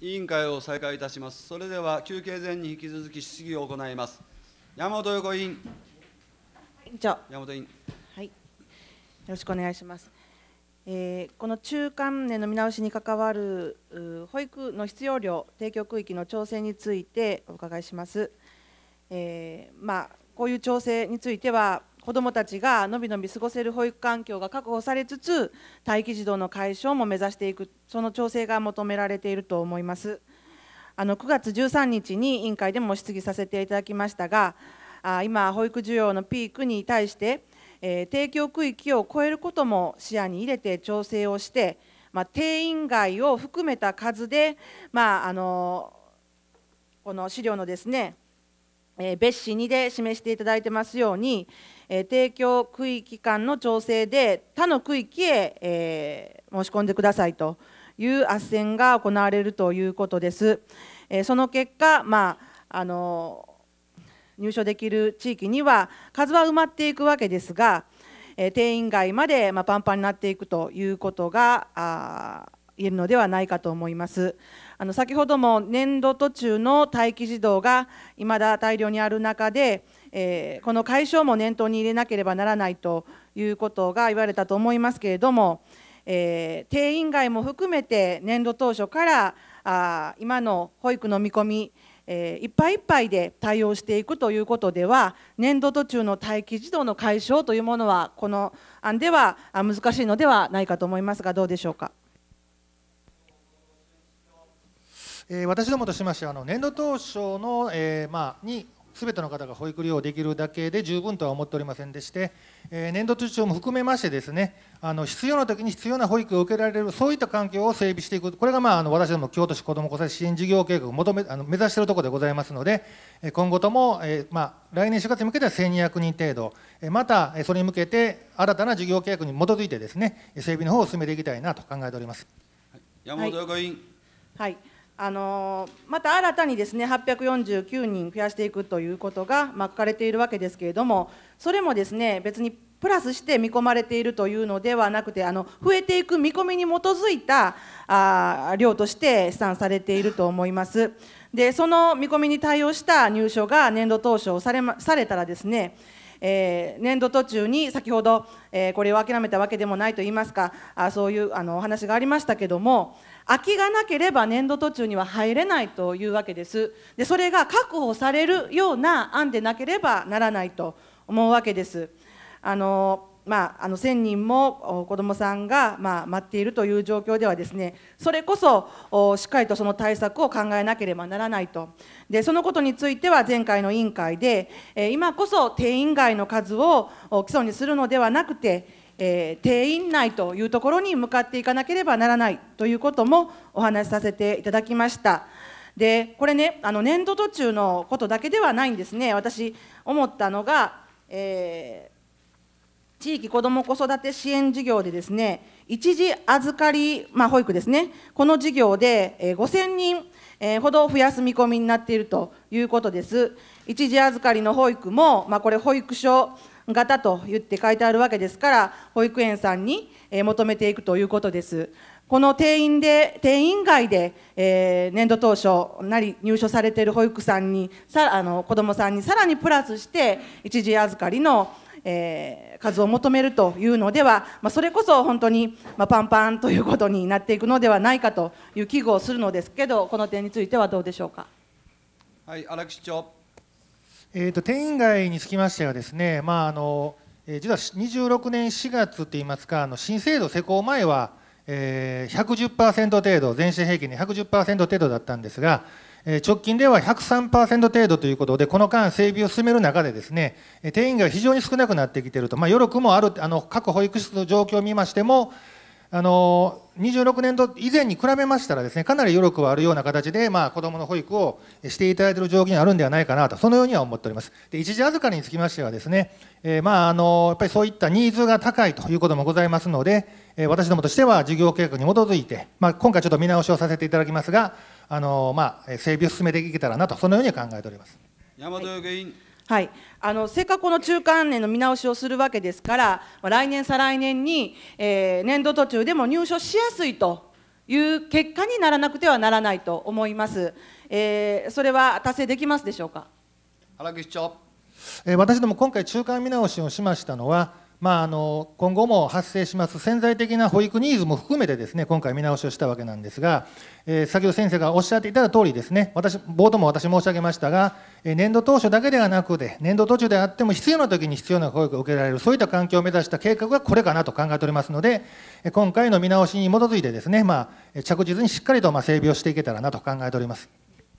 委員会を再開いたします。それでは休憩前に引き続き質疑を行います。山本横委員。長。山本委員。はい。よろしくお願いします。えー、この中間年の見直しに関わる保育の必要量提供区域の調整についてお伺いします。えー、まあ、こういう調整については子どもたちがのびのび過ごせる保育環境が確保されつつ待機児童の解消も目指していくその調整が求められていると思います。あの9月13日に委員会でも質疑させていただきましたが今保育需要のピークに対して提供区域を超えることも視野に入れて調整をして、まあ、定員外を含めた数で、まあ、あのこの資料のですね、別紙2で示していただいてますように、え提供区域間の調整で他の区域へ、え申し込んでくださいという斡旋が行われるということです。えその結果、まああの入所できる地域には数は埋まっていくわけですが、え定員外まで、まパンパンになっていくということが言えるのではないかと思います。あの先ほども年度途中の待機児童がいまだ大量にある中で、えー、この解消も念頭に入れなければならないということが言われたと思いますけれども、えー、定員外も含めて年度当初からあ今の保育の見込み、えー、いっぱいいっぱいで対応していくということでは年度途中の待機児童の解消というものはこの案では難しいのではないかと思いますがどうでしょうか。え私どもとしましてはあの年度当初の、えーまあ、にすべての方が保育利用できるだけで十分とは思っておりませんでして、えー、年度通知も含めましてですねあの必要な時に必要な保育を受けられるそういった環境を整備していくこれが、まあ、あの私ども京都市子ども子育て支援事業計画を求めあの目指しているところでございますので今後とも、えー、まあ、来年4月に向けては1200人程度またそれに向けて新たな事業計画に基づいてですね整備の方を進めていきたいなと考えております。山本役員、はい、はいあのまた新たにですね849人増やしていくということが、ま書かれているわけですけれどもそれもですね別にプラスして見込まれているというのではなくてあの増えていく見込みに基づいたあ量として試算されていると思います。でその見込みに対応した入所が年度当初され,、ま、されたらですねえー、年度途中に先ほど、えー、これを諦めたわけでもないといいますかあそういうあのお話がありましたけども空きがなければ年度途中には入れないというわけですでそれが確保されるような案でなければならないと思うわけですあのまあ、あの1000人も子どもさんが、まあ、待っているという状況ではですねそれこそしっかりとその対策を考えなければならないとでそのことについては前回の委員会で今こそ定員外の数を基礎にするのではなくてえー、定員内というところに向かっていかなければならないということもお話しさせていただきました。でこれねあの年度途中のことだけではないんですね私思ったのが、えー、地域こども子育て支援事業でですね一時預かり、まあ、保育ですねこの事業で、えー、5000人、ほど増やす見込みになっているということです一時預かりの保育も、まあ、これ保育所型と言って書いてあるわけですから、保育園さんに求めていくということです。この定員で、定員外で、えー、年度当初なり入所されている保育さんに、さあの子どもさんにさらにプラスして、一時預かりの、えー、数を求めるというのでは、まあ、それこそ本当に、まあ、パンパンということになっていくのではないかという危惧をするのですけど、この点についてはどうでしょうか。はい、荒木市長。えーと、店員街につきましてはですね、まああのえー、実は26年4月といいますかあの新制度施行前は、えー、110%程度全社平均で110%程度だったんですが、え直近では103%程度ということでこの間整備を進める中でですね定員が非常に少なくなってきていると、まあ、余力もあるあの各保育室の状況を見ましてもあの26年度以前に比べましたらですね、かなり余力はあるような形で、まあ、子どもの保育をしていただいている状況にあるんではないかなと、そのようには思っております。で一時預かりにつきましてはですね、えー、まあ、あの、やっぱりそういったニーズが高いということもございますので、え私どもとしては事業計画に基づいて、まあ、今回ちょっと見直しをさせていただきますが、あの、まあ、整備を進めていけたらなと、そのように考えております。山本委員、はいはい、あのせっかくこの中間年の見直しをするわけですから、来年、再来年に、えー、年度途中でも入所しやすいという結果にならなくてはならないと思います。えー、それは達成できますでしょうか。荒木市長、えー、私ども今回中間見直しをしましたのはまあ、あの今後も発生します潜在的な保育ニーズも含めてですね今回見直しをしたわけなんですが、えー、先ほど先生がおっしゃっていた通りですね私冒頭も私申し上げましたが、えー、年度当初だけではなくて年度途中であっても必要な時に必要な保育を受けられるそういった環境を目指した計画がこれかなと考えておりますので今回の見直しに基づいてですね、まあ、着実にしっかりとまあ整備をしていけたらなと考えております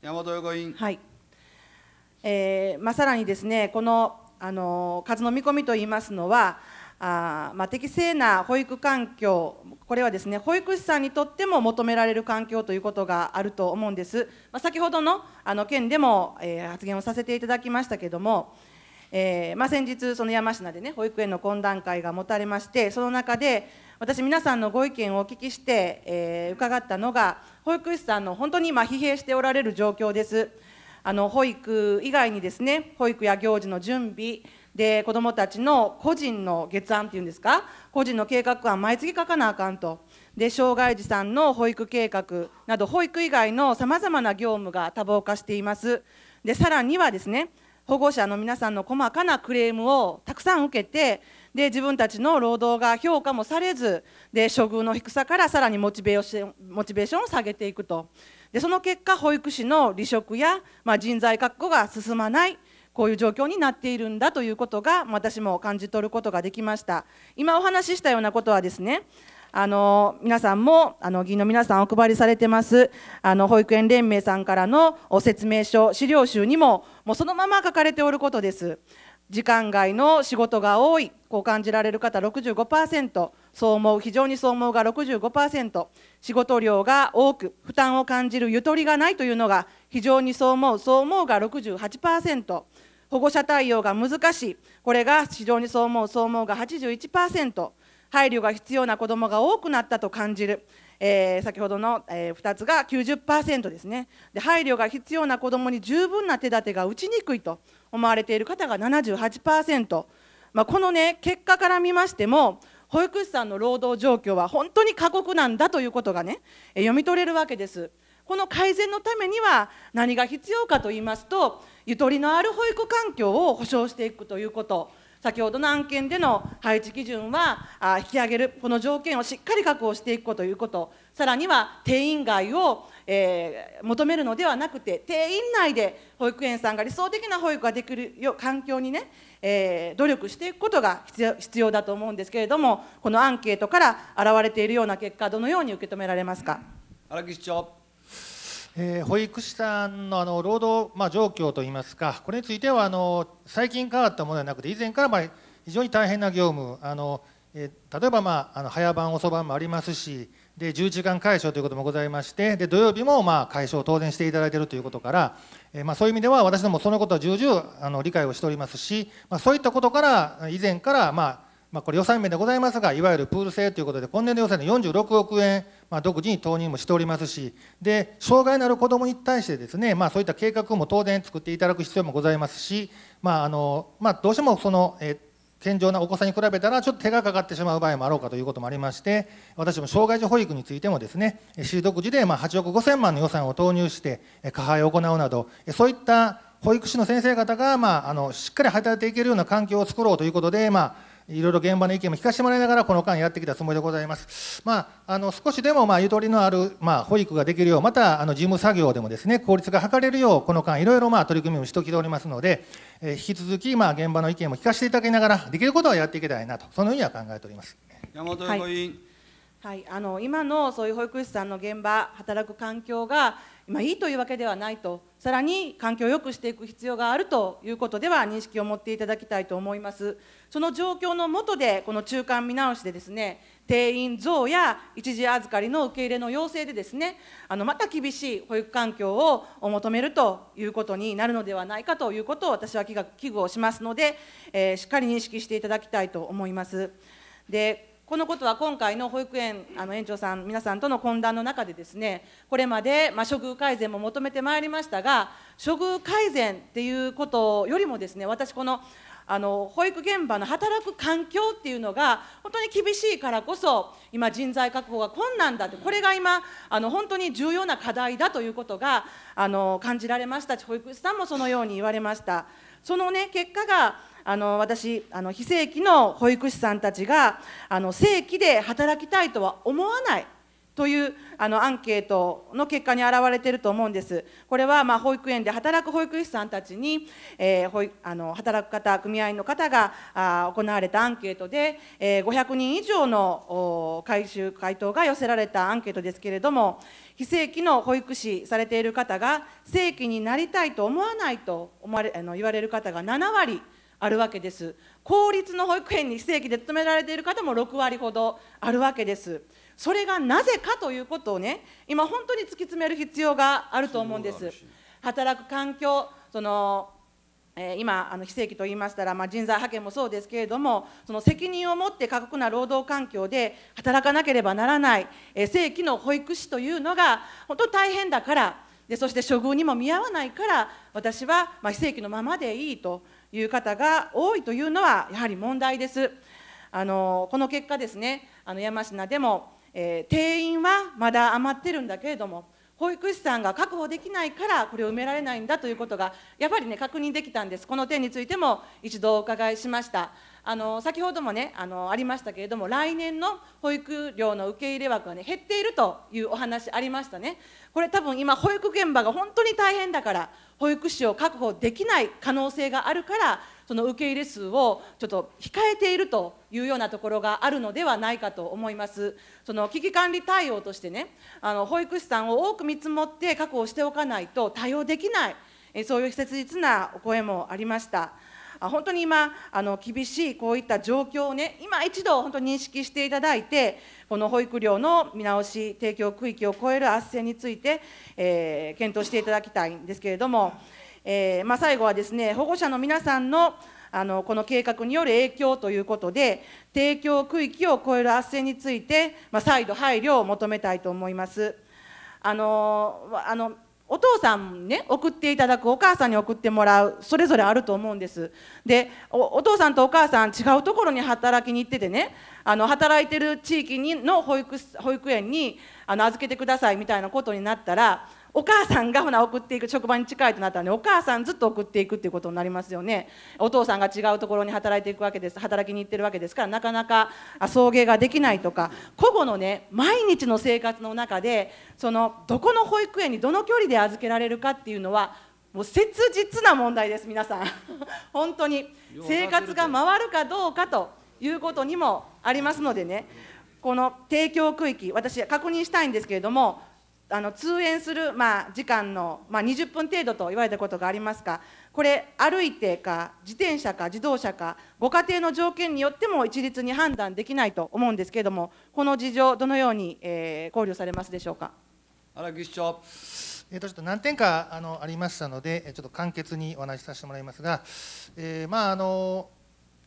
山本横委員、はいえーまあ、さらにですねこのあの数の見込みといいますのはあ、まあ、適正な保育環境これはですね保育士さんにとっても求められる環境ということがあると思うんです、まあ、先ほどのあの件でも、えー、発言をさせていただきましたけども、えーまあ、先日その山科でね保育園の懇談会が持たれましてその中で私皆さんのご意見をお聞きして、えー、伺ったのが保育士さんの本当に今疲弊しておられる状況です。あの保育以外にですね保育や行事の準備で子どもたちの個人の月案っていうんですか個人の計画案毎月書かなあかんとで障害児さんの保育計画など保育以外のさまざまな業務が多忙化していますでさらにはですね保護者の皆さんの細かなクレームをたくさん受けてで自分たちの労働が評価もされずで処遇の低さからさらにモチベーションモチベーションを下げていくとでその結果保育士の離職や、まあ、人材確保が進まないこういう状況になっているんだということが私も感じ取ることができました今お話ししたようなことはですねあの皆さんもあの議員の皆さんお配りされてますあの保育園連盟さんからの説明書資料集にももうそのまま書かれておることです時間外の仕事が多いこう感じられる方65%そう思う非常にそう思うが65%仕事量が多く負担を感じるゆとりがないというのが非常にそう思うそう思うが68%保護者対応が難しいこれが非常にそう思うそう思うが81%配慮が必要な子どもが多くなったと感じるえー、先ほどの、えー、2つが90%ですねで配慮が必要な子どもに十分な手立てが打ちにくいと思われている方が78%、まあ、この、ね、結果から見ましても保育士さんの労働状況は本当に過酷なんだということがね、え読み取れるわけです。この改善のためには何が必要かと言いますとゆとりのある保育環境を保障していくということ先ほどの案件での配置基準は引き上げる、この条件をしっかり確保していくことということ、さらには定員外を、求めるのではなくて、定員内で保育園さんが理想的な保育ができる環境にね、努力していくことが必要必要だと思うんですけれども、このアンケートから現れているような結果、どのように受け止められますか。荒木市長えー、保育士さんのあの労働、まあ、状況といいますか、これについてはあの最近変わったものではなくて、以前からまあ非常に大変な業務、あのえー、例えば、まあ、あの早番、遅番もありますし、で10時間解消ということもございまして、で土曜日もまあ解消を当然していただいているということから、えー、まあ、そういう意味では、私どもそのことは重々あの理解をしておりますし、まあ、そういったことから、以前から、まあまあ、これ予算面でございますが、いわゆるプール制ということで、今年度予算で46億円、まあ、独自に投入もしておりますし、で障害のある子どもに対してですね、ねまあ、そういった計画も当然作っていただく必要もございますし、まああのまあ、どうしてもその、え健常なお子さんに比べたら、ちょっと手がかかってしまう場合もあろうかということもありまして、私も障害児保育についてもですね、市独自でまあ8億5000万の予算を投入して、加配を行うなど、そういった保育士の先生方が、まあ、あのしっかり働いていけるような環境を作ろうということで、まあいろいろ現場の意見も聞かせてもらいながら、この間やってきたつもりでございます。まあ、あの少しでもまあゆとりのあるまあ保育ができるよう、またあの事務作業でもですね、効率が図れるよう、この間いろいろまあ取り組みをしてきておりますので、えー、引き続きまあ現場の意見も聞かせていただきながら、できることはやっていけたいなと、そのようには考えております。山本委員、はい、はい、あの今のそういう保育士さんの現場、働く環境がまあ、いいというわけではないとさらに環境を良くしていく必要があるということでは認識を持っていただきたいと思いますその状況の下でこの中間見直しでですね定員増や一時預かりの受け入れの要請でですねあのまた厳しい保育環境を求めるということになるのではないかということを私は危惧をしますので、えー、しっかり認識していただきたいと思いますでこのことは今回の保育園あの園長さん、皆さんとの懇談の中でですね、これまで、まあ、処遇改善も求めてまいりましたが、処遇改善っていうことよりもですね、私、このあの保育現場の働く環境っていうのが、本当に厳しいからこそ、今、人材確保が困難だって、これが今、あの本当に重要な課題だということがあの感じられましたし、保育士さんもそのように言われました。その、ね、結果があの私あの非正規の保育士さんたちがあの正規で働きたいとは思わないというあのアンケートの結果に表れていると思うんです。これはまあ保育園で働く保育士さんたちに、えー、保あの働く方、組合員の方があ行われたアンケートで、えー、500人以上の回収回答が寄せられたアンケートですけれども、非正規の保育士されている方が、正規になりたいと思わないと思われあの言われる方が7割。あるわけです公立の保育園に非正規で勤められている方も6割ほどあるわけですそれがなぜかということをね今本当に突き詰める必要があると思うんです働く環境その今あの非正規と言いましたら、まあ、人材派遣もそうですけれどもその責任を持って過酷な労働環境で働かなければならない、え正規の保育士というのが本当に大変だからでそして処遇にも見合わないから私は、ま非正規のままでいいという方が多いというのは、やはり問題です。あのこの結果ですね、あの山科でも、えー、定員はまだ余ってるんだけれども、保育士さんが確保できないから、これを埋められないんだということが、やっぱりね、確認できたんです、この点についても一度お伺いしました。あの先ほどもねあの、ありましたけれども、来年の保育料の受け入れ枠はね、減っているというお話ありましたね、これ、多分今、保育現場が本当に大変だから、保育士を確保できない可能性があるからその受け入れ数をちょっと控えているというようなところがあるのではないかと思います。その危機管理対応としてね、あの保育士さんを多く見積もって確保しておかないと対応できない、そういう切実なお声もありました。本当に今あの厳しいこういった状況をね今一度本当認識していただいてこの保育料の見直し提供区域を超える斡旋について、えー、検討していただきたいんですけれども、えー、まあ、最後はですね保護者の皆さんのあのこの計画による影響ということで、提供区域を超える斡旋について、まあ、再度配慮を求めたいと思います。あのあのお父さんね送っていただくお母さんに送ってもらうそれぞれあると思うんですでお父さんとお母さん違うところに働きに行っててねあの働いてる地域にの保育保育園にあの預けてくださいみたいなことになったらお母さんがほな送っていく職場に近いとなったらねお母さんずっと送っていくっていうことになりますよねお父さんが違うところに働いていくわけです働きに行ってるわけですからなかなか送迎ができないとか個々のね毎日の生活の中でそのどこの保育園にどの距離で預けられるかっていうのはもう切実な問題です皆さん 本当に生活が回るかどうかということにもありますのでねこの提供区域私確認したいんですけれどもあの通園する、まあ、時間の、まあ、20分程度と言われたことがありますが、これ、歩いてか、自転車か、自動車か、ご家庭の条件によっても一律に判断できないと思うんですけれども、この事情、どのように、えー、考慮されますでしょうか。荒木市長えっとちょっと何点かあのありましたので、ちょっと簡潔にお話しさせてもらいますが、えー、まああの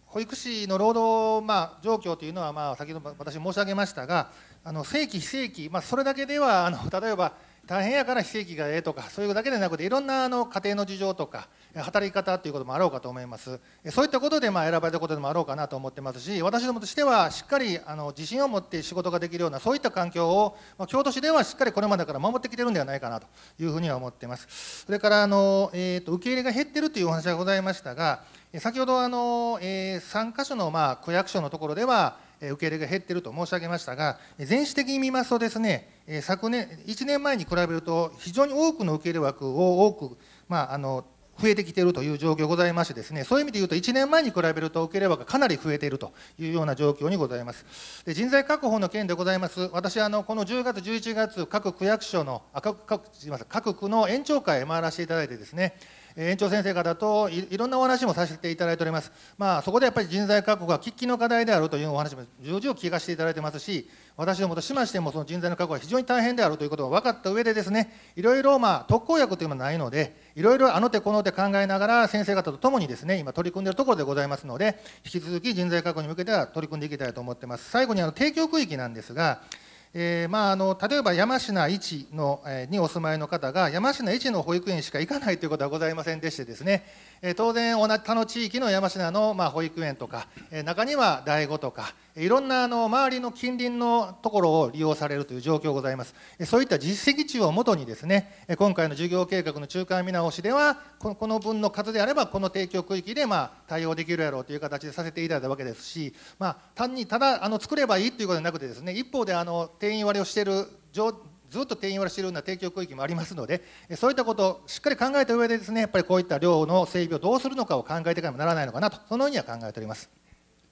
保育士の労働、まあ、状況というのは、まあ、先ほど私申し上げましたが、あの正規非正規、まあ、それだけではあの 例えば大変やから非正規がええとかそういうだけでなくていろんなあの家庭の事情とか働き方ということもあろうかと思いますそういったことでま選ばれたことでもあろうかなと思ってますし私どもとしてはしっかりあの自信を持って仕事ができるようなそういった環境を、ま京都市ではしっかりこれまでから守ってきてるんではないかなというふうには思ってますそれからあの、えーと、受け入れが減ってるというお話がございましたが先ほどあの、えー、3所のま区役所のところでは受け入れが減っていると申し上げましたが、全史的に見ますとですね、昨年、1年前に比べると、非常に多くの受け入れ枠を多く、まあ、あの増えてきているという状況がございましてですね、そういう意味で言うと1年前に比べると受け入れ枠がかなり増えているというような状況にございます。で人材確保の件でございます。私はあのこの10月11月各区役所のあ各各すみません各区の延長会へ回らせていただいてですね、園長先生方といろんなお話もさせていただいております、まあ、そこでやっぱり人材確保が喫緊の課題であるというお話も重々聞かせていただいてますし、私どもとしましても、その人材の確保が非常に大変であるということが分かった上でですね、いろいろまあ特効薬というのはないので、いろいろあの手この手考えながら、先生方とともにですね、今取り組んでいるところでございますので、引き続き人材確保に向けては取り組んでいきたいと思ってます。最後にあの提供区域なんですが、えーまあ、あの例えば山科一の、えー、にお住まいの方が山科一の保育園しか行かないということはございませんでしてですね、えー、当然他の地域の山科の、まあ、保育園とか、えー、中には第五とか、いろんなあの周りの近隣のところを利用されるという状況がございます。そういった実績値をもとにですね、今回の事業計画の中間見直しでは、この分の数であれば、この提供区域でまあ対応できるやろうという形でさせていただいたわけですし、まあ、単にただあの作ればいいということではなくてですね、一方であの定員割れをしているずっと定員割れしているような提供区域もありますので、そういったことをしっかり考えた上でですね、やっぱりこういった量の整備をどうするのかを考えていかなければならないのかなと、そのようには考えております。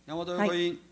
山本委員、はい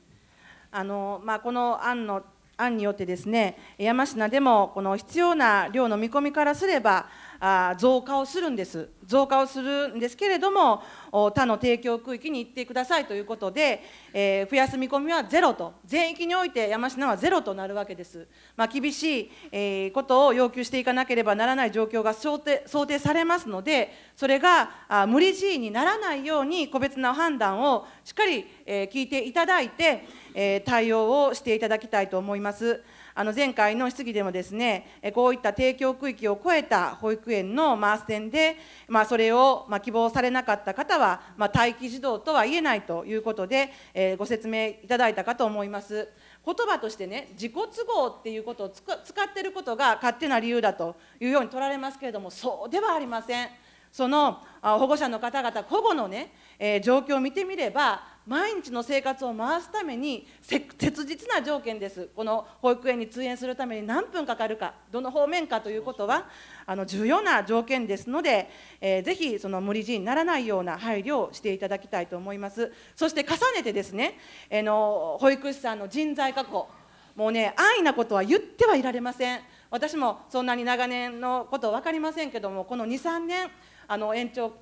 あのまあ、この案の案によってですね山科でもこの必要な量の見込みからすればあ増加をするんです増加をするんですけれども他の提供区域に行ってくださいということで、え増やす見込みはゼロと全域において山科はゼロとなるわけです、まあ、厳しい、えことを要求していかなければならない状況が想定想定されますのでそれがあ無理強いにならないように個別な判断をしっかり、え聞いていただいて、え対応をしていただきたいと思います。あの前回の質疑でもですね、こういった提供区域を超えた保育園の回す点で、まあ、それをまあ希望されなかった方は、まあ、待機児童とは言えないということで、えー、ご説明いただいたかと思います。言葉としてね、自己都合っていうことを使ってることが勝手な理由だというように取られますけれども、そうではありません。その保護者の方々、保護のね、えー、状況を見てみれば、毎日の生活を回すために切実な条件ですこの保育園に通園するために何分かかるかどの方面かということはあの重要な条件ですので、えー、ぜひその無理強にならないような配慮をしていただきたいと思いますそして重ねてですね、えー、の保育士さんの人材確保もうね安易なことは言ってはいられません私もそんなに長年のこと分かりませんけどもこの23年あの延長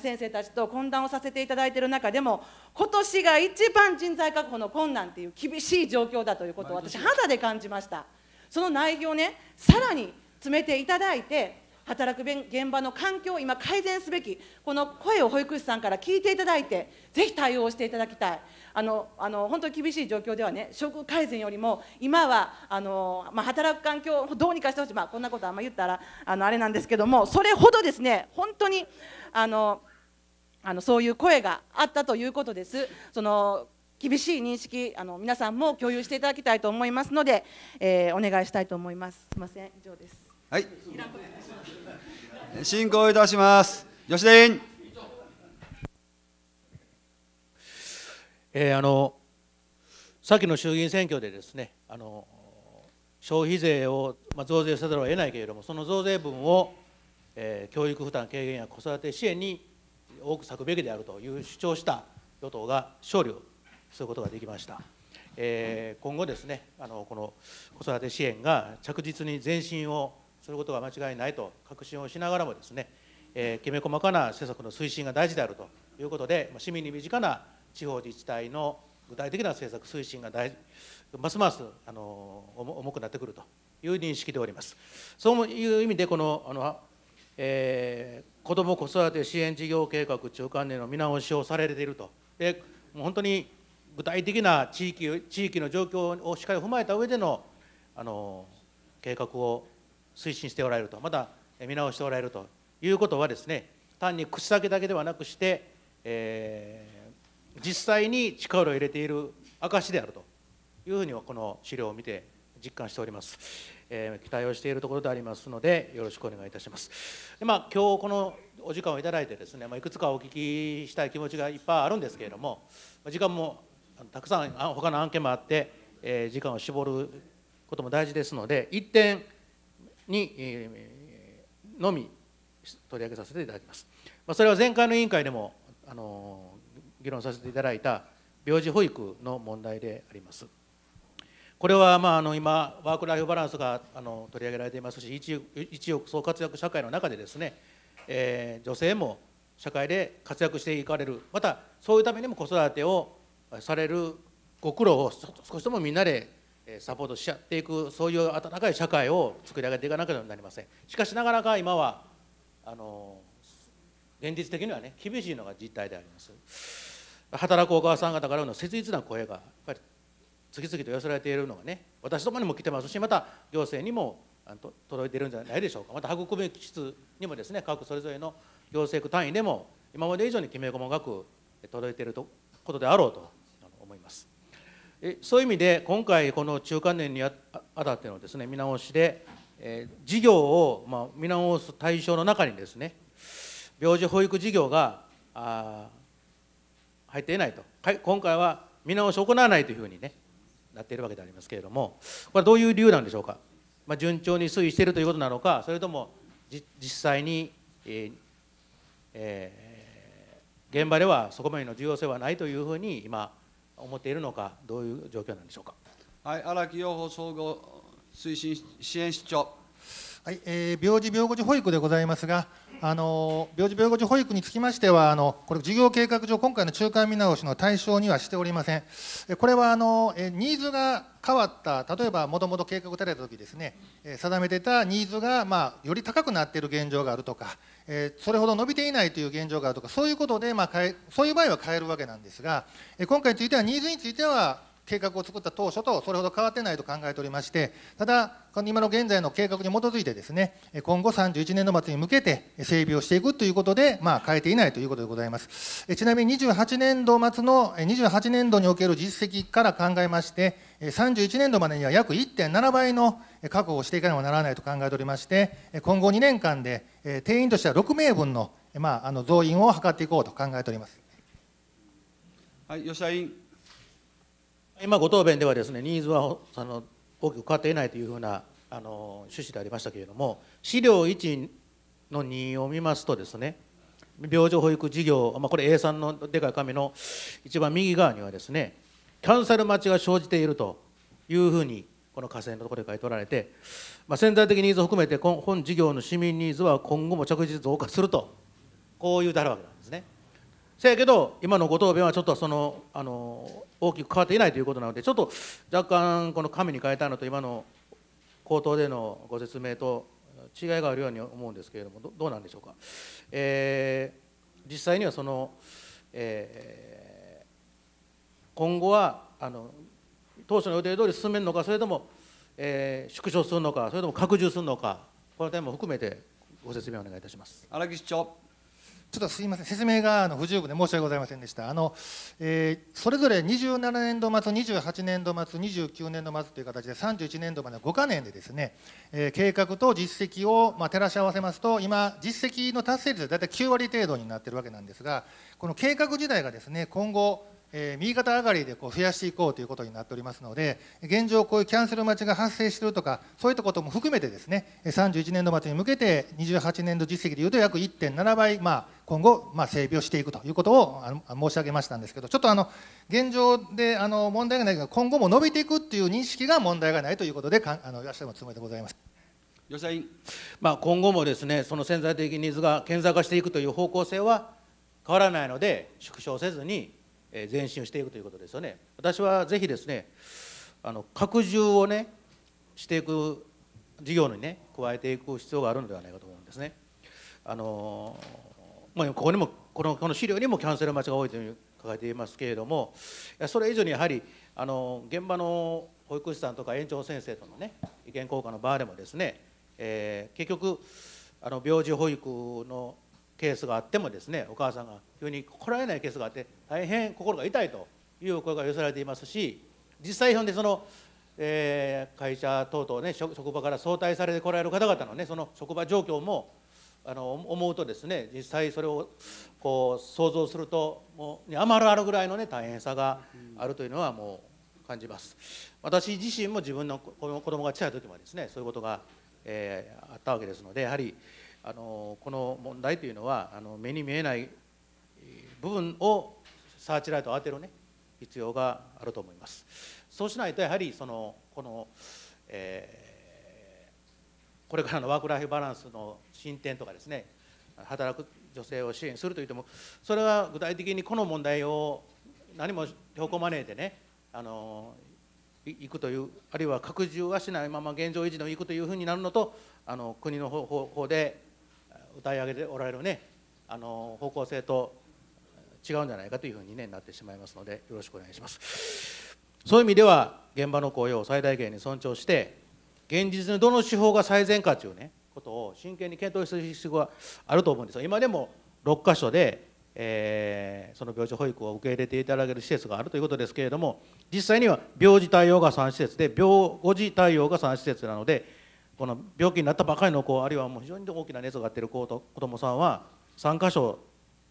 先生たちと懇談をさせていただいている中でも、今年が一番人材確保の困難という厳しい状況だということを私、肌で感じました。その内容ね、さらに詰めていただいて、働く現場の環境を今改善すべき、この声を保育士さんから聞いていただいて、ぜひ対応していただきたい。あのあの本当に厳しい状況ではね、職改善よりも、今はあの、まあ、働く環境をどうにかしてほしい、まあ、こんなことあんま言ったらあのあれなんですけども、それほどですね、本当にあのあのそういう声があったということです。その厳しい認識あの皆さんも共有していただきたいと思いますので、えー、お願いしたいと思います。すみません以上です。はい。進行いたします。吉田委員。えー、あの先の衆議院選挙でですねあの消費税を、まあ、増税せざるを得ないけれどもその増税分をえ教育負担軽減や子育て支援に多く割くべきであるという主張した与党が勝利をすることができました。えー、今後ですねあのこの子育て支援が着実に前進をすることが間違いないと確信をしながらもですね、えー、きめ細かな施策の推進が大事であるということで市民に身近な地方自治体の具体的な政策推進が大ますますあの重くなってくるという認識でおります。そういう意味でこのあのえー、子ども子育て支援事業計画中間での見直しをされていると。でもう本当に具体的な地域地域の状況をしっかり踏まえた上でのあの計画を推進しておられると、また見直しておられるということはですね、単に口先だけではなくして、えー、実際に力を入れている証であるというふうにはこの資料を見て実感しております。えー、期待をしているところでありますのでよろしくお願いいたします。でまあ、今日このお時間をいただいてですね、まあ、いくつかお聞きしたい気持ちがいっぱいあるんですけれども時間もたくさん他の案件もあって、えー、時間を絞ることも大事ですので1点に、のみ取り上げさせていただきます。まあ、それは前回の委員会でもあの議論させていただいた病児保育の問題であります。これはまああの今ワーク・ライフ・バランスがあの取り上げられていますし一億総活躍社会の中でですね、えー、女性も社会で活躍していかれるまたそういうためにも子育てをされるご苦労を少しでもみんなでサポートし合っていくそういう温かい社会を作り上げていかなければなりませんしかしながらか今はあの現実的にはね厳しいのが実態であります働くお母さん方からの切実な声がやっぱり次々と寄せられているのがね私どもにも来てますしまた行政にも届いているんじゃないでしょうかまた育む室にもですね各それぞれの行政区単位でも今まで以上にきめ細かく届いていることであろうと思います。そういう意味で今回この中間年にあたってのですね見直しで、え事業をまあ見直す対象の中にですね病児保育事業が入っていないと今回は見直しを行わないというふうにねなっているわけでありますけれどもこれはどういう理由なんでしょうか、まあ、順調に推移しているということなのかそれとも実際に、えーえー、現場ではそこまでの重要性はないというふうに今思っているのかどういう状況なんでしょうか。はい、荒木予報総合推進支援室長はい、えー、病児病後児保育でございますが、あの病児病後児保育につきましてはあの、これ、事業計画上、今回の中間見直しの対象にはしておりません。これはあのニーズが変わった、例えばもともと計画を立てた時ですね、定めてたニーズが、まあ、より高くなっている現状があるとか、えそれほど伸びていないという現状があるとか、そういうことで、まあ、そういう場合は変えるわけなんですが、今回については、ニーズについては計画を作った当初とそれほど変わってないと考えておりまして、ただ、今の現在の計画に基づいてですね、今後31年度末に向けて整備をしていくということで、まあ、変えていないということでございます。ちなみに28年度末の、28年度における実績から考えまして、31年度までには約1.7倍の確保をしていかねばならないと考えておりまして、今後2年間で定員としては6名分の,、まあ、あの増員を図っていこうと考えております。はい、吉田委員。今、ご答弁ではですねニーズはその大きく変わっていないというふうなあの趣旨でありましたけれども、資料1の2を見ますとですね、病状保育事業、まあ、これ A さんのでかい紙の一番右側にはですね、キャンセル待ちが生じているというふうに、この河川のところで書いておられて、まあ、潜在的ニーズを含めて、本事業の市民ニーズは今後も着実増加すると、こういうだろうわけだ。せやけど今のご答弁はちょっとそのあの大きく変わっていないということなのでちょっと若干この紙に変えたのと今の口頭でのご説明と違いがあるように思うんですけれどもどうなんでしょうか、えー、実際にはその、えー、今後はあの当初の予定通り進めるのかそれとも、えー、縮小するのかそれとも拡充するのかこの点も含めてご説明をお願いいたします。荒木市長ちょっとすいません、説明が不十分で申し訳ございませんでした。あのえー、それぞれ27年度末、28年度末、29年度末という形で、31年度までの5か年でですね、えー、計画と実績を、まあ、照らし合わせますと、今、実績の達成率は大体9割程度になっているわけなんですが、この計画自体がですね、今後、えー、右肩上がりでこう増やしていこうということになっておりますので現状こういうキャンセル待ちが発生しているとかそういったことも含めてですね31年度末に向けて28年度実績でいうと約1.7倍、まあ、今後、まあ、整備をしていくということを申し上げましたんですけどちょっとあの現状であの問題がないが今後も伸びていくという認識が問題がないということであのいらっしゃるつもりでございます。吉田委員、まあ、今後もですねその潜在的ニーズが顕在化していくという方向性は変わらないので縮小せずに前進をしていくということですよね。私はぜひですねあの拡充をねしていく事業にね加えていく必要があるのではないかと思うんですね。あのまあ、ここにもこのこの資料にもキャンセル待ちが多いという書かれていますけれどもそれ以上にやはりあの現場の保育士さんとか園長先生とのね意見交換の場でもですね、えー、結局あの病児保育のケースがあってもですねお母さんが急に来られないケースがあって大変心が痛いという声が寄せられていますし実際ほんでその、えー、会社等々ね職場から早退されてこられる方々のねその職場状況もあの思うとですね実際それをこう想像するともう余るあるぐらいのね大変さがあるというのはもう感じます私自身も自分の子供が小さい時もですねそういうことが、えー、あったわけですのでやはりあのこの問題というのはあの目に見えない部分をサーチライトを当てるね必要があると思います。そうしないとやはりそのこの、えー、これからのワークライフバランスの進展とかですね働く女性を支援するといってもそれは具体的にこの問題を何も標高マネーでねあのいくというあるいは拡充はしないまま現状維持のいくというふうになるのとあの国の方で歌い上げておられる、ね、あの方向性と違うんじゃないかというふうに、ね、なってしまいますのでよろしくお願いします。そういう意味では現場の雇用を最大限に尊重して現実にどの手法が最善かという、ね、ことを真剣に検討する必要があると思うんですが今でも6か所で、えー、その病児保育を受け入れていただける施設があるということですけれども実際には病児対応が3施設で病後児対応が3施設なのでこの病気になったばかりの子あるいはもう非常に大きな熱が出る子と子どもさんは3箇所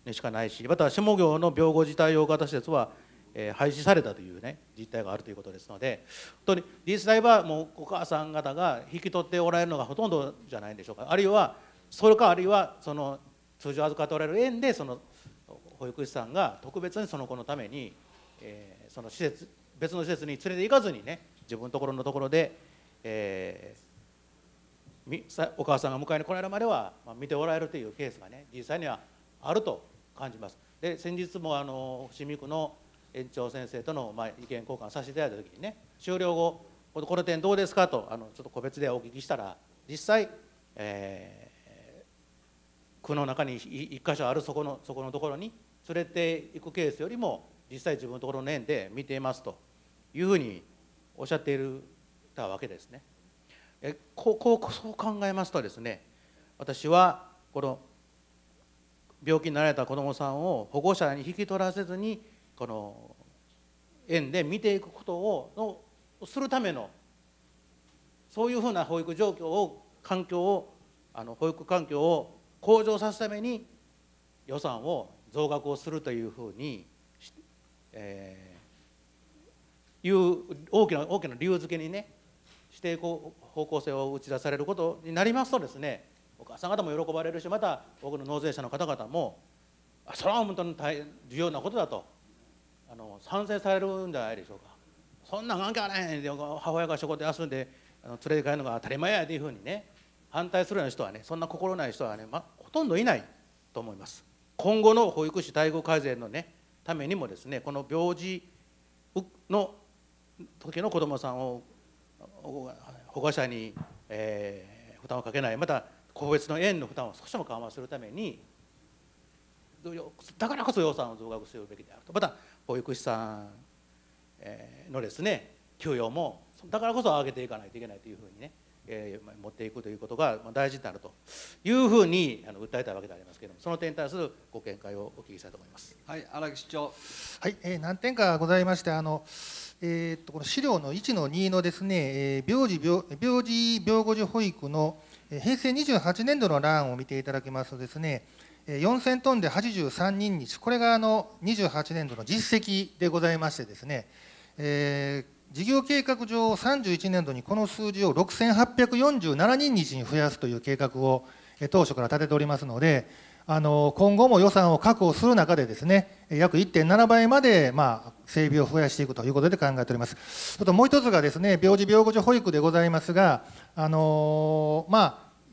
にしかないしまた下行の病後自体用型施設は、え廃止されたというね実態があるということですので本当に実際はもうお母さん方が引き取っておられるのがほとんどじゃないんでしょうかあるいはそれかあるいはその通常預かっておられる園でその保育士さんが特別にその子のために、えその施設別の施設に連れて行かずにね自分のところのところで、えー、お母さんが迎えに来られるまでは見ておられるというケースがね実際にはあると感じます。で先日もあの伏見区の園長先生との、まあ、意見交換させていただいた時にね終了後この点どうですかとあのちょっと個別でお聞きしたら実際、えー、区の中に1箇所あるそこのそこのところに連れていくケースよりも実際自分のところの園で見ていますというふうにおっしゃっていたわけですね。えこうこうそう考えますとですね私はこの病気になられた子どもさんを保護者に引き取らせずにこの園で見ていくことをのするためのそういうふうな保育状況を環境をあの保育環境を向上させるために予算を増額をするというふうに、えー、いう大きな大きな理由付けにねしていこう方向性を打ち出されることになりますとですねお母さん方も喜ばれるしまた多くの納税者の方々もあそれは本当に大重要なことだとあの賛成されるんじゃないでしょうかそんな関係ないへで母親が仕事休んであの連れて帰るのが当たり前やというふうにね反対するような人はねそんな心ない人はね、ま、ほとんどいないと思います今後の保育士待遇改善のねためにもですねこの病児の時の子どもさんを保護者に、えー、負担をかけない、また個別の園の負担を少しでも緩和するために、だからこそ予算を増額するべきであると、また保育士さんのですね、給与も、だからこそ上げていかないといけないというふうにね。え持っていくということが大事になるというふうにあの訴えたわけでありますけれども、その点に対するご見解をお聞きしたいと思います。はい、荒木市長。はい、えー、何点かございまして、あの。えー、っとこの資料の1の2のですね、えー、病児病病児病護児保育の平成28年度の欄を見ていただきますとですね、4000トンで83人日、これがあの28年度の実績でございましてですね、えー事業計画上31年度にこの数字を6847人日に増やすという計画を当初から立てておりますのであの今後も予算を確保する中でですね約1.7倍まで、まあ、整備を増やしていくということで考えておりますちょっともう一つがですね病児病後児保育でございますがあのまあ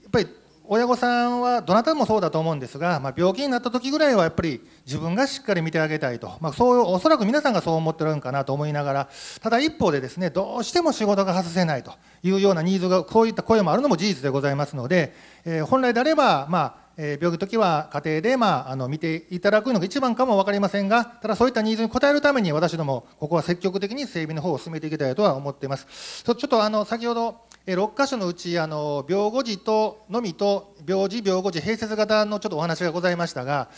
やっぱり親御さんはどなたもそうだと思うんですが、まあ、病気になった時ぐらいはやっぱり自分がしっかり見てあげたいと、まあ、そうおそらく皆さんがそう思ってるんかなと思いながらただ一方でですねどうしても仕事が外せないというようなニーズがこういった声もあるのも事実でございますので、えー、本来であれば、まあえー、病気の時は家庭で、まあ、あの見ていただくのが一番かも分かりませんがただそういったニーズに応えるために私どもここは積極的に整備の方を進めていきたいとは思っています。ちょっとあの先ほど6箇所のうちあの病後時とのみと病時病後時併設型のちょっとお話がございましたが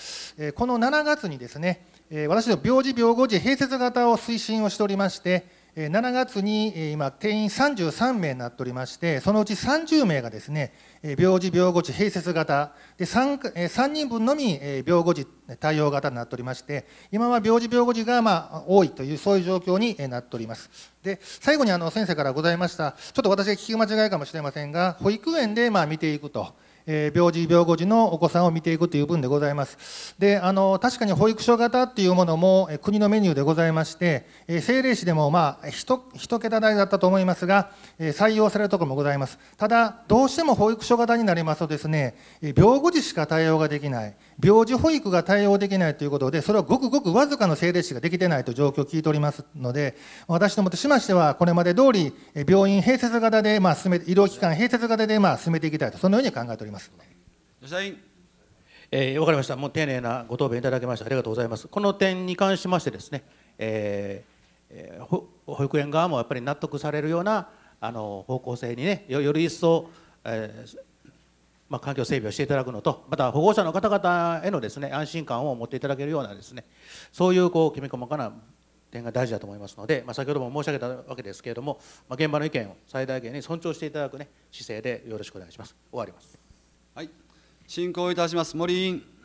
この7月にですね私ども病時病後時併設型を推進をしておりまして7月に今定員33名になっておりましてそのうち30名がですね病児、病後児、併設型で3、3人分のみ病後児対応型になっておりまして、今は病児、病後児がま多いという、そういう状況になっております。で、最後にあの先生からございました、ちょっと私が聞き間違いかもしれませんが、保育園でま見ていくと。え病児病後児のお子さんを見ていくという分でございますであの確かに保育所型っていうものも、え国のメニューでございまして、え政令市でもまあ1桁台だったと思いますが、え採用されるところもございますただどうしても保育所型になりますとですね病後児しか対応ができない病児保育が対応できないということで、それはごくごくわずかの政令市ができてないという状況を聞いておりますので、私どもとしましては、これまで通り、病院併設型で、まあ、進め医療機関併設型で、まあ、進めていきたいと、そのように考えております。えー、分かりました、もう丁寧なご答弁いただきまして、ありがとうございます。この点に関しましてですね、えー、保育園側もやっぱり納得されるようなあの方向性にね、より一層、えー、まあ、環境整備をしていただくのとまた保護者の方々へのです、ね、安心感を持っていただけるようなです、ね、そういうこうきめ細かな点が大事だと思いますので、まあ、先ほども申し上げたわけですけれども、まあ、現場の意見を最大限に尊重していただく、ね、姿勢でよろしくお願いします。終わりますはい進行いたします森委員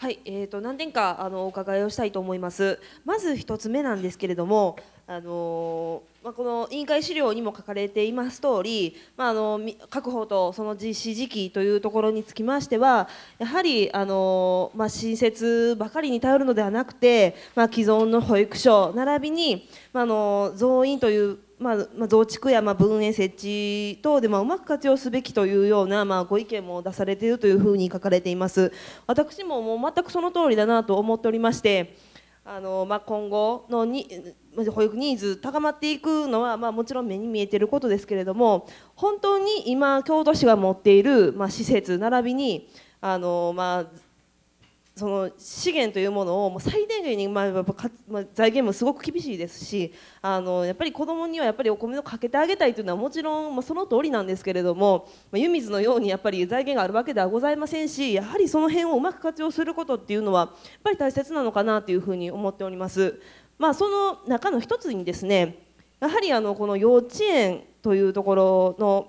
はい、えーと、何点かあのお伺いをしたいと思います。まず1つ目なんですけれども、あのまあ、この委員会資料にも書かれています通り、まあ、あの確保とその実施時期というところにつきましては、やはりあの、まあ、新設ばかりに頼るのではなくて、まあ、既存の保育所、並びに、まあ、あの増員というまあ、増築やまあ分園設置等でまあうまく活用すべきというようなまあご意見も出されているというふうに書かれています私ももう全くその通りだなと思っておりましてあのまあ今後のに保育ニーズ高まっていくのはまあもちろん目に見えていることですけれども本当に今京都市が持っているまあ施設並びにあのまあその資源というものをもう最低限に、まあっぱ財源もすごく厳しいですしあのやっぱり子どもにはやっぱりお米をかけてあげたいというのはもちろん、まあ、その通りなんですけれども、まあ、湯水のようにやっぱり財源があるわけではございませんしやはりその辺をうまく活用することっていうのはやっぱり大切なのかなというふうに思っております。まあ、その中の一つにですねやはりあのこの幼稚園というところの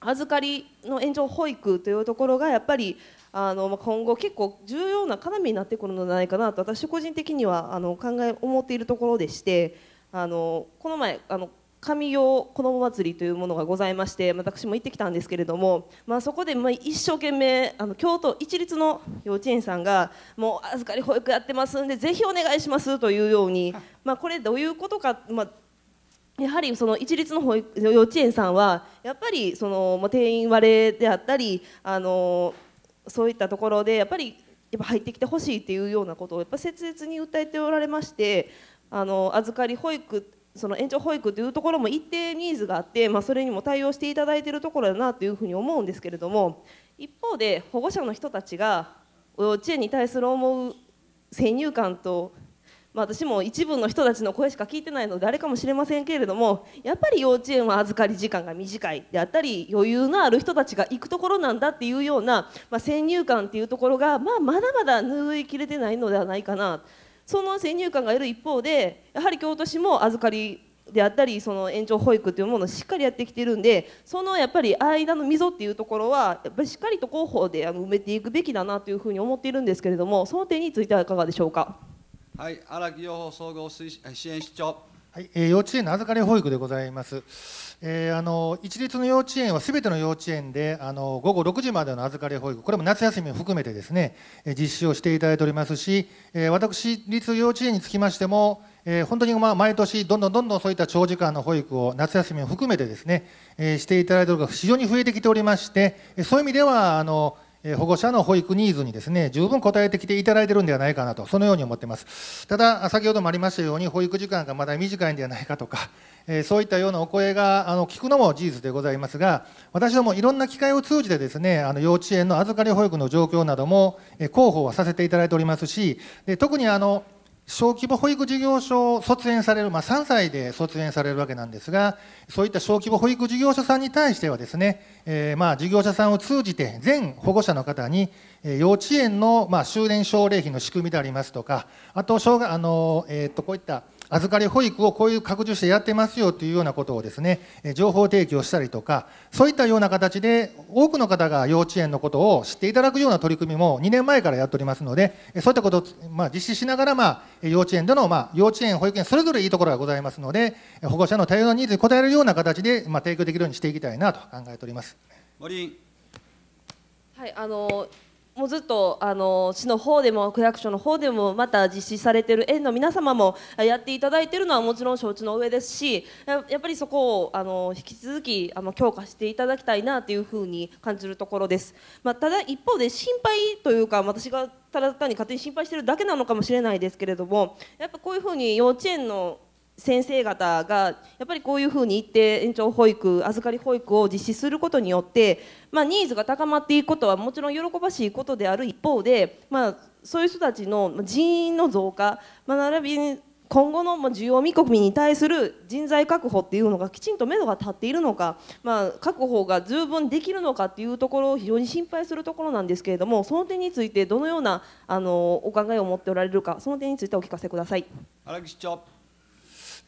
預かりの延長保育というところがやっぱりあの今後結構重要な要になってくるのではないかなと私個人的にはあの考え思っているところでしてあのこの前あの神用子ども祭りというものがございまして私も行ってきたんですけれども、まあ、そこでまあ一生懸命あの京都一律の幼稚園さんがもう預かり保育やってますんでぜひお願いしますというように、まあ、これどういうことか、まあやはりその一律の保育幼稚園さんはやっぱりその定員割れであったりあのそういったところでやっぱりやっぱ入ってきてほしいっていうようなことをやっぱ切実に訴えておられましてあの預かり保育その延長保育というところも一定ニーズがあって、まあ、それにも対応していただいているところだなというふうに思うんですけれども一方で保護者の人たちが幼稚園に対する思う先入観とまあ、私も一部の人たちの声しか聞いてないのであれかもしれませんけれどもやっぱり幼稚園は預かり時間が短いであったり余裕のある人たちが行くところなんだっていうような、まあ、先入観っていうところが、まあ、まだまだ拭いきれてないのではないかなその先入観がいる一方でやはり京都市も預かりであったりその延長保育というものをしっかりやってきてるんでそのやっぱり間の溝っていうところはやっぱりしっかりと広報で埋めていくべきだなというふうに思っているんですけれどもその点についてはいかがでしょうか。はい、荒木予報総合支援室長。はい、えー、幼稚園の預かり保育でございます。えー、あの一律の幼稚園はすべての幼稚園であの午後6時までの預かり保育、これも夏休みを含めてですね、え実施をしていただいておりますし、えー、私立幼稚園につきましても、えー、本当にまあ毎年どんどんどんどんそういった長時間の保育を夏休みを含めてですね、えー、していただいているが非常に増えてきておりまして、そういう意味ではあの。保護者の保育ニーズにですね、十分応えてきていただいてるんではないかなと、そのように思ってます。ただ、先ほどもありましたように、保育時間がまだ短いんではないかとか、えそういったようなお声があの聞くのも事実でございますが、私どもいろんな機会を通じてですね、あの幼稚園の預かり保育の状況なども、え広報はさせていただいておりますし、で特にあの、小規模保育事業所を卒園される、まあ、3歳で卒園されるわけなんですが、そういった小規模保育事業所さんに対してはですね、えー、まあ事業者さんを通じて全保護者の方に、え幼稚園のまあ修練奨励費の仕組みでありますとか、あとあのー、えっとこういった預かり保育をこういう拡充してやってますよというようなことをですね、情報提供したりとか、そういったような形で多くの方が幼稚園のことを知っていただくような取り組みも2年前からやっておりますので、そういったことをま実施しながら、ま幼稚園での、ま幼稚園、保育園、それぞれいいところがございますので、保護者の多様なニーズに応えるような形で、ま提供できるようにしていきたいなと考えております。森はい、あのーもうずっとあの市の方でも区役所の方でもまた実施されている園の皆様もやっていただいているのはもちろん承知の上ですしやっぱりそこをあの引き続きあの強化していただきたいなというふうに感じるところです、まあ、ただ一方で心配というか私がただ単に勝手に心配しているだけなのかもしれないですけれどもやっぱこういうふうに幼稚園の先生方がやっぱりこういうふうに言って延長保育預かり保育を実施することによって、まあ、ニーズが高まっていくことはもちろん喜ばしいことである一方で、まあ、そういう人たちの人員の増加、まあ、並びに今後の需要見込みに対する人材確保っていうのがきちんと目処が立っているのか、まあ、確保が十分できるのかっていうところを非常に心配するところなんですけれどもその点についてどのようなあのお考えを持っておられるかその点についてお聞かせください。荒木市長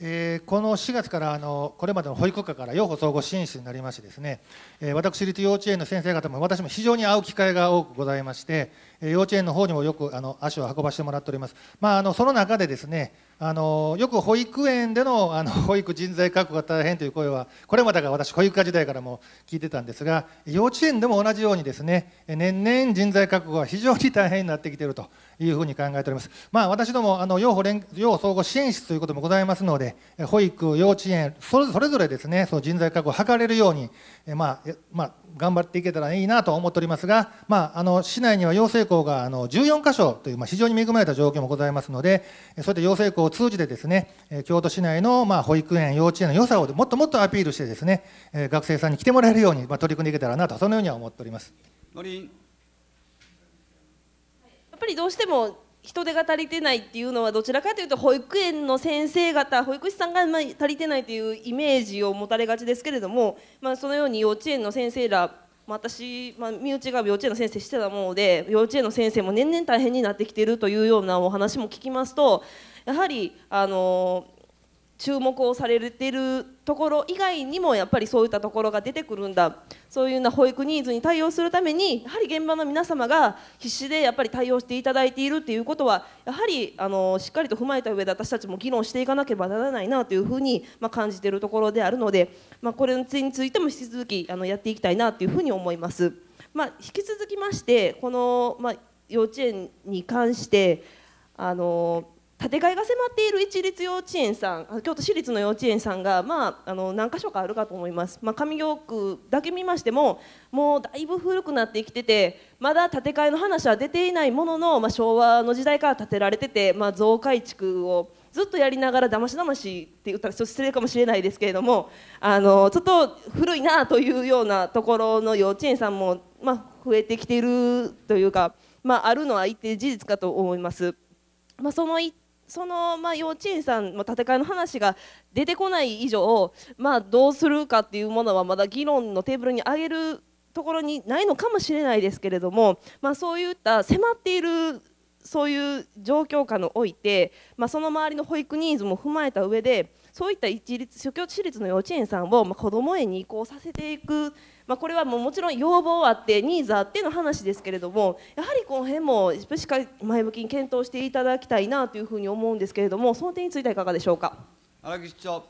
えー、この4月からあのこれまでの保育課から養護総合支援室になりましてですね、えー、私立幼稚園の先生方も私も非常に会う機会が多くございまして、幼稚園の方にもよくあの足を運ばせてもらっております、まあ、あのその中でですねあのよく保育園でのあの 保育人材確保が大変という声はこれもだから私保育課時代からも聞いてたんですが幼稚園でも同じようにですね年々人材確保は非常に大変になってきているというふうに考えております、まあ、私どもあの要保連要総合支援室ということもございますので保育幼稚園それぞれですねその人材確保を図れるようにえまあまあ、頑張っていけたらいいなと思っておりますが、まあ、あの市内には養成校があの14箇所という、まあ、非常に恵まれた状況もございますのでそういった養成校を通じてですね京都市内の、まあ、保育園幼稚園の良さをもっともっとアピールしてですね学生さんに来てもらえるように、まあ、取り組んでいけたらなとそのようには思っております。やっぱりどうしても人手が足りてないっていうのはどちらかというと保育園の先生方保育士さんがま足りてないというイメージを持たれがちですけれども、まあ、そのように幼稚園の先生ら私、まあ、身内が幼稚園の先生してたもので幼稚園の先生も年々大変になってきているというようなお話も聞きますとやはりあの注目をされているところ以外にもやっぱりそういったところが出てくるんだそういうような保育ニーズに対応するためにやはり現場の皆様が必死でやっぱり対応していただいているっていうことはやはりあのしっかりと踏まえた上で私たちも議論していかなければならないなというふうに、まあ、感じているところであるので、まあ、これについても引き続きあのやっていきたいなというふうに思います。まあ、引き続きましてこの、まあ、幼稚園に関してあの建て替えが迫っている一律幼稚園さん京都市立の幼稚園さんが、まあ、あの何箇所かあるかと思います、まあ、上京区だけ見ましてももうだいぶ古くなってきててまだ建て替えの話は出ていないものの、まあ、昭和の時代から建てられてて、まあ、増改築をずっとやりながらだましだましって言ったらちょっと失礼かもしれないですけれどもあのちょっと古いなというようなところの幼稚園さんも、まあ、増えてきているというか、まあ、あるのは一定事実かと思います。まあ、その一その、まあ、幼稚園さんの建て替えの話が出てこない以上、まあ、どうするかっていうものはまだ議論のテーブルに上げるところにないのかもしれないですけれども、まあ、そういった迫っているそういう状況下において、まあ、その周りの保育ニーズも踏まえた上でそういった一律、諸教私立の幼稚園さんを、まあ、子ども園に移行させていくまあ、これはもうもちろん要望あってニーズあっての話ですけれどもやはりこの辺もしっかり前向きに検討していただきたいなというふうに思うんですけれどもその点についてはいかがでしょうか。荒木市長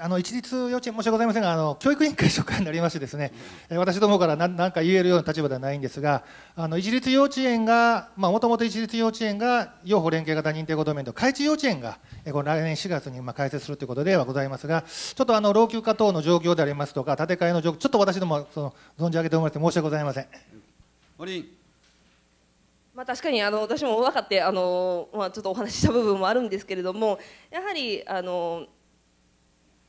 あの一律幼稚園申し訳ございませんがあの教育委員会所管になりましてですね、う ん、私どもから何か言えるような立場ではないんですがあの一律幼稚園がもともと一律幼稚園が幼保連携型認定ごとめと開智幼稚園がこの来年4月にまあ開設するということではございますがちょっとあの老朽化等の状況でありますとか建て替えの状況ちょっと私どもその存じ上げておりまして申し訳ございません。まあ、確かにあの私も分かってあの、まあ、ちょっとお話しした部分もあるんですけれどもやはりあの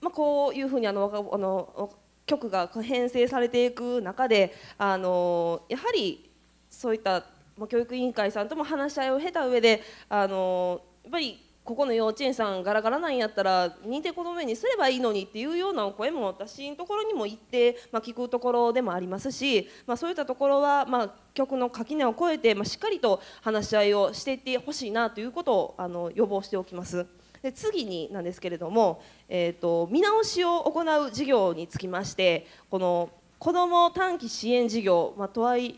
まあ、こういうふうにあのあの局が編成されていく中であのやはりそういった教育委員会さんとも話し合いを経た上であのやっぱりここの幼稚園さんガラガラなんやったら認定こども園にすればいいのにっていうようなお声も私のところにも行って、まあ、聞くところでもありますし、まあ、そういったところは、まあ、局の垣根を越えて、まあ、しっかりと話し合いをしていってほしいなということをあの予防しておきます。で次になんですけれども、えーと、見直しを行う事業につきましてこの子ども短期支援事業、まあ、トワイ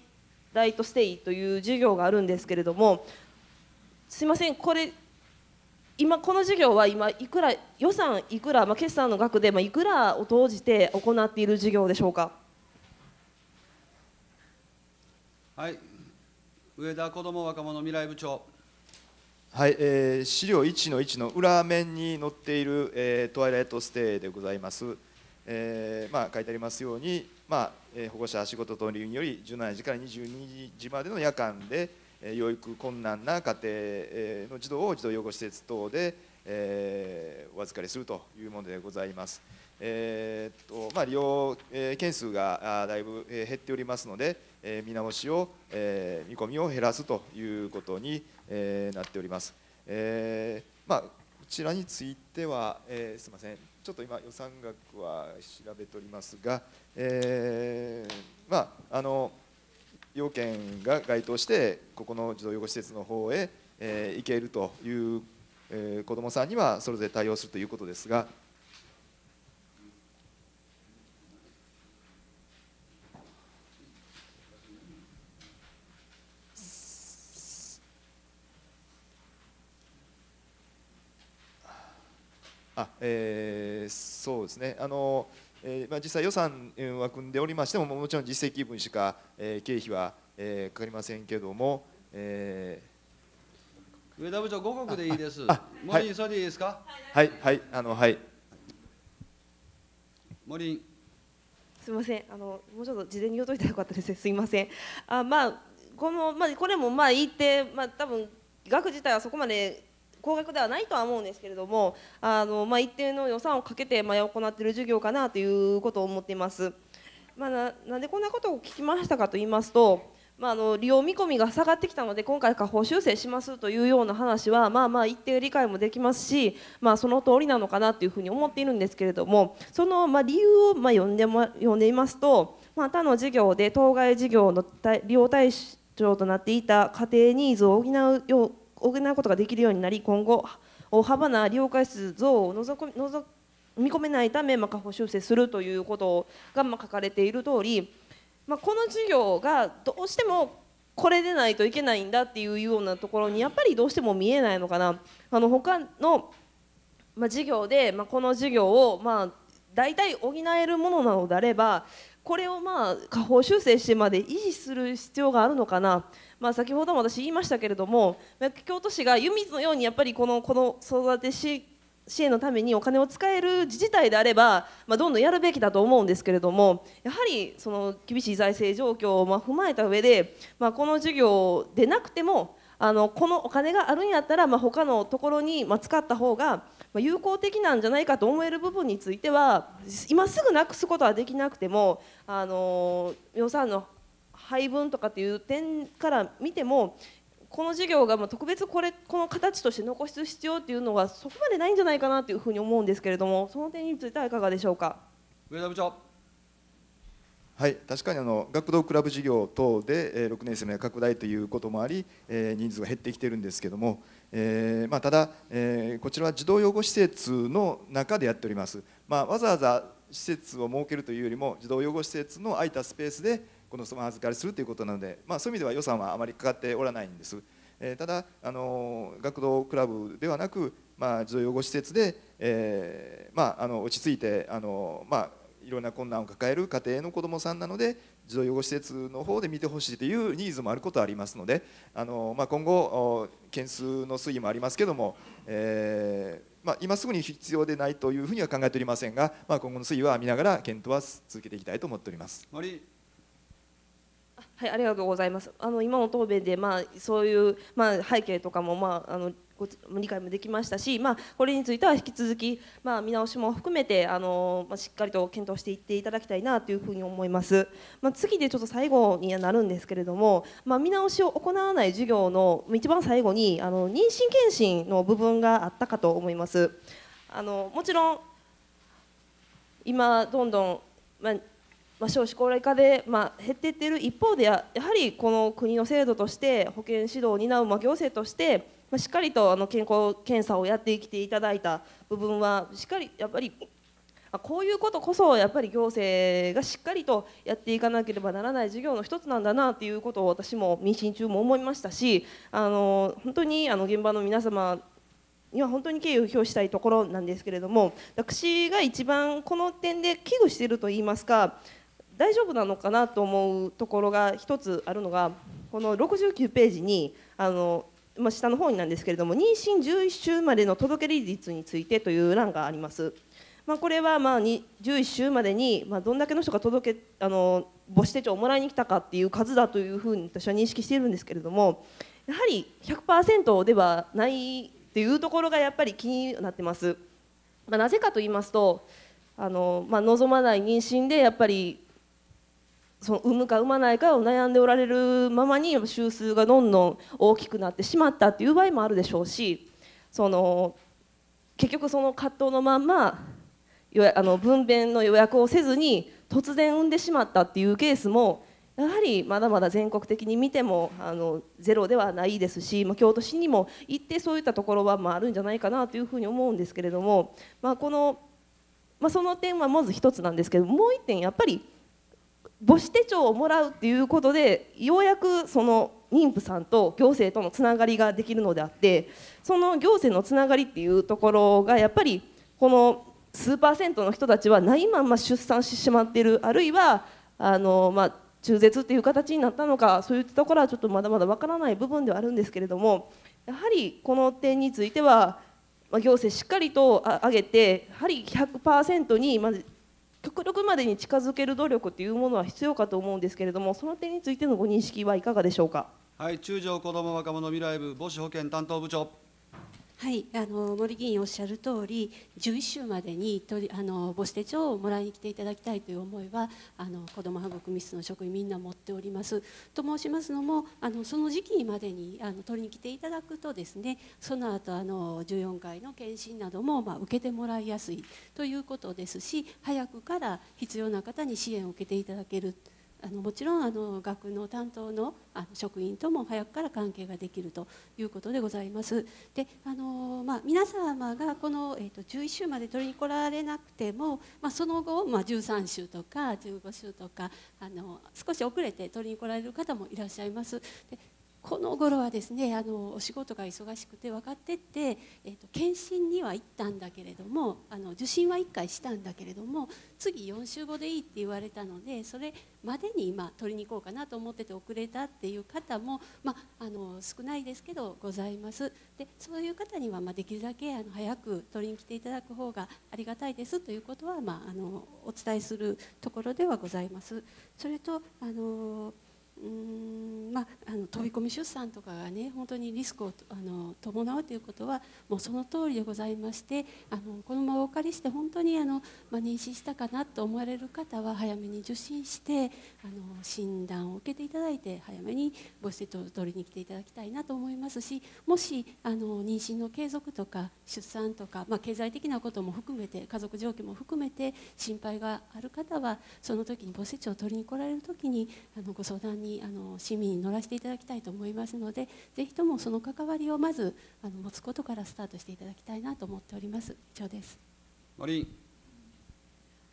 ライトステイという事業があるんですけれどもすいませんこれ今この事業は今いくら予算いくら、まあ、決算の額で、まあ、いくらを投じて行っている事業でしょうか。はい上田子ども若者未来部長はいえー、資料1の1の裏面に載っている、えー、トワイライトステイでございます、えーまあ、書いてありますように、まあえー、保護者仕事等理由により17時から22時までの夜間で、えー、養育困難な家庭、えの児童を児童養護施設等で、えー、お預かりするというものでございます、えーとまあ、利用、えー、件数がだいぶ減っておりますので、えー、見直しを、えー、見込みを減らすということにえー、なっております。えー、まあ、こちらについては、えー、すみません、ちょっと今予算額は調べておりますが、えー、まああの要件が該当してここの児童養護施設の方へ、えー、行けるという、えー、子どもさんにはそれぞれ対応するということですが。あえー、そうですねあの、えーまあ、実際予算は組んでおりましてももちろん実績分しか、えー、経費は、えー、かかりませんけども、えー、上田部長、五国でいいです。モリそれでいいですか。はい、はい、あの、はい。森すみません、あの、もうちょっと事前に言うといたらよかったです。すみません。あ、まあ、この、まあ、これも、まあ、言って、まあ、多分。額自体はそこまで高額ではないとは思うんですけれどもあの、まあ、一定の予算をかけて、まあ、行っている授業かなということを思っています。まあ、ななんでこんなことを聞きましたかと言いますと、まあ、あの利用見込みが下がってきたので今回下方修正しますというような話はまあまあ一定理解もできますし、まあ、その通りなのかなというふうに思っているんですけれどもそのまあ理由をまあ読んでも読んでいますと、まあ、他の授業で当該事業の利用対象となっていた家庭ニーズを補うよう補うことができるようになり今後大幅な利用回数増をくみ込めないため、まあ、下方修正するということが、まあ、書かれている通り、まあ、この授業がどうしてもこれでないといけないんだっていうようなところにやっぱりどうしても見えないのかな。あの他のまあ、授業で、まあ、この授業を、まあ、大体補えるものなのであればこれをまあ下方修正してまで維持する必要があるのかなまあ、先ほども私言いましたけれども京都市が湯水のようにやっぱりこの子の子育て支援のためにお金を使える自治体であれば、まあ、どんどんやるべきだと思うんですけれどもやはりその厳しい財政状況をまあ踏まえた上で、まあ、この授業でなくてもあのこのお金があるんやったら、まあ、他のところに、まあ、使った方が有効的なんじゃないかと思える部分については今すぐなくすことはできなくてもあの予算の配分とかっていう点から見てもこの事業がま特別これこの形として残す必要っていうのはそこまでないんじゃないかなというふうに思うんですけれどもその点についてはいかがでしょうか上田部長はい、確かにあの学童クラブ事業等で、え6年生の拡大ということもあり、え人数が減ってきてるんですけども、えーまあ、ただ、えこちらは児童養護施設の中でやっております、まあ、わざわざ施設を設けるというよりも児童養護施設の空いたスペースでこのそのホ預かりするということなので、まあ、そういう意味では予算はあまりかかっておらないんです。えー、ただあの学童クラブではなく、まあ、児童養護施設で、えーまあ、あの落ち着いてあの、まあ、いろんな困難を抱える家庭の子どもさんなので児童養護施設の方で見てほしいというニーズもあることはありますのであの、まあ、今後件数の推移もありますけども、えーまあ、今すぐに必要でないというふうには考えておりませんが、まあ、今後の推移は見ながら検討は続けていきたいと思っております。はい、ありがとうございます。あの今の答弁でまあそういうまあ背景とかもまああのご理解もできましたし、まあ、これについては引き続き、まあ、見直しも含めてあの、まあ、しっかりと検討していっていただきたいなというふうに思います、まあ、次でちょっと最後になるんですけれども、まあ、見直しを行わない授業の一番最後にあの妊娠検診の部分があったかと思いますあのもちろん今どんどん、まあま少子高齢化で、ま減っていっている一方でやはりこの国の制度として保健指導を担う、ま行政として、ましっかりとあの健康検査をやってきていただいた部分はしっかりやっぱりこういうことこそやっぱり行政がしっかりとやっていかなければならない事業の一つなんだなということを私も妊娠中も思いましたしあの本当にあの現場の皆様には本当に敬意を表したいところなんですけれども私が一番この点で危惧していると言いますか大丈夫なのかなと思うところが1つあるのがこの69ページにあの、まあ、下の方になんですけれども妊娠11週までの届け率についてという欄があります。まあ、これはまあ11週までに、まあ、どんだけの人が届けあの母子手帳をもらいに来たかっていう数だというふうに私は認識しているんですけれどもやはり100%ではないっていうところがやっぱり気になってます。まあ、なぜかと言いますとあの、まあ、望まない妊娠でやっぱりその産むか産まないかを悩んでおられるままに周数がどんどん大きくなってしまったっていう場合もあるでしょうしその結局その葛藤のまんまあの分娩の予約をせずに突然産んでしまったっていうケースもやはりまだまだ全国的に見てもあのゼロではないですし、まあ、京都市にも一定そういったところはまああるんじゃないかなというふうに思うんですけれども、まあ、この、まあ、その点はまず一つなんですけどもう一点やっぱり母子手帳をもらうっていうことでようやくその妊婦さんと行政とのつながりができるのであってその行政のつながりっていうところがやっぱりこの数パーセントの人たちはないまんま出産してしまっているあるいはあの、まあ、中絶っていう形になったのかそういったところはちょっとまだまだわからない部分ではあるんですけれどもやはりこの点については行政しっかりと上げてやはり100%にまず極力までに近づける努力というものは必要かと思うんですけれども、その点についてのご認識はいかがでしょうか。はい、中条子ども若者未来部母子保健担当部長。はい、あの森議員おっしゃる通り、11週までにあの母子手帳をもらいに来ていただきたいという思いは、あの子ども保護組室の職員みんな持っております。と申しますのも、あのその時期までにあの取りに来ていただくとですね、その後あの14回の検診などもまあ、受けてもらいやすいということですし、早くから必要な方に支援を受けていただける。あのもちろんあの学の担当のあの職員とも早くから関係ができるということでございます。であのまあ、皆様がこの、えーと、11週まで取りに来られなくても、まあ、その後、まあ、13週とか15週とかあの少し遅れて取りに来られる方もいらっしゃいます。でこの頃はですねあのお仕事が忙しくて分かってって、えーと、検診には行ったんだけれどもあの受診は1回したんだけれども次4週後でいいって言われたのでそれまでに今取りに行こうかなと思ってて遅れたっていう方も、まあ、の少ないですけどございますでそういう方には、まできるだけあの早く取りに来ていただく方がありがたいですということは、まあ、あのお伝えするところではございます。それとあのーうんまあ、あの飛び込み出産とかがね本当にリスクをあの伴うということはもうその通りでございましてあのこのままお借りして本当にあの、まあ、妊娠したかなと思われる方は早めに受診してあの診断を受けていただいて早めに母子手帳を取りに来ていただきたいなと思いますしもしあの妊娠の継続とか出産とか、まあ、経済的なことも含めて家族状況も含めて心配がある方はその時に母子手帳を取りに来られる時にあのご相談ににあの市民に乗らせていただきたいと思いますのでぜひともその関わりをまずあの持つことからスタートしていただきたいなと思っております以上ですマリ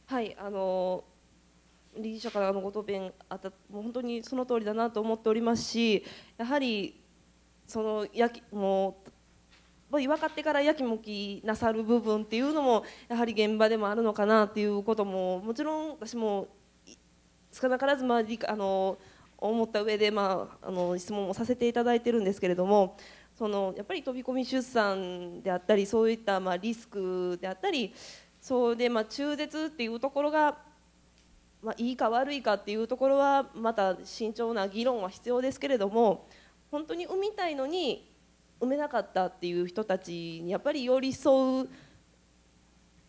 はいあの理事者からのご答弁あたもう本当にその通りだなと思っておりますしやはりそのやきもう分かってからやきもきなさる部分っていうのもやはり現場でもあるのかなっていうことももちろん私も少なからずまああの思った上で、まあ、あの質問もさせていただいてるんですけれどもそのやっぱり飛び込み出産であったりそういった、まあ、リスクであったりそうで、まあ、中絶っていうところが、まあ、いいか悪いかっていうところはまた慎重な議論は必要ですけれども本当に産みたいのに産めなかったっていう人たちにやっぱり寄り添う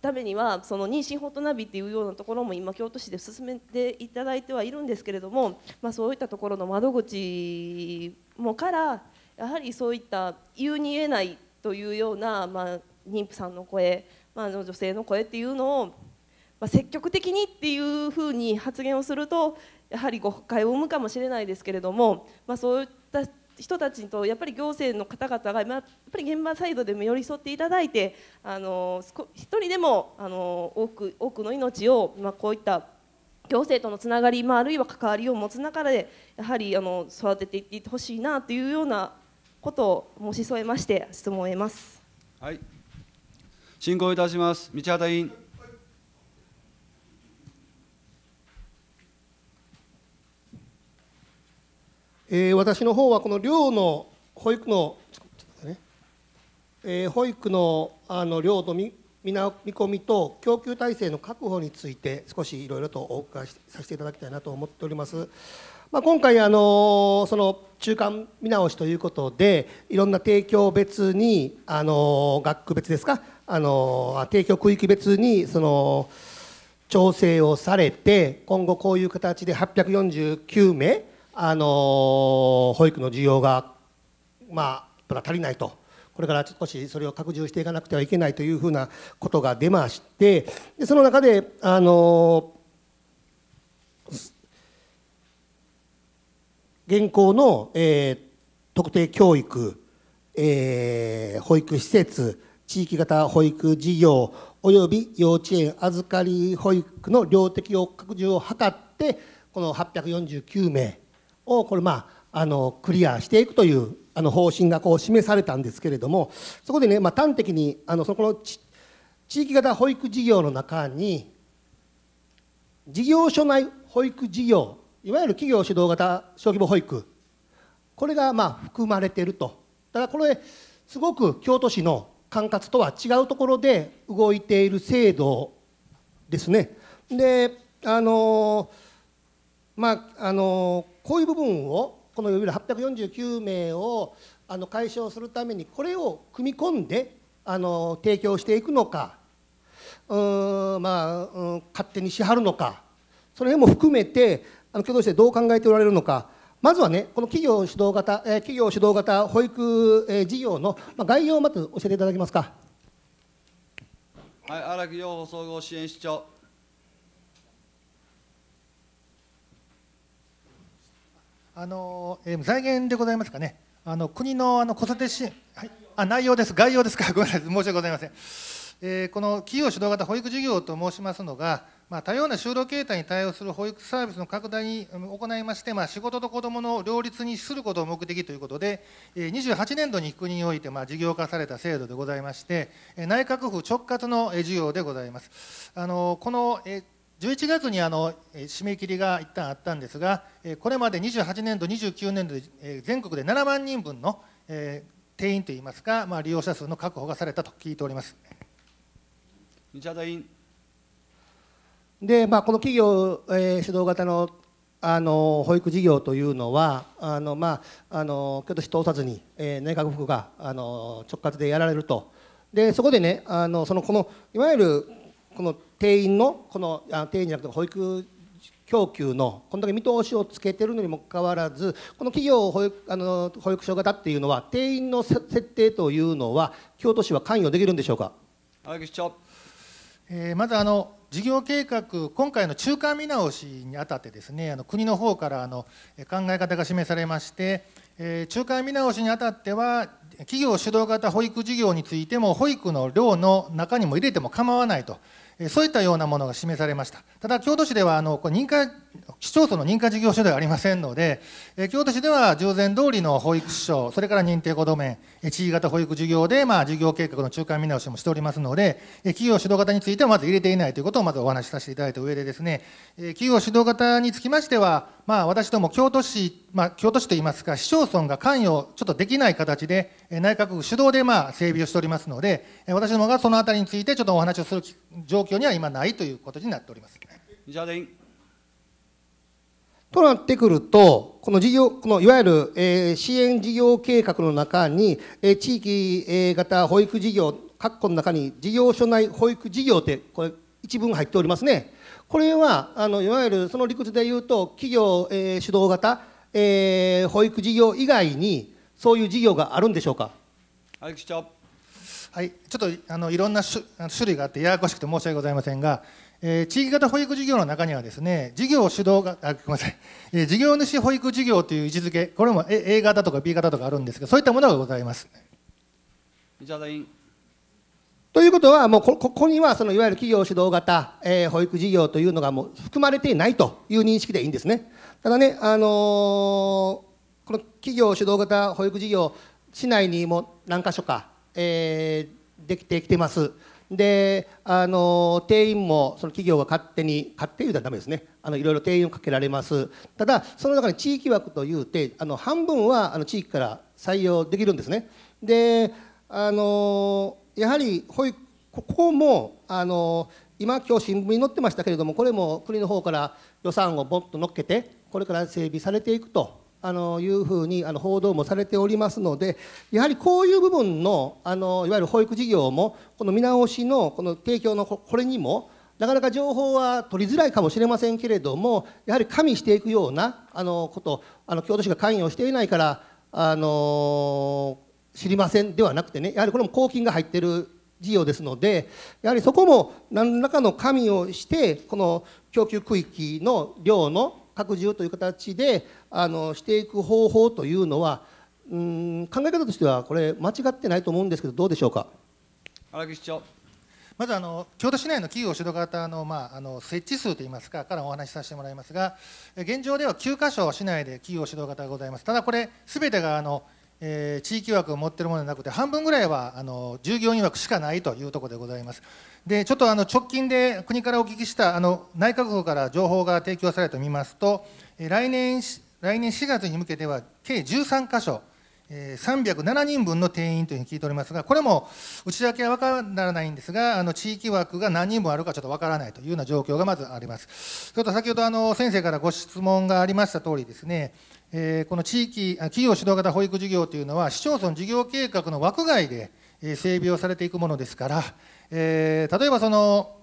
ためにはその妊娠フォトナビっていうようなところも今京都市で進めていただいてはいるんですけれども、まあ、そういったところの窓口もからやはりそういった言うに言えないというような、まあ、妊婦さんの声、まあ、女性の声っていうのを、ま積極的にっていうふうに発言をするとやはり誤解を生むかもしれないですけれども、まあ、そういった人たちとやっぱり行政の方々がやっぱり現場サイドでも寄り添っていただいてあの一人でもあの多く多くの命を、まあ、こういった行政とのつながり、まあ、あるいは関わりを持つ中でやはりあの育てていってほしいなというようなことを申し添えまして質問を得ます。はい、進行いたします道端委員えー、私の方はこの寮の保育の、ねえー、保育のあの寮の見見込みと供給体制の確保について少しいろいろとお伺いさせていただきたいなと思っております。まあ、今回あのその中間見直しということでいろんな提供別にあの学区別ですかあの提供区域別にその調整をされて今後こういう形で849名あの保育の需要が、まあ、足りないと。これから少しそれを拡充していかなくてはいけないというふうなことが出ましてでその中であの現行の、えー、特定教育、えー、保育施設地域型保育事業および幼稚園預かり保育の量的を拡充を図ってこの849名をこれ、まあ、あのクリアしていくというあの方針がこう示されたんですけれどもそこでね、まあ、端的にあのそこの地域型保育事業の中に事業所内保育事業いわゆる企業主導型小規模保育これがまあ含まれているとただこれすごく京都市の管轄とは違うところで動いている制度ですねであのまああのこういう部分をこのいわゆる849名をあの解消するためにこれを組み込んであの提供していくのかうんまあ、うん、勝手にしはるのかその辺も含めてあの共同してどう考えておられるのかまずはねこの企業主導型、え企業主導型保育、え事業の、まあ、概要をまず教えていただけますか。はい、荒木陽総合支援室長あの財源でございますかね、あの国のあの子育て支援、はい、あ内容です、概要ですか、ごめんなさい、申し訳ございません。えー、この企業主導型保育事業と申しますのが、まあ、多様な就労形態に対応する保育サービスの拡大に行いまして、まあ、仕事と子どもの両立に資することを目的ということで、28年度に国において、まあ、事業化された制度でございまして、内閣府直轄の事業でございます。あのこの11月にあの締め切りが一旦あったんですが、これまで28年度、29年度で全国で7万人分の定員といいますか、まあ、利用者数の確保がされたと聞いております田委員。で、まあ、この企業、えー、主導型のあの保育事業というのはあの、まあ、あの京都市通さずに、えー、内閣府があの直轄でやられるとでそこでねあのそのこのいわゆるこの定員のこのあ定員じゃなくて保育供給のこんだけ見通しをつけてるのにもかかわらずこの企業を保育あの保育所型っていうのは定員の設定というのは京都市は関与できるんでしょうか青木市長、えー、まずあの事業計画今回の中間見直しにあたってですねあの国の方からあの考え方が示されまして、えー、中間見直しにあたっては企業主導型保育事業についても保育の量の中にも入れても構わないと。そういったようなものが示されました。ただ、京都市ではあの認可市町村の認可事業所ではありませんので、え京都市では従前通りの保育士それから認定子どめ、地域型保育事業で、まあ、事業計画の中間見直しもしておりますので、え企業主導型についてはまず入れていないということをまずお話しさせていただいた上でですね、え企業主導型につきましては、まあ、私ども京都市、まあ、京都市といいますか、市町村が関与ちょっとできない形で、内閣府主導でまあ整備をしておりますので、私どもがそのあたりについてちょっとお話をする状況には今ないということになっております。以上でとなってくると、この事業、このいわゆる、えー、支援事業計画の中に、えー、地域、えー、型保育事業、括弧の中に事業所内保育事業って、これ、一文入っておりますね。これは、あのいわゆるその理屈で言うと、企業、えー、主導型、えー、保育事業以外に、そういう事業があるんでしょうか。はい、市長。はい、ちょっとあのいろんな種類があってややこしくて申し訳ございませんが、え地域型保育事業の中にはですね、事業主導が、あ、ごめんなさい、え事業主保育事業という位置づけ、これも A, A 型とか B 型とかあるんですが、そういったものがございます。ということは、もうここにはそのいわゆる企業主導型、えー、保育事業というのがもう含まれていないという認識でいいんですね。ただね、あのー、この企業主導型保育事業、市内にも何か所か、えー、できてきてます。であの定員もその企業が勝手に勝手言うたらだめですねあのいろいろ定員をかけられますただその中に地域枠というてあの半分はあの地域から採用できるんですねであのやはり保育ここもあの今今日新聞に載ってましたけれどもこれも国の方から予算をボっと乗っけてこれから整備されていくとあのいうふうにあの報道もされておりますのでやはりこういう部分のあのいわゆる保育事業もこの見直しのこの提供のこれにもなかなか情報は取りづらいかもしれませんけれどもやはり加味していくようなあのことあの京都市が関与していないからあの知りませんではなくてねやはりこれも公金が入っている事業ですのでやはりそこも何らかの加味をしてこの供給区域の量の拡充という形であのしていく方法というのはうん考え方としてはこれ間違ってないと思うんですけどどうでしょうか荒木市長まずあの京都市内の企業主導型の,、まあ、あの設置数といいますかからお話しさせてもらいますが現状では9か所市内で企業主導型がございますただこれ全てがあのえー、地域枠を持っているものでなくて半分ぐらいはあの従業員枠しかないというところでございますでちょっとあの直近で国からお聞きしたあの内閣府から情報が提供されてみますと、来年来年4月に向けては計13箇所、307人分の定員というふうに聞いておりますが、これも内訳は分からないんですが、あの地域枠が何人分あるかちょっと分からないというような状況がまずあります。ちょっと先ほどあの先生からご質問がありました通りですね、えこの地域、企業主導型保育事業というのは、市町村事業計画の枠外で整備をされていくものですから、えー、例えばその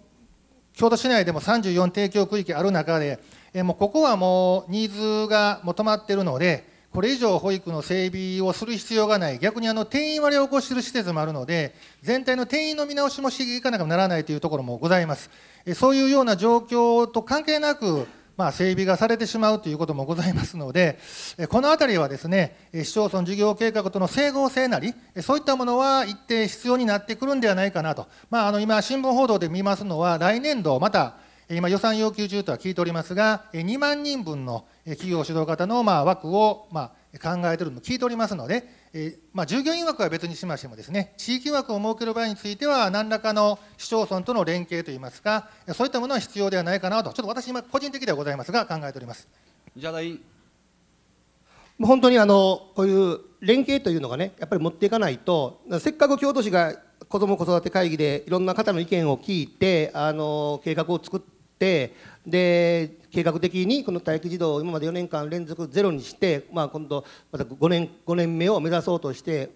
京都市内でも34提供区域ある中で、えー、もうここはもうニーズがも止まってるので、これ以上保育の整備をする必要がない、逆にあの定員割れを起こしている施設もあるので、全体の定員の見直しもしていかなければならないというところもございます。そういうような状況と関係なく、まあ、整備がされてしまうということもございますので、このあたりはですね、市町村事業計画との整合性なり、そういったものは一定必要になってくるんではないかなと、まあ、あの今、新聞報道で見ますのは、来年度、また今、予算要求中とは聞いておりますが、2万人分の企業主導型のまあ枠を、まあ、考えているの聞いておりますので、えまあ、従業員枠は別にしましてもですね、地域枠を設ける場合については、何らかの市町村との連携といいますか、そういったものは必要ではないかなと、ちょっと私、今、個人的ではございますが、考えております。じゃない本当にあのこういう連携というのがねやっぱり持っていかないとせっかく京都市が子ども子育て会議でいろんな方の意見を聞いてあの計画を作っててで計画的にこの待機児童を今まで4年間連続ゼロにして、まあ、今度また5年 ,5 年目を目指そうとして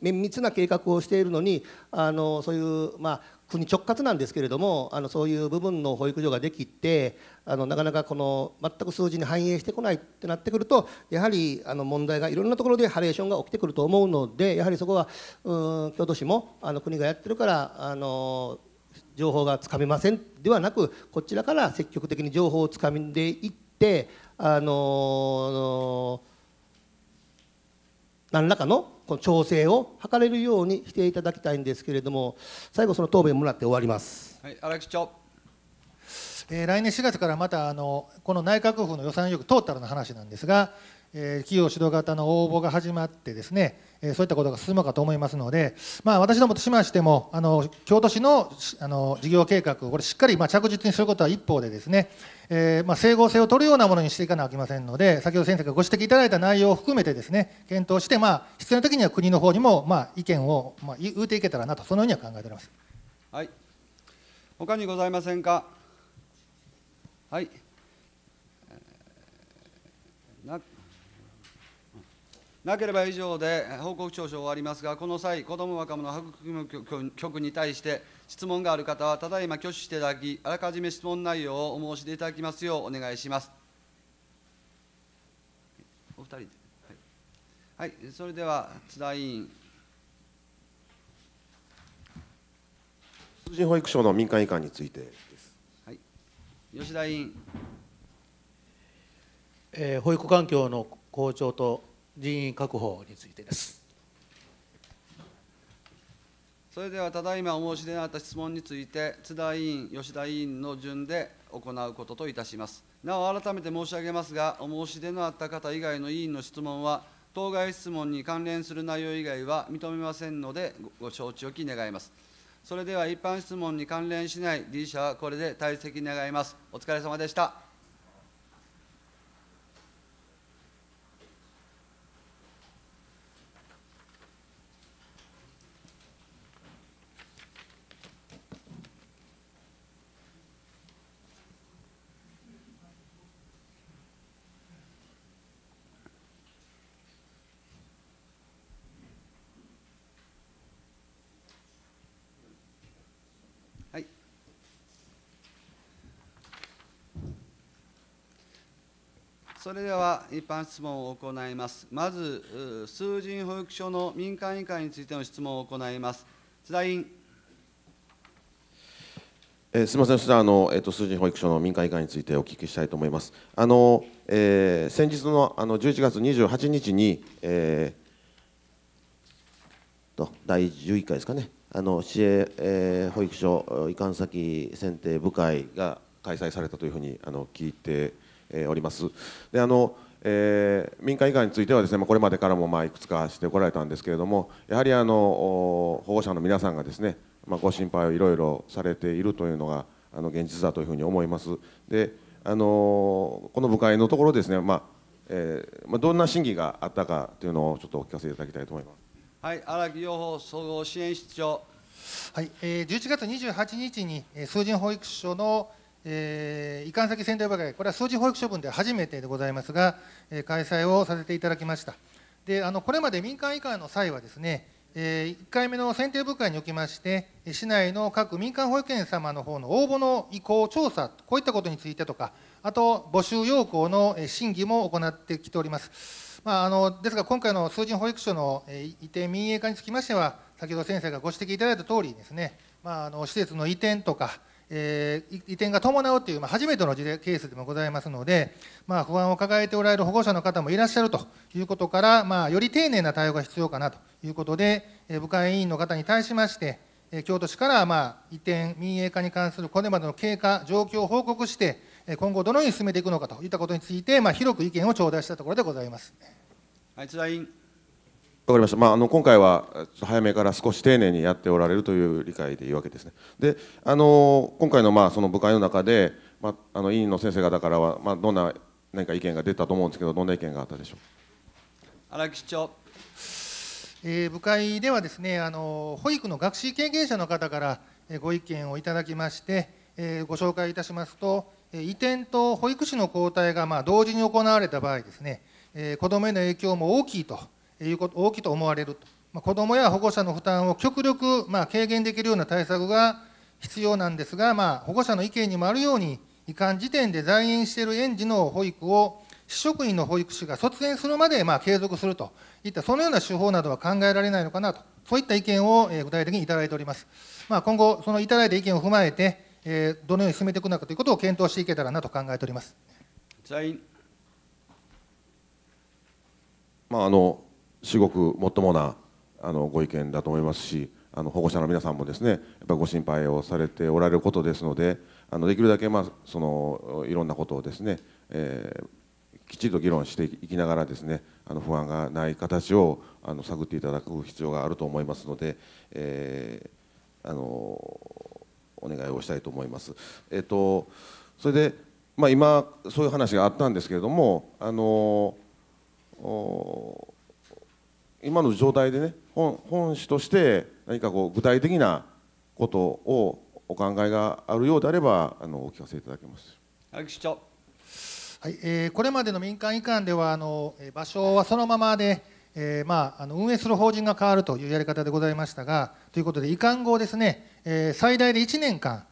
綿密な計画をしているのにあのそういう、まあ、国直轄なんですけれどもあのそういう部分の保育所ができてあのなかなかこの全く数字に反映してこないってなってくるとやはりあの問題がいろんなところでハレーションが起きてくると思うのでやはりそこはうん京都市もあの国がやってるからあのー情報がつかめませんではなくこちらから積極的に情報をつかんでいってあの何らかのこの調整を図れるようにしていただきたいんですけれども最後その答弁もらって終わります。はい、荒木町えー、来年4月からまたあのこの内閣府の予算予告トータルの話なんですが、えー、企業指導型の応募が始まってですねそういったことが進むかと思いますので、まあ、私どもとしましても、あの京都市のあの事業計画をこれしっかりま着実にすることは一方でですね、えー、ま整合性を取るようなものにしていかなきゃいけませんので、先ほど先生がご指摘いただいた内容を含めてですね、検討して、まあ、必要な時には国の方にもま意見をま言うていけたらなと、そのようには考えております。はい、他にございませんか。はい。なければ以上で報告徴書を終わりますが、この際、子ども若者育む局に対して、質問がある方は、ただいま挙手していただき、あらかじめ質問内容をお申し出いただきますようお願いします。お二人で、はい、はい、それでは津田委員。通信保育所の民間移管についてです。はい、吉田委員。えー、保育環境の向上と人員確保についてです。それではただいまお申し出のあった質問について、津田委員、吉田委員の順で行うことといたします。なお、改めて申し上げますが、お申し出のあった方以外の委員の質問は、当該質問に関連する内容以外は認めませんので、ご承知おき願います。それでは一般質問に関連しない D 社はこれで退席願います。お疲れ様でした。それでは一般質問を行います。まず、数人保育所の民間委員会についての質問を行います。津田委員。えー、すみません、そしたらあの、えーと、数人保育所の民間委員会についてお聞きしたいと思います。あのえー、先日のあの11月28日に、えー、と第11回ですかね、あの市営、えー、保育所移管先選定部会が開催されたというふうにあの聞いてえおります。であのえー、民間以外についてはですね、まあ、これまでからもまあいくつかしてこられたんですけれどもやはりあの保護者の皆さんがですね、まあ、ご心配をいろいろされているというのがあの現実だというふうに思います。であのこの部会のところですね、まあえーまあ、どんな審議があったかというのをちょっとお聞かせいただきたいと思います。はい、荒木養法総合支援室長。はい、えー、11月28日に、え数人保育所のえー、移管先仙台場会、これは掃除保育処分で初めてでございますが、えー、開催をさせていただきました。であのこれまで民間移管の際はですね、えー、1回目の選定部会におきまして、市内の各民間保育園様の方の応募の意向調査、こういったことについてとか、あと募集要項の審議も行ってきております。まあ、あのですが、今回の数人保育所の移転民営化につきましては、先ほど先生がご指摘いただいたとおりですね、まあ、あの施設の移転とか、えー、移転が伴うという、まあ、初めての事例ケースでもございますので、まあ、不安を抱えておられる保護者の方もいらっしゃるということから、まあ、より丁寧な対応が必要かなということで、えー、部会委員の方に対しまして、えー、京都市から、まあ、移転、民営化に関するこれまでの経過、状況を報告して、今後、どのように進めていくのかといったことについて、まあ、広く意見を頂戴したところでございます。はい、津田委員わかりました、まあ、あの今回は早めから少し丁寧にやっておられるという理解でいいわけですね。であの今回のまあその部会の中で、まあ、あの委員の先生方からは、まあ、どんな何か意見が出たと思うんですけどどんな意見があったでしょう荒木市長、えー、部会ではですねあの保育の学習経験者の方からご意見をいただきまして、えー、ご紹介いたしますと移転と保育士の交代がまあ同時に行われた場合ですね、え子どもへの影響も大きいと。いうこと大きいと思われると、まあ、子どもや保護者の負担を極力、まあ、軽減できるような対策が必要なんですが、まあ、保護者の意見にもあるようにいかん時点で在院している園児の保育を市職員の保育士が卒園するまでまあ継続するといったそのような手法などは考えられないのかなとそういった意見を具体的にいただいております、まあ、今後そのいただいた意見を踏まえて、えどのように進めていくのかということを検討していけたらなと考えております在まあ、あの至極もっともなあのご意見だと思いますしあの保護者の皆さんもですねやっぱご心配をされておられることですのであのできるだけ、まあ、そのいろんなことをですね、えー、きちんと議論していきながらですねあの不安がない形をあの探っていただく必要があると思いますので、えー、あのお願いをしたいと思います。えっ、ー、とそれで、まあ、今そういう話があったんですけれどもあのお今の状態でね本本市として何かこう具体的なことをお考えがあるようであればあのお聞かせいただけます市長、はいえー、これまでの民間移管ではあの場所はそのままで、えーまあ、あの運営する法人が変わるというやり方でございましたがということで移管後ですね、えー、最大で1年間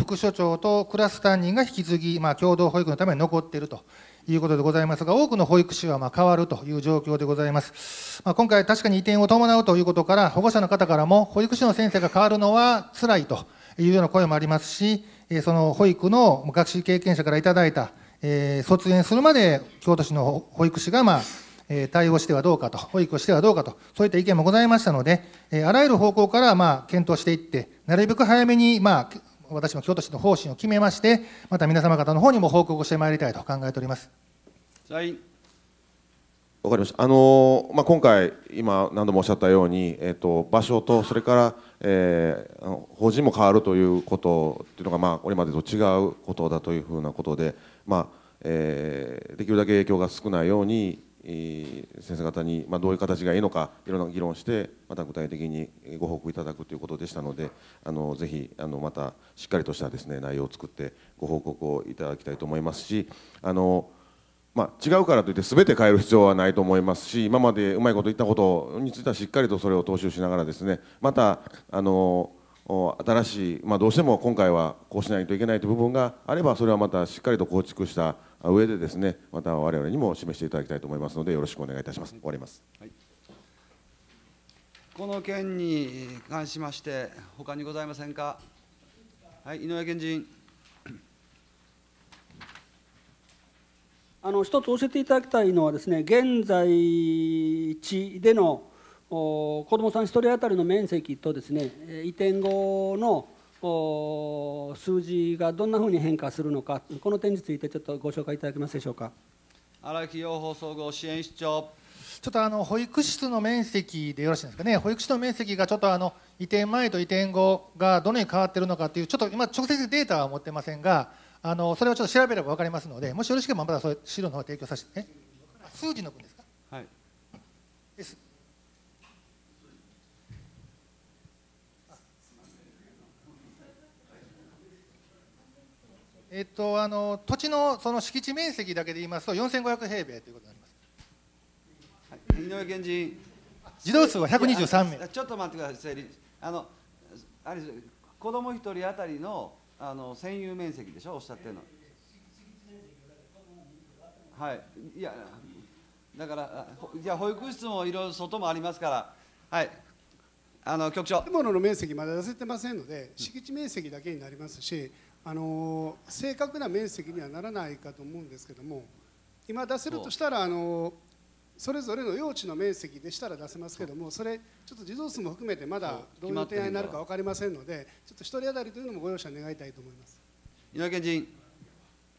副所長とクラス担任が引き継ぎ、まあ、共同保育のために残っているということでございますが、多くの保育士はま変わるという状況でございます。まあ、今回確かに移転を伴うということから、保護者の方からも、保育士の先生が変わるのは辛いというような声もありますし、その保育の学習経験者からいただいた、えー、卒園するまで京都市の保育士が、まあ、え対応してはどうかと、保育をしてはどうかと、そういった意見もございましたので、えあらゆる方向から、まあ、検討していって、なるべく早めに、まあ、私も京都市の方針を決めまして、また皆様方の方にも報告をしてまいりたいと考えております。はいわかりました。あのまあ今回今何度もおっしゃったように、えっ、ー、と場所とそれから、えー、法人も変わるということっていうのがまあこれまでと違うことだというふうなことで、まあ、えー、できるだけ影響が少ないように先生方に、まあ、どういう形がいいのかいろんな議論してまた具体的にご報告いただくということでしたのであのぜひあのまたしっかりとしたです、ね、内容を作ってご報告をいただきたいと思いますしあの、まあ、違うからといって全て変える必要はないと思いますし今までうまいこと言ったことについてはしっかりとそれを踏襲しながらですねまたあの新しい、まあ、どうしても今回はこうしないといけないという部分があればそれはまたしっかりと構築した上でですねまた我々にも示していただきたいと思いますのでよろしくお願いいたします終わります、はい、この件に関しまして他にございませんかはい井上賢人あの一つ教えていただきたいのはですね現在地でのお子どもさん一人当たりの面積とですね移転後の数字がどんなふうに変化するのかこの点についてちょっとご紹介いただけますでしょうか荒木養蜂総合支援室長ちょっとあの保育室の面積でよろしいですかね、保育室の面積がちょっとあの移転前と移転後がどのように変わっているのかという、ちょっと今、直接データは持ってませんが、あのそれをちょっと調べれば分かりますので、もしよろしければまだそれ資料の方提供させて、ね、数字の分ですか。はいですえっと、あの土地のその敷地面積だけで言いますと4500平米ということになります、はい、井上源氏児童数は123名ちょっと待ってくださいあのあれ子供一人当たりのあの占有面積でしょおっしゃってるのはいいやだからじゃ保育室もいろいろ外もありますからはいあの局長建物の面積まだ出せてませんので敷地面積だけになりますし、うんあの正確な面積にはならないかと思うんですけども今出せるとしたらあのそれぞれの用地の面積でしたら出せますけどもそれちょっと児童数も含めてまだどういう提案になるか分かりませんのでちょっと1人当たりというのもご容赦願いたいと思います稲垣人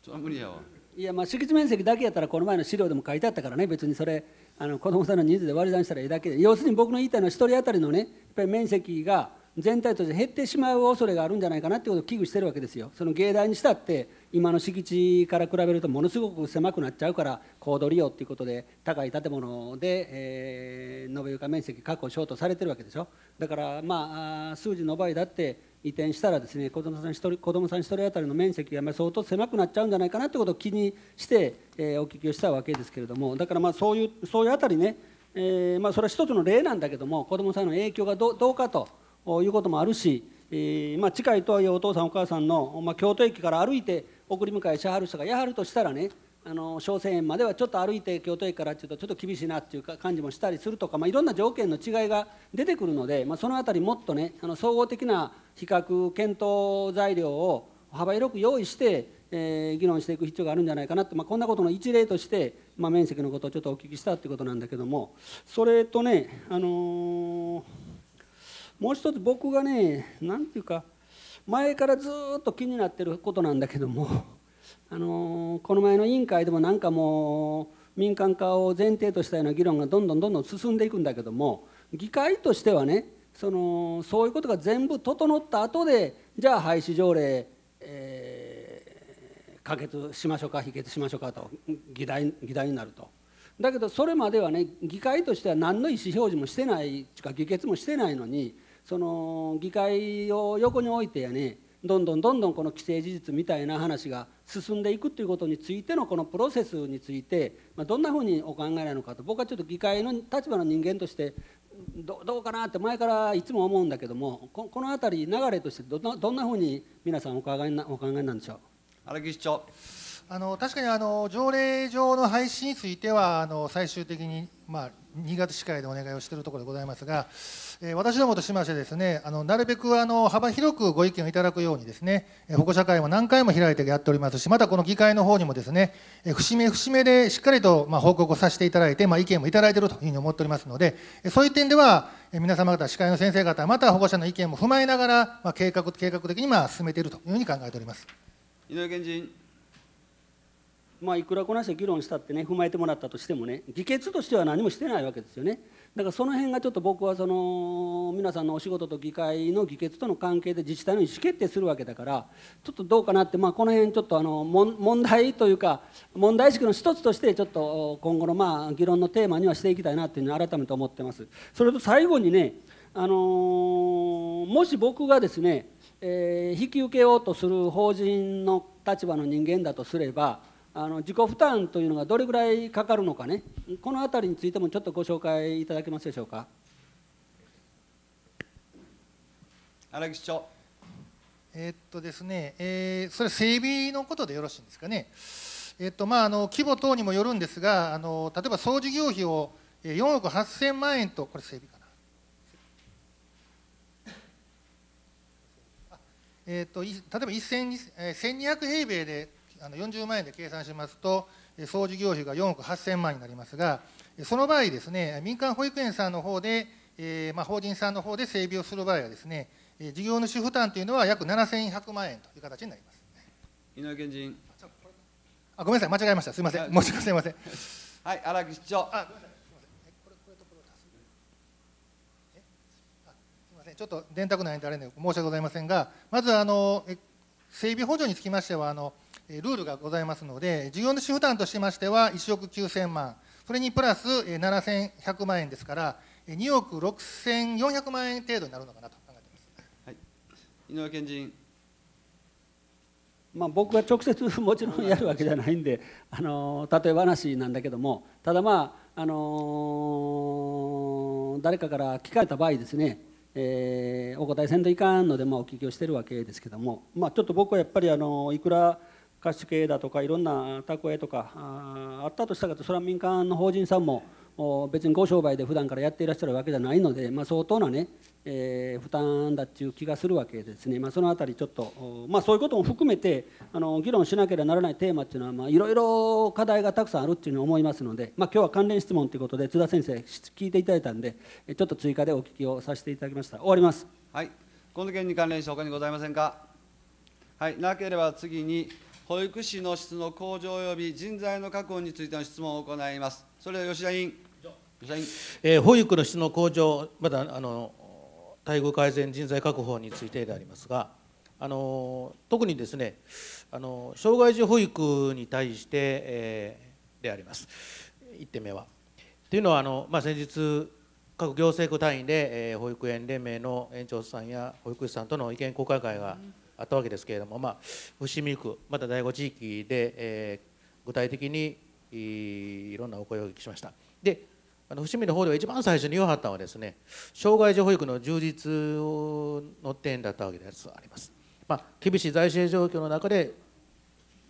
それは無理やわいやまあ敷地面積だけやったらこの前の資料でも書いてあったからね別にそれあの子どもさんの人数で割り算したらいいだけで要するに僕の言いたいのは1人当たりのねやっぱり面積が全体として減ってしまう恐れがあるんじゃないかなってことを危惧してるわけですよ。その芸大にしたって今の敷地から比べるとものすごく狭くなっちゃうから高度利用っていうことで高い建物で、えー、延べ床面積確保しようとされてるわけでしょ。だからまあ数字の場合だって移転したらですね子どもさん一人子どさん一人当たりの面積が相当狭くなっちゃうんじゃないかなってことを気にして、えー、お聞きをしたわけですけれどもだからまあそういうそういうあたりねえー、まあ、それは一つの例なんだけども子どもさんの影響がどうかということもあるし、えまあ、近いとはいえお父さんお母さんの、まあ、京都駅から歩いて送り迎えしはる人がやはるとしたらねあの小泉園まではちょっと歩いて京都駅からっていうとちょっと厳しいなっていうか感じもしたりするとか、まあ、いろんな条件の違いが出てくるので、まあ、その辺りもっとねあの総合的な比較検討材料を幅広く用意して、えー、議論していく必要があるんじゃないかなって、まあ、こんなことの一例として、まあ、面積のことをちょっとお聞きしたっていうことなんだけどもそれとねあのーもう一つ僕がね何て言うか前からずっと気になってることなんだけども、あのこの前の委員会でもなんかもう民間化を前提としたような議論がどんどんどんどん進んでいくんだけども議会としてはねそのそういうことが全部整った後でじゃあ廃止条例、えー、可決しましょうか否決しましょうかと議題議題になると。だけどそれまではね議会としては何の意思表示もしてないとか議決もしてないのにその議会を横に置いてやねどんどんどんどんこの既成事実みたいな話が進んでいくということについてのこのプロセスについて、まあ、どんなふうにお考えなのかと僕はちょっと議会の立場の人間としてどうかなって前からいつも思うんだけどもこの辺り流れとしてどんなふうに皆さんお考えなお考えなんでしょう荒木市長あの確かにあの条例上の廃止についてはあの最終的に、まあ、新潟市会でお願いをしているところでございますが、えー、私どもとしましてですねあのなるべくあの幅広くご意見をいただくようにですね保護者会も何回も開いてやっておりますしまたこの議会の方にもですね節目節目でしっかりと、まあ、報告をさせていただいて、まあ、意見もいただいているというふうに思っておりますのでそういう点では皆様方司会の先生方また保護者の意見も踏まえながら、まあ、計画計画的にまあ進めているというふうに考えております。井上賢人まあ、いくらこのし議論したってね踏まえてもらったとしてもね議決としては何もしてないわけですよねだからその辺がちょっと僕はその皆さんのお仕事と議会の議決との関係で自治体の意思決定するわけだからちょっとどうかなって、まあ、この辺ちょっとあの問題というか問題意識の一つとしてちょっと今後のまあ議論のテーマにはしていきたいなというのを改めて思ってます。それと最後にねあのー、もし僕がですね、えー、引き受けようとする法人の立場の人間だとすればあの自己負担というのがどれぐらいかかるのかねこの辺りについてもちょっとご紹介いただけますでしょうか荒木市長えー、っとですね、えー、それ整備のことでよろしいんですかねえー、っとまああの規模等にもよるんですがあの例えば総事業費を4億8000万円とこれ整備かなえっと例えば1200平米であの40万円で計算しますと、総事業費が4億8000万になりますが、その場合ですね、民間保育園さんの方で、えー、まあ、法人さんの方で整備をする場合はですね、事業主負担というのは約7100万円という形になります。井上健人あ。ごめんなさい、間違えました。すみません。申し訳すみません。はい、荒木市長。あ、ごめんなさい。ちょっと電卓内であれで申し訳ございませんが、まずあの整備補助につきましてはあの、ルールがございますので、事業主負担としましては1億9000万、それにプラス7100万円ですから、2億6400万円程度になるのかなと考えています、はい、井上健人。まあ、僕は直接 もちろんやるわけじゃないんであの例え話なんだけどもただまああのー、誰かから聞かれた場合ですねえー、お答えせんといかんので、まあ、お聞きをしてるわけですけども、まあ、ちょっと僕はやっぱりあのいくら貸し付けだとかいろんな宅えとかあったとしたらそれは民間の法人さんも別にご商売で普段からやっていらっしゃるわけじゃないので、まあ、相当なね、えー、負担だっていう気がするわけですね、まあ、その辺りちょっと、まあ、そういうことも含めてあの議論しなければならないテーマっていうのは、まあ、いろいろ課題がたくさんあるっていうふうに思いますので、まあ、今日は関連質問ということで津田先生聞いていただいたんでちょっと追加でお聞きをさせていただきました終わります。はいこの件に関連して他にございませんかはいなければ次に保育士の質の向上及び人材の確保についての質問を行います。それでは吉田委員。吉田委員えー、保育の質の向上、まだあの待遇改善人材確保についてでありますが、あの特にですねあの、障害児保育に対して、えー、であります、1点目は。というのはあの、まあ、先日、各行政区単位で、保育園連盟の園長さんや保育士さんとの意見交換会が、あったわけですけれども、まあ、伏見区また第5地域で、えー、具体的にいろんなお声をお聞きしましたであの伏見の方では一番最初に言わはったのはですね障害児保育の充実の点だったわけですあります、まあ、厳しい財政状況の中で、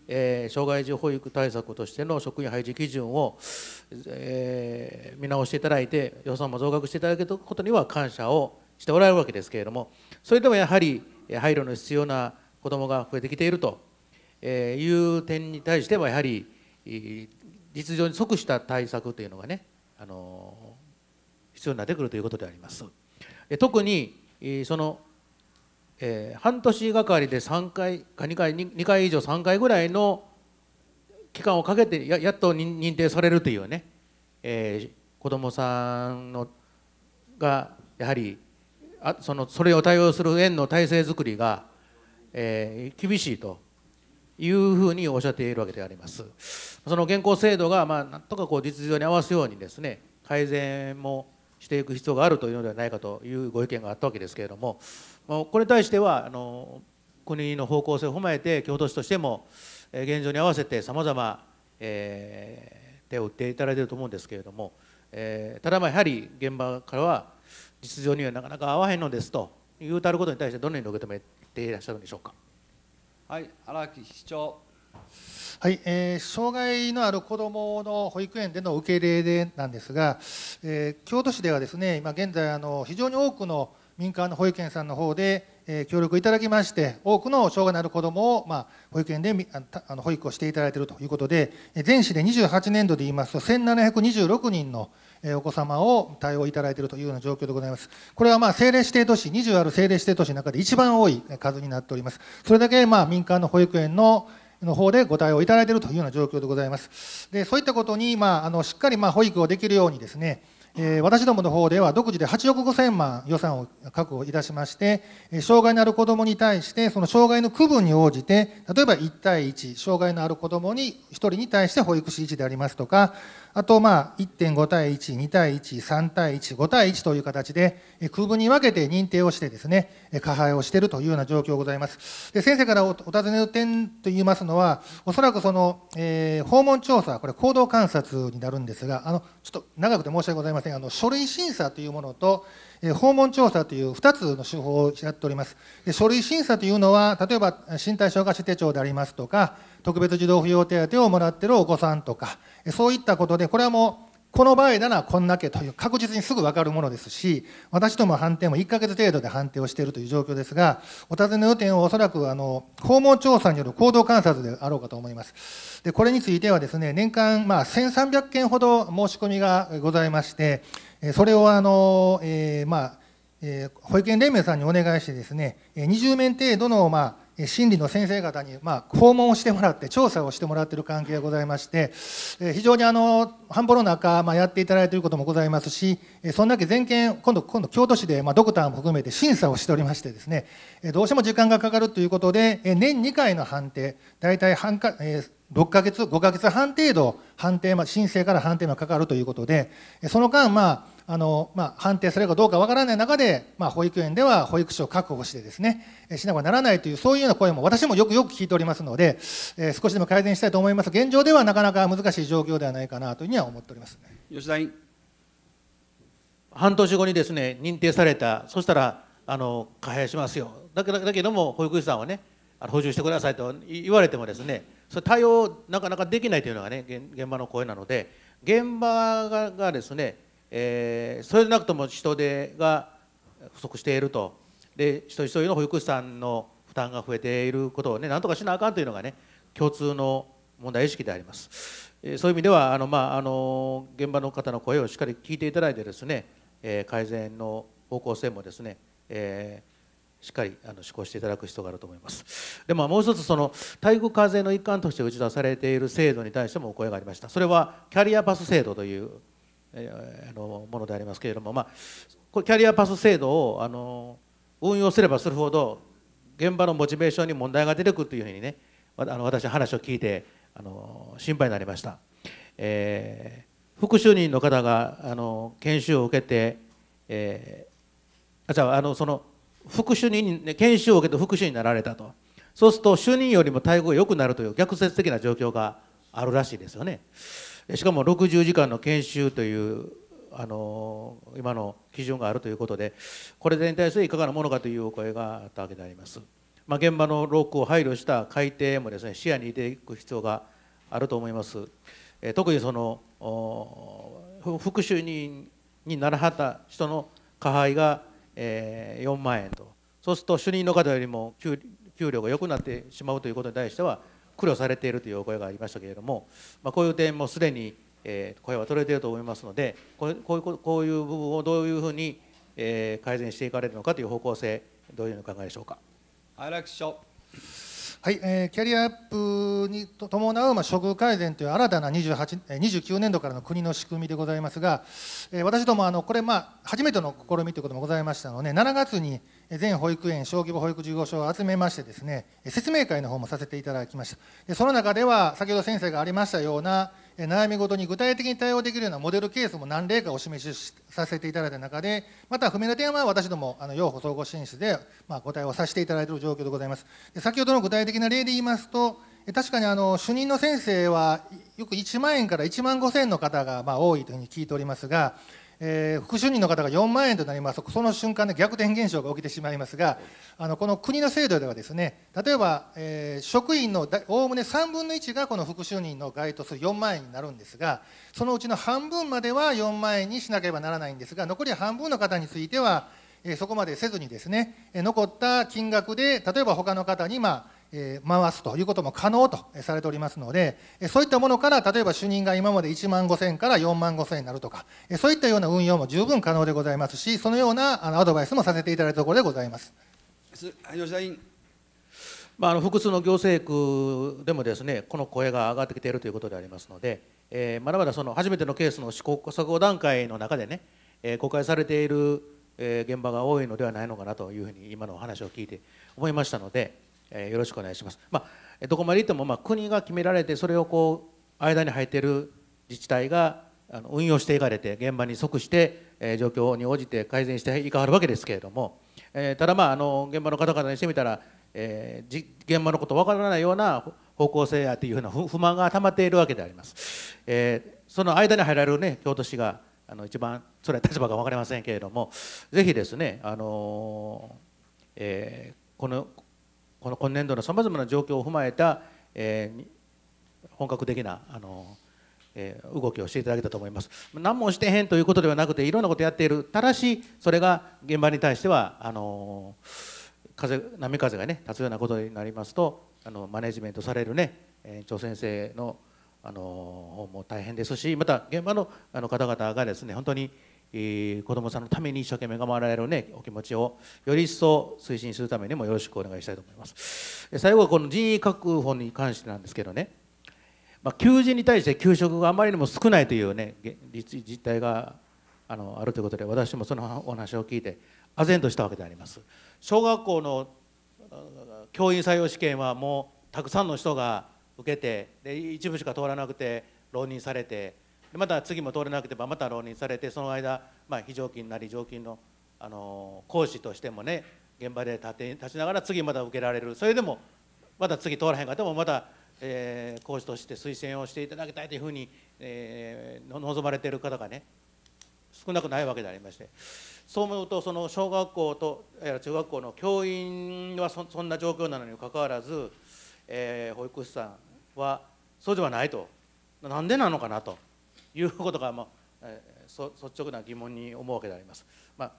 えー、障害児保育対策としての職員配置基準を、えー、見直していただいて予算も増額していただけたことには感謝をしておられるわけですけれどもそれでもやはり配慮の必要な子どもが増えてきているという点に対してはやはり実情に即した対策というのがねあの必要になってくるということであります。特にそのえ半年がかりで3回か2回 ,2 回以上3回ぐらいの期間をかけてややっと認定されるというね、えー、子どもさんのがやはりあそのそれを対応する園の体制づくりが、えー、厳しいというふうにおっしゃっているわけでありますその現行制度が、まあ、なんとかこう実情に合わすようにですね改善もしていく必要があるというのではないかというご意見があったわけですけれどもこれに対してはあの国の方向性を踏まえて京都市としても現状に合わせてさまざま手を打っていただいていると思うんですけれども、えー、ただまあやはり現場からは実情にはなかなか合わへんのですというたることに対してどのように受け止めていらっしゃるんでしょうか。はい、荒木市長。はい、えー、障害のある子どもの保育園での受け入れでなんですが、えー、京都市ではですね今現在あの非常に多くの民間の保育園さんの方で、えー、協力いただきまして多くの障害のある子どもを、まあ、保育園であの保育をしていただいているということで全市で28年度で言いますと1726人のお子様を対応いただいているというような状況でございます。これはまあ政令指定都市、20ある政令指定都市の中で一番多い数になっております。それだけまあ民間の保育園のの方でご対応いただいているというような状況でございます。でそういったことに、まあ、あのしっかりまあ保育をできるようにですね、えー、私どもの方では独自で8億5000万予算を確保いたしまして、障害のある子どもに対して、その障害の区分に応じて、例えば1対1、障害のある子どもに1人に対して保育士1でありますとか、あと、まあ、1.5対1、2対1、3対1、5対1という形で、空分に分けて認定をしてですね、加配をしているというような状況ございます。で、先生からお尋ねの点といいますのは、おそらくその、えー、訪問調査、これ行動観察になるんですが、あの、ちょっと長くて申し訳ございませんあの、書類審査というものと、訪問調査という2つの手法をやっております。で書類審査というのは、例えば身体障害者手帳でありますとか、特別児童扶養手当をもらっているお子さんとか、そういったことで、これはもうこの場合ならこんだけという確実にすぐ分かるものですし、私ども判定も1ヶ月程度で判定をしているという状況ですが、お尋ねの定をおそらくあの訪問調査による行動観察であろうかと思います。でこれについてはですね、年間まあ1300件ほど申し込みがございまして、それをあの、えー、まあ、え保育園連盟さんにお願いしてですね、20名程度のまあ心理の先生方に、まあ、訪問をしてもらって調査をしてもらっている関係がございまして、え非常にあの繁忙の中、まあ、やっていただいていることもございますし、えそんだけ全県今度今度京都市で、まあ、ドクターも含めて審査をしておりましてですね、えどうしても時間がかかるということで、え年2回の判定大体半か、え6ヶ月5ヶ月半程度判定、ま、申請から判定がかかるということでその間まああの、まあ、判定されるかどうかわからない中で、まあ、保育園では保育士を確保してですね、しなければならないという、そういうような声も私もよくよく聞いておりますので、えー、少しでも改善したいと思います。現状ではなかなか難しい状況ではないかなというふうには思っております。吉田委員。半年後にですね、認定された、そしたら、あの、加配しますよ。だけどだけども、保育士さんはね、補充してくださいと言われてもですね、それ対応なかなかできないというのがね現場の声なので現場がですねえー、それでなくとも人手が不足しているとで一人一人の保育士さんの負担が増えていることをねなんとかしなあかんというのがね共通の問題意識であります、えー、そういう意味ではあの、まあ、あの現場の方の声をしっかり聞いていただいてですね、えー、改善の方向性もですね、えー、しっかりあの施行していただく必要があると思いますでももう一つその待遇課税の一環として打ち出されている制度に対してもお声がありましたそれはキャリアパス制度というえあのものでありますけれども、まあ、これキャリアパス制度をあの運用すればするほど現場のモチベーションに問題が出てくるというふうにねあの私話を聞いてあの心配になりました、えー、副主任の方があの研修を受けて、えー、あじゃああのその副主任、ね、研修を受けて副主任になられたとそうすると主任よりも待遇が良くなるという逆説的な状況があるらしいですよね。しかも60時間の研修というあの今の基準があるということでこれに対していかがなものかというお声があったわけであります、まあ、現場のロックを配慮した改定もですね視野に入れていく必要があると思いますえ特にその復讐人にならはった人の加配が、えー、4万円とそうすると主任の方よりも給料が良くなってしまうということに対しては苦慮されているというお声がありましたけれども、まあ、こういう点もすでに、え声は取れていると思いますのでこういうこういう部分をどういうふうに、え改善していかれるのかという方向性どういうふうにお考えでしょうか。はい、はいえー、キャリアアップに伴う、まあ、処遇改善という新たな28 29年度からの国の仕組みでございますが、えー、私どもあのこれ、まあ、初めての試みということもございましたので7月に全保育園、小規模保育事業所を集めましてですね、説明会の方もさせていただきました。でその中では、先ほど先生がありましたような、悩みごとに具体的に対応できるようなモデルケースも何例かお示しさせていただいた中で、また不明な点は私ども、あの、養護総合支援室で、まあ、ご対応させていただいている状況でございます。で先ほどの具体的な例で言いますと、確かにあの主任の先生はよく1万円から1万5千円の方がまあ多いというふうに聞いておりますがえー、副主任の方が4万円となりますと、その瞬間で逆転現象が起きてしまいますが、あのこの国の制度ではですね、例えば、えー、職員のおおむね3分の1がこの副主任の該当する4万円になるんですが、そのうちの半分までは4万円にしなければならないんですが、残り半分の方については、えー、そこまでせずにですね、え残った金額で、例えば他の方に、まあ、回すということも可能とされておりますので、そういったものから、例えば主任が今まで1万5000円から4万5000円になるとか、そういったような運用も十分可能でございますし、そのようなアドバイスもさせていただいたところでございます。吉田委員。まあ、あの複数の行政区でもですね、この声が上がってきているということでありますので、えー、まだまだその初めてのケースの試行錯誤段階の中でね、えー、公開されている現場が多いのではないのかなというふうに今のお話を聞いて思いましたので。えー、よろしくお願いします。まあ、どこまで行っても、まあ、国が決められてそれをこう間に入っている自治体があの運用していかれて現場に即して、えー、状況に応じて改善していかはるわけですけれども、えー、ただ、まあ、あの現場の方々にしてみたら、えー、現場のことわからないような方向性やというふうな不満が溜まっているわけであります。えー、その間に入られる、ね、京都市があの一番それは立場が分かりませんけれどもぜひですね、あのー、えー、このこの今年度のさまざまな状況を踏まえた、えー、本格的なあの、えー、動きをしていただけたと思います何もしてへんということではなくていろんなことやっているただしそれが現場に対してはあの風波風がね立つようなことになりますとあのマネジメントされるね園長先生のあの方も大変ですしまた現場のあの方々がですね本当に子どもさんのために一生懸命頑張られる、ね、お気持ちをより一層推進するためにもよろしくお願いしたいと思います最後はこの人員確保に関してなんですけどね、まあ、求人に対して給食があまりにも少ないという、ね、実態があのあるということで私もそのお話を聞いて唖然としたわけであります小学校の教員採用試験はもうたくさんの人が受けてで一部しか通らなくて浪人されてまた次も通れなければまた浪人されてその間、まあ、非常勤なり常勤のあの講師としてもね現場で立て立ちながら次また受けられるそれでもまた次通らへんかでもまた、えー、講師として推薦をしていただきたいというふうに、えー、望まれている方がね少なくないわけでありましてそう思うとその小学校と中学校の教員はそそんな状況なのにもかかわらず、えー、保育士さんはそうではないとなんでなのかなと。いうことが、もあえー、率直な疑問に思うわけであります。まあ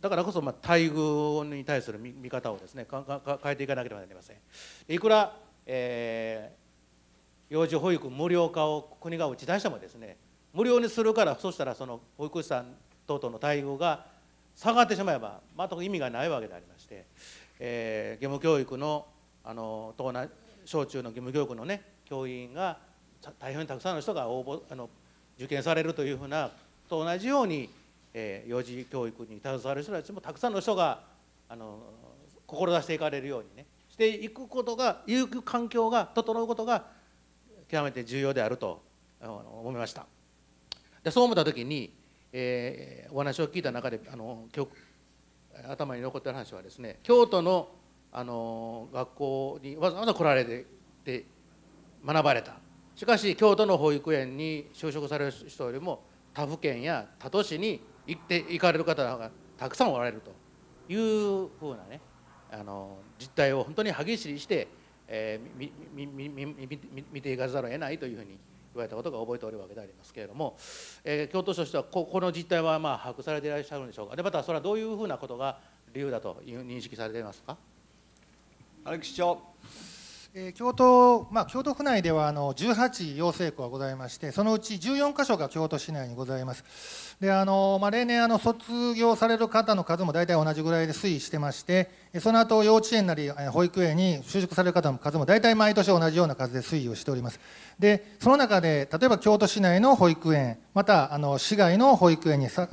だからこそ、まあ、待遇に対する見見方をですねかか変えていかなければなりません。いくら、えー、幼児保育無料化を国が打ち出してもですね無料にするからそしたらその保育士さん等々の待遇が下がってしまえば全く意味がないわけでありまして、えー、義務教育のあの小中の義務教育のね教員が大変たくさんの人が応募あの受験されるというふうなと同じように、えー、幼児教育に携わる人たちもたくさんの人があの志していかれるようにねしていくことがいく環境が整うことが極めて重要であると思いましたでそう思った時に、えー、お話を聞いた中であの頭に残ってる話はですね京都のあの学校にわざわざ来られて学ばれたしかし京都の保育園に就職される人よりも他府県や他都市に行って行かれる方がたくさんおられるというふうなねあの実態を本当に歯ぎしりして、えー、見ていかざるを得ないというふうに言われたことが覚えておるわけでありますけれども、えー、京都市としてはここの実態はまあ把握されていらっしゃるんでしょうかでまたそれはどういうふうなことが理由だという認識されていますか。荒木市長えー、京都、まあ、京都府内ではあの18要請校がございまして、そのうち14箇所が京都市内にございます。で、あのまあ、例年あの、卒業される方の数も大体同じぐらいで推移してまして、その後幼稚園なり保育園に就職される方の数も大体毎年同じような数で推移をしております。で、その中で、例えば京都市内の保育園、またあの市外の保育園にさ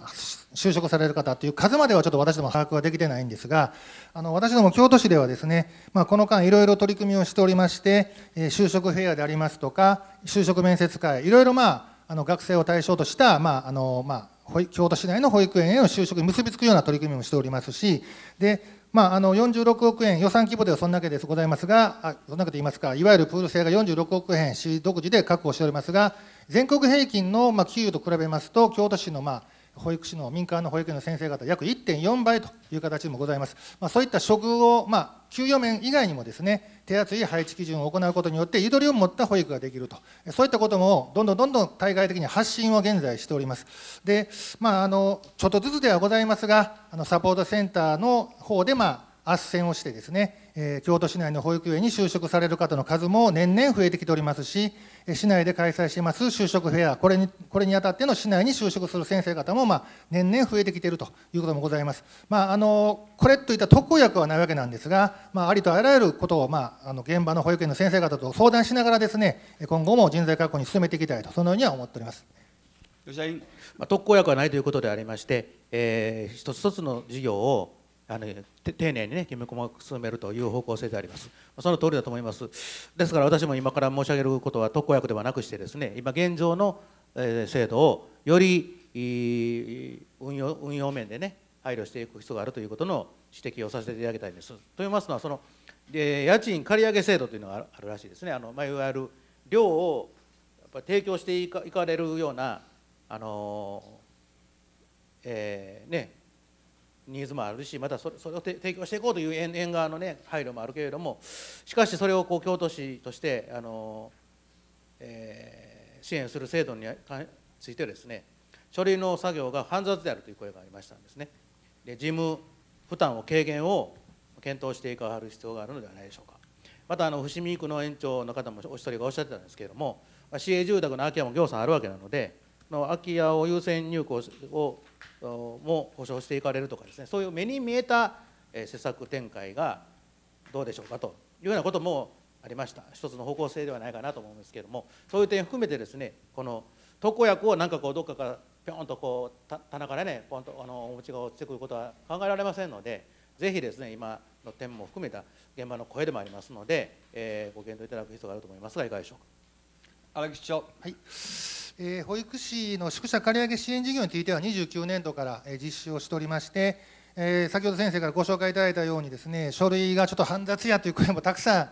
就職される方という数まではちょっと私ども把握はできてないんですが、あの私ども京都市ではですね、まあ、この間いろいろ取り組みをしておりまして、え就職フェアでありますとか、就職面接会、いろいろまあ、あの学生を対象とした、まあ、あの、まあ、京都市内の保育園への就職に結びつくような取り組みもしておりますし、で、まあ、あの46億円、予算規模ではそんなわけでございますが、あそんなわけで言いますか、いわゆるプール制が46億円、市独自で確保しておりますが、全国平均の、まあ、給与と比べますと、京都市の、まあ、保育士の民間の保育園の先生方約1.4倍という形もございます、まあ、そういった処遇を、まあ、給与面以外にもですね手厚い配置基準を行うことによってゆとりを持った保育ができるとそういったこともどんどんどんどん対外的に発信を現在しておりますで、まあ、あのちょっとずつではございますがあのサポートセンターの方で、まあ斡旋をしてですね、え京都市内の保育園に就職される方の数も年々増えてきておりますし、市内で開催しています就職フェア、これに、これにあたっての市内に就職する先生方も、まあ、年々増えてきているということもございます。まあ、あの、これといった特効薬はないわけなんですが、まあ、ありとあらゆることを、まあ、あの、現場の保育園の先生方と相談しながらですね、今後も人材確保に進めていきたいと、そのようには思っております。吉田委員、ま特効薬はないということでありまして、えー、一つ一つの事業をあの丁寧にねきめ細かく進めるという方向性でありますその通りだと思いますですから私も今から申し上げることは特効薬ではなくしてですね今現状の、え制度をより運用運用面でね配慮していく必要があるということの指摘をさせていただきたいんですと言いますのはそので家賃借り上げ制度というのがあるらしいですねあの、まあ、いわゆる量をやっぱ提供していかれるようなあの、えー、ねニーズもあるしまたそれそれを提供していこうという縁側の、ね、配慮もあるけれどもしかしそれをこう京都市としてあの、えー、支援する制度についてですね書類の作業が煩雑であるという声がありましたんですね。で事務負担を軽減を検討していかはる必要があるのではないでしょうか。またあの伏見区の園長の方もお一人がおっしゃってたんですけれども、ま市営住宅の空き家も行さんあるわけなのでの空き家を優先入居をも保証していかれるとかですねそういう目に見えた施策展開がどうでしょうかというようなこともありました一つの方向性ではないかなと思うんですけどもそういう点含めてですねこの特薬をなんかこうどっかからぴょんとこう棚からねポンとあのお餅が落ちてくることは考えられませんのでぜひですね今の点も含めた現場の声でもありますので、えー、ご検討いただく必要があると思いますがいかがでしょうか。荒木市長。はい。えー、保育士の宿舎借り上げ支援事業については29年度から、え実施をしておりまして、えー、先ほど先生からご紹介いただいたようにですね書類がちょっと煩雑やという声もたくさん、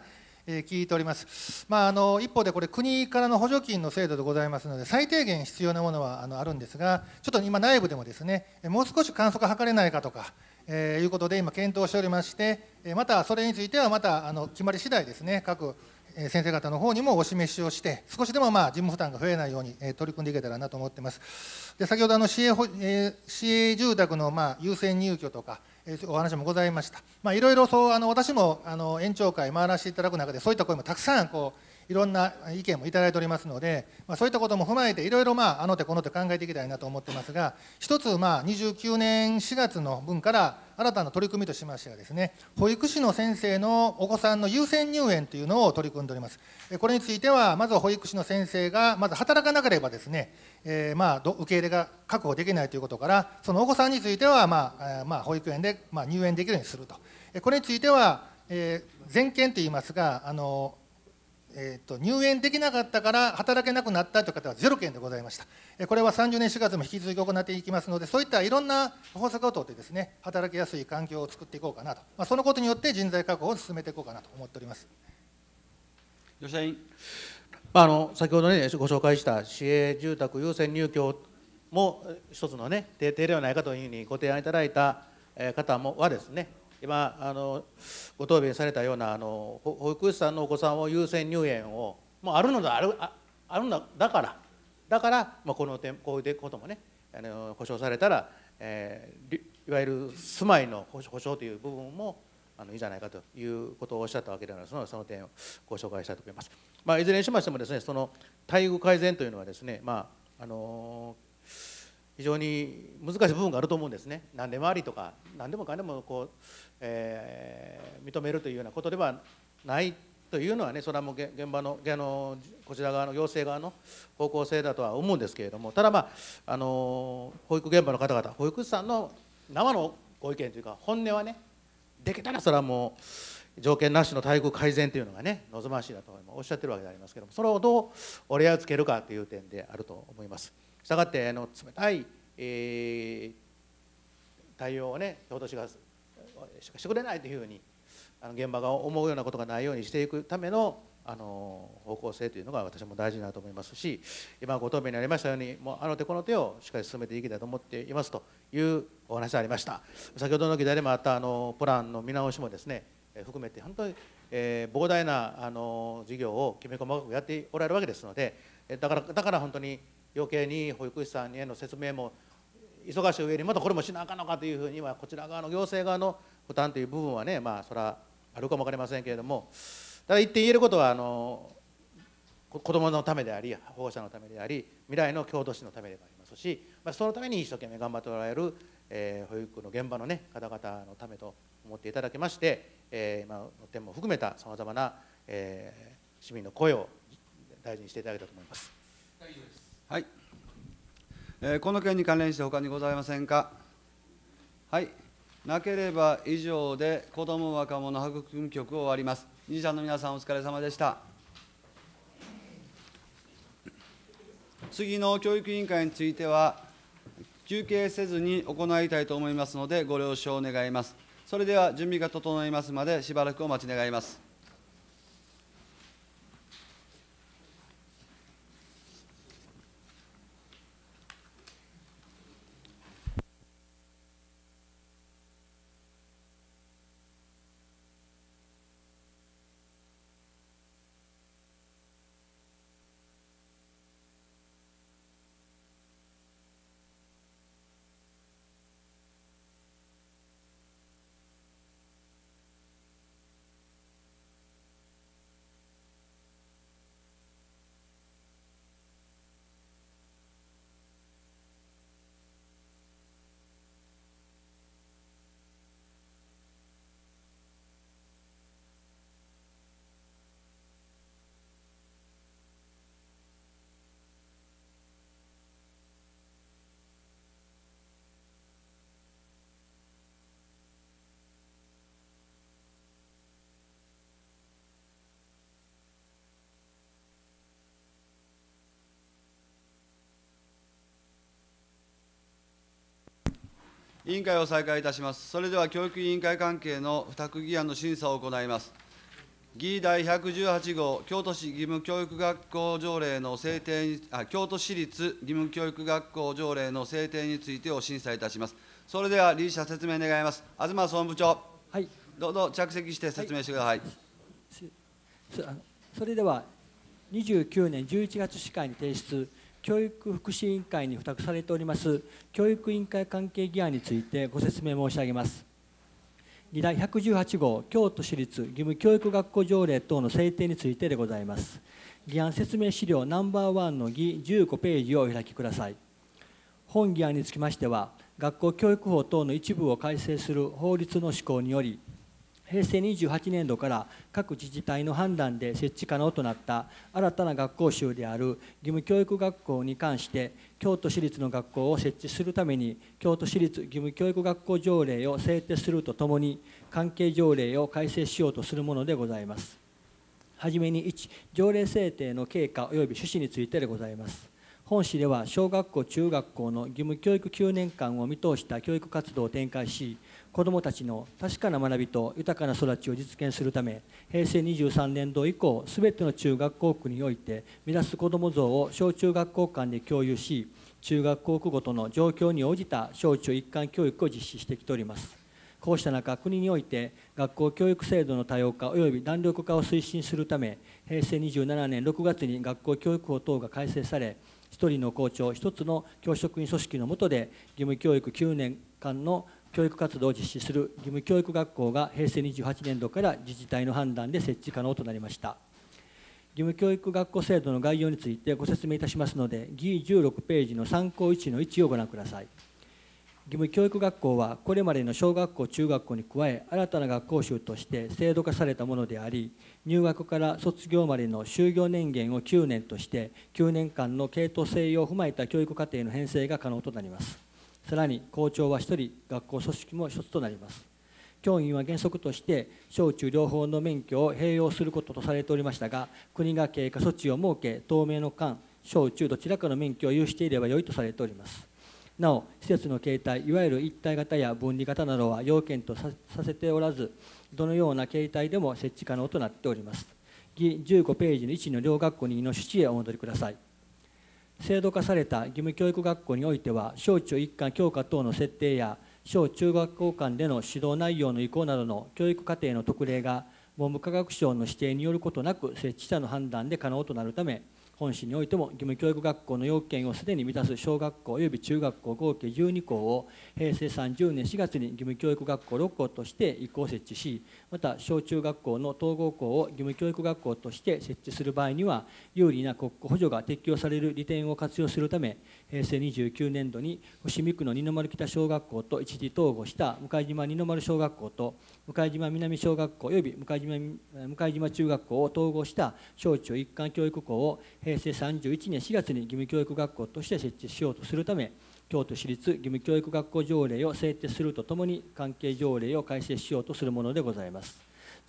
え聞いております、まあ、あの一方でこれ国からの補助金の制度でございますので最低限必要なものはあのあるんですがちょっと今内部でもですねもう少し簡素化図れないかとか、えー、いうことで今検討しておりましてまたそれについてはまたあの決まり次第ですね各先生方の方にもお示しをして、少しでもまあ事務負担が増えないように取り組んでいけたらなと思ってます。で先ほどあの市営、市営住宅のま優先入居とか、えお話もございました。まいろいろそうあの私もあの延長会回らせていただく中で、そういった声もたくさんこういろんな意見もいただいておりますので、まあ、そういったことも踏まえていろいろまああの手この手考えていきたいなと思ってますが一つまあ29年4月の分から新たな取り組みとしましてはですね保育士の先生のお子さんの優先入園というのを取り組んでおりますこれについてはまずは保育士の先生がまず働かなければですね、えー、まあ受け入れが確保できないということからそのお子さんについてはまあまあ保育園でまあ入園できるようにするとこれについては、えー、全権といいますがあのえーと、入園できなかったから働けなくなったという方はゼロ件でございました。これは30年4月も引き続き行っていきますので、そういったいろんな方策を取ってですね、働きやすい環境を作っていこうかなと、まあ、そのことによって人材確保を進めていこうかなと思っております。吉田委員、まあ、あの先ほど、ね、ご紹介した市営住宅優先入居も一つの、ね、定定ではないかというふうにご提案いただいた方もはですね今あのご答弁されたようなあの保育士さんのお子さんを優先入園をもうあるのだあるああるんだだからだから、まあ、この点こういうこともねあの保障されたら、えー、いわゆる住まいの保障という部分もあのいいじゃないかということをおっしゃったわけでありますのでその点をご紹介したいと思います。まあ、いずれにしましてもですねその待遇改善というのはですね、まああのー非常に難しい部分があると思うんですね何でもありとか何でもかんでもこう、えー、認めるというようなことではないというのはねそれはもう現場のあのこちら側の行政側の方向性だとは思うんですけれどもただまああの保育現場の方々保育士さんの生のご意見というか本音はねできたらそれはもう条件なしの待遇改善というのがね望ましいだとおっしゃってるわけでありますけどもそれをどう折り合いをつけるかという点であると思います。したがってあの冷たい、えー、対応をね京都市がしてくれないというふうにあの現場が思うようなことがないようにしていくためのあの方向性というのが私も大事だなと思いますし今ご答弁にありましたようにもうあの手この手をしっかり進めていきたいと思っていますというお話がありました先ほどの議題でもあったあのプランの見直しもですね含めて本当に、えー、膨大なあの事業をきめ細かくやっておられるわけですのでだからだから本当に余計に保育士さんへの説明も忙しい上にまたこれもしなあかんのかというふうにはこちら側の行政側の負担という部分はねまあそれはあるかも分かりませんけれどもただ一点言えることはあの子どものためであり保護者のためであり未来の郷土史のためでもありますし、まあ、そのために一生懸命頑張っておられる、え保育の現場の、ね、方々のためと思っていただきまして、え今の点も含めたさまざまな、え市民の声を大事にしていただけたと思います。はい、えー、この件に関連して他にございませんか。はい、なければ以上で子ども若者育む局を終わります。二次の皆さんお疲れ様でした。次の教育委員会については休憩せずに行いたいと思いますのでご了承願います。それでは準備が整いますまでしばらくお待ち願います。委員会を再開いたします。それでは教育委員会関係の付託議案の審査を行います。議第118号、京都市義務教育学校条例の制定あ、京都市立義務教育学校条例の制定についてを審査いたします。それでは、理事者説明願います。東総務部長、はい、どうぞ着席して説明してください。はい、それでは、29年11月市会に提出。教育福祉委員会に付託されております教育委員会関係議案についてご説明申し上げます議題118号京都市立義務教育学校条例等の制定についてでございます議案説明資料ナンバーワンの議15ページをお開きください本議案につきましては学校教育法等の一部を改正する法律の施行により平成28年度から各自治体の判断で設置可能となった新たな学校集である義務教育学校に関して京都市立の学校を設置するために京都市立義務教育学校条例を制定するとともに関係条例を改正しようとするものでございます。はじめに1条例制定の経過及び趣旨についてでございます。本市では小学校中学校の義務教育9年間を見通した教育活動を展開し子どもたちの確かな学びと豊かな育ちを実現するため平成23年度以降すべての中学校区において目指す子ども像を小中学校間で共有し中学校区ごとの状況に応じた小中一貫教育を実施してきておりますこうした中国において学校教育制度の多様化及び弾力化を推進するため平成27年6月に学校教育法等が改正され1人の校長1つの教職員組織の下で義務教育9年間の教育活動を実施する義務教育学校が平成28年度から自治体の判断で設置可能となりました義務教育学校制度の概要についてご説明いたしますので議16ページの参考1の1をご覧ください義務教育学校はこれまでの小学校中学校に加え新たな学校集として制度化されたものであり入学から卒業までの就業年限を9年として9年間の系統制を踏まえた教育課程の編成が可能となりますさらに校長は1人学校組織も1つとなります教員は原則として小中両方の免許を併用することとされておりましたが国が経過措置を設け当面の間小中どちらかの免許を有していればよいとされておりますなお施設の形態いわゆる一体型や分離型などは要件とさせておらずどのような形態でも設置可能となっております議15ページの1の両学校にの趣旨へお戻りください制度化された義務教育学校においては小中一貫教科等の設定や小中学校間での指導内容の移行などの教育課程の特例が文部科学省の指定によることなく設置者の判断で可能となるため本市においても義務教育学校の要件をすでに満たす小学校及び中学校合計12校を平成30年4月に義務教育学校6校として移行設置しまた小中学校の統合校を義務教育学校として設置する場合には有利な国庫補助が適用される利点を活用するため平成29年度に伏見区の二の丸北小学校と一時統合した向島二の丸小学校と向島南小学校および向島向島中学校を統合した小中一貫教育校を平成31年4月に義務教育学校として設置しようとするため京都市立義務教育学校条例を制定するとともに関係条例を改正しようとするものでございます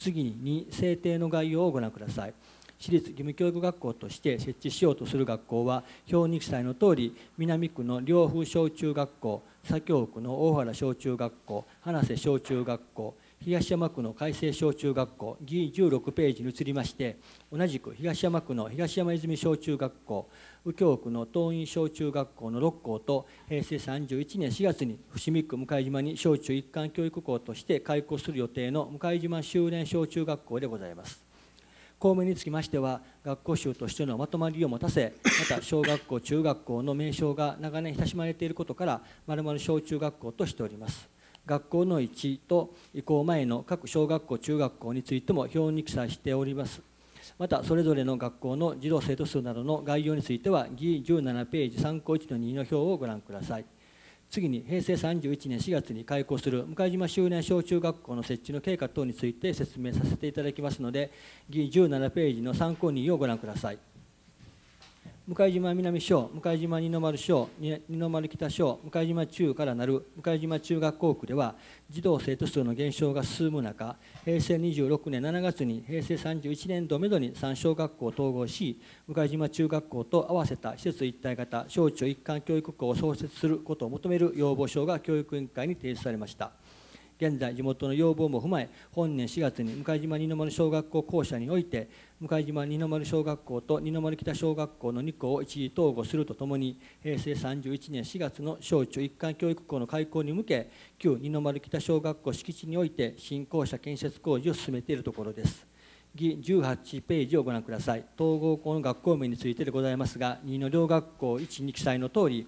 次に2制定の概要をご覧ください私立義務教育学校として設置しようとする学校は表に記載のとおり南区の両風小中学校左京区の大原小中学校花瀬小中学校東山区の改正小中学校議16ページに移りまして同じく東山区の東山泉小中学校右京区の東院小中学校の6校と平成31年4月に伏見区向島に小中一貫教育校として開校する予定の向島修練小中学校でございます。公明につきましては学校集としてのまとまりを持たせまた小学校中学校の名称が長年親しまれていることからまるまる小中学校としております学校の位置と移行前の各小学校中学校についても表に記載しておりますまたそれぞれの学校の児童生徒数などの概要については議17ページ参考1 2の表をご覧ください次に平成31年4月に開校する向島周年小中学校の設置の経過等について説明させていただきますので議17ページの参考2をご覧ください向島南小向島二の丸小二の丸北小向島中からなる向島中学校区では児童生徒数の減少が進む中平成26年7月に平成31年度めどに3小学校を統合し向島中学校と合わせた施設一体型小中一貫教育校を創設することを求める要望書が教育委員会に提出されました。現在地元の要望も踏まえ本年4月に向島二の丸小学校校舎において向島二の丸小学校と二の丸北小学校の2校を一時統合するとともに平成31年4月の小中一貫教育校の開校に向け旧二の丸北小学校敷地において新校舎建設工事を進めているところです。議18ページをご覧ください統合校の学校名についてでございますが2の両学校1に記載のとおり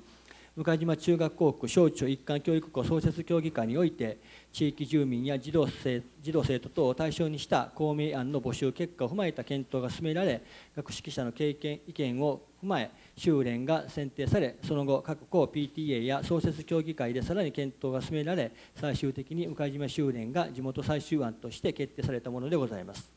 向島中学校区小中一貫教育校創設協議会において地域住民や児童生児童生徒等を対象にした公明案の募集結果を踏まえた検討が進められ学識者の経験意見を踏まえ修練が選定されその後各校 PTA や創設協議会でさらに検討が進められ最終的に向島修練が地元最終案として決定されたものでございます。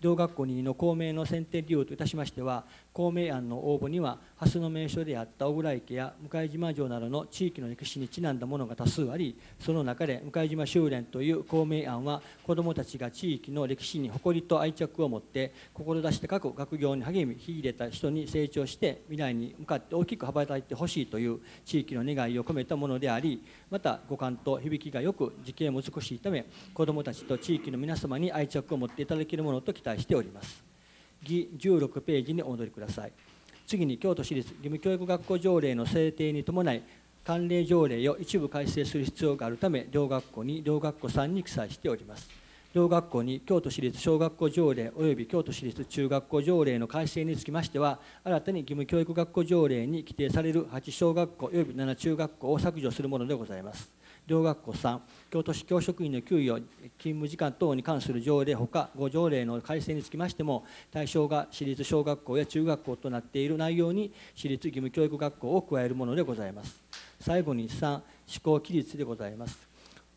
同学校にの公明の選定理由といたしましては公明案の応募には蓮の名所であった小倉池や向島城などの地域の歴史にちなんだものが多数ありその中で向島修練という公明案は子どもたちが地域の歴史に誇りと愛着を持って志高く学業に励み秀でた人に成長して未来に向かって大きく羽ばたいてほしいという地域の願いを込めたものでありまた五感と響きがよく時系も美しいため子どもたちと地域の皆様に愛着を持っていただけるものと期待しております。16ページにお戻りください次に京都市立義務教育学校条例の制定に伴い関連条例を一部改正する必要があるため両学校に両学校3に記載しております両学校に京都市立小学校条例及び京都市立中学校条例の改正につきましては新たに義務教育学校条例に規定される8小学校及び7中学校を削除するものでございます両学校3京都市教職員の給与勤務時間等に関する条例ほか5条例の改正につきましても対象が私立小学校や中学校となっている内容に私立義務教育学校を加えるものでございます最後に3施行規律でございます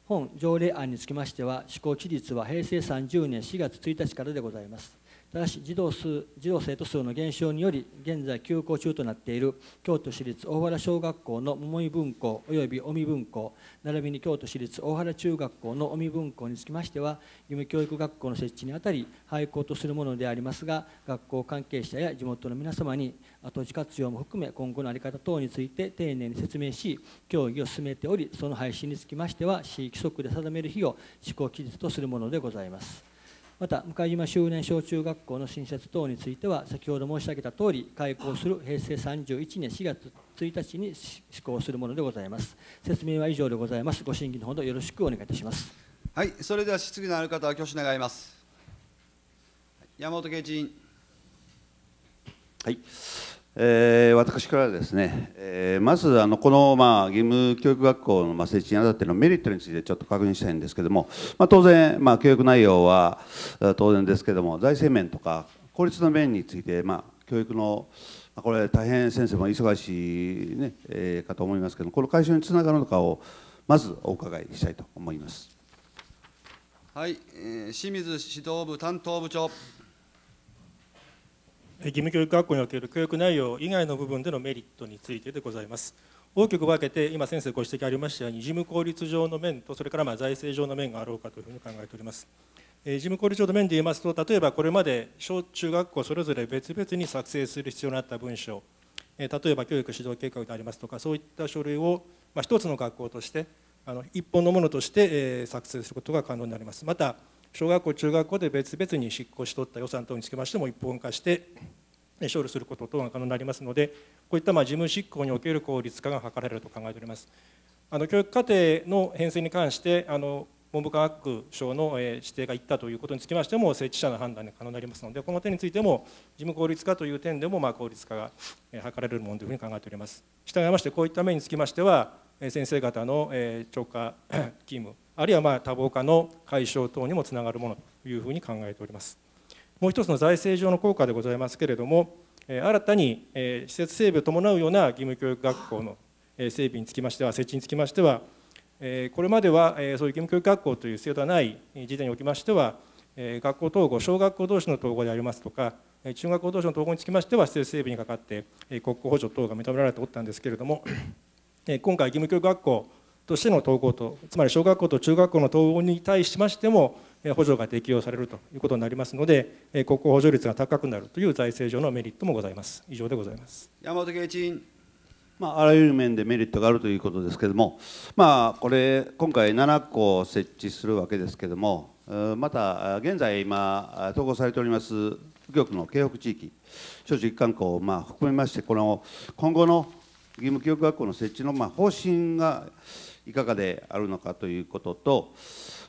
本条例案につきましては施行規律は平成30年4月1日からでございますただし児童数児童生徒数の減少により現在休校中となっている京都市立大原小学校の桃井分校及び尾身分校並びに京都市立大原中学校の尾身分校につきましては義務教育学校の設置にあたり廃校とするものでありますが学校関係者や地元の皆様に跡地活用も含め今後の在り方等について丁寧に説明し協議を進めておりその廃止につきましては市規則で定める日を施行期日とするものでございます。また向島周年小中学校の新設等については先ほど申し上げた通り開校する平成31年4月1日に施行するものでございます説明は以上でございますご審議のほどよろしくお願いいたしますはいそれでは質疑のある方は挙手願います山本圭一委員はいえー、私からですね、えー、まずあのこの、まあ、義務教育学校の、まあ、設置にあたってのメリットについてちょっと確認したいんですけども、まあ、当然、まあ、教育内容は当然ですけども財政面とか効率の面について、まあ、教育のこれ大変先生も忙しいね、えー、かと思いますけどこの解消につながるのかをまずお伺いしたいと思います。はい、え清水指導部担当部長義務教育学校における教育内容以外の部分でのメリットについてでございます大きく分けて今先生ご指摘ありましたように事務効率上の面とそれからまあ財政上の面があろうかというふうに考えております事務効率上の面で言いますと例えばこれまで小中学校それぞれ別々に作成する必要のあった文書例えば教育指導計画でありますとかそういった書類を、ま一つの学校としてあの一本のものとして、え作成することが可能になりますまた小学校中学校で別々に執行しとった予算等につきましても一本化して処理すること等が可能になりますのでこういったまあ事務執行における効率化が図られると考えておりますあの教育課程の編成に関してあの文部科学省の指定がいったということにつきましても設置者の判断が可能になりますのでこの点についても事務効率化という点でもまあ効率化が図られるものというふうに考えております従いましてこういった面につきましては先生方の超過勤務あるいはまあ多忙化の解消等にもつながるものというふうに考えておりますもう一つの財政上の効果でございますけれども新たに施設整備を伴うような義務教育学校の整備につきましては設置につきましてはこれまではそういう義務教育学校という制度はない時点におきましては学校統合小学校同士の統合でありますとか中学校同士の統合につきましては施設整備にかかって国庫補助等が認められておったんですけれども今回義務教育学校としての統合とつまり小学校と中学校の統合に対しましても補助が適用されるということになりますので国庫補助率が高くなるという財政上のメリットもございます以上でございます山本圭一まあ、あらゆる面でメリットがあるということですけれども、まあ、これ今回7個設置するわけですけれどもまた現在今統合されております右局の京北地域小中一貫校をまあ含めましてこの今後の義務教育学校の設置のま方針がいかがであるのかということと、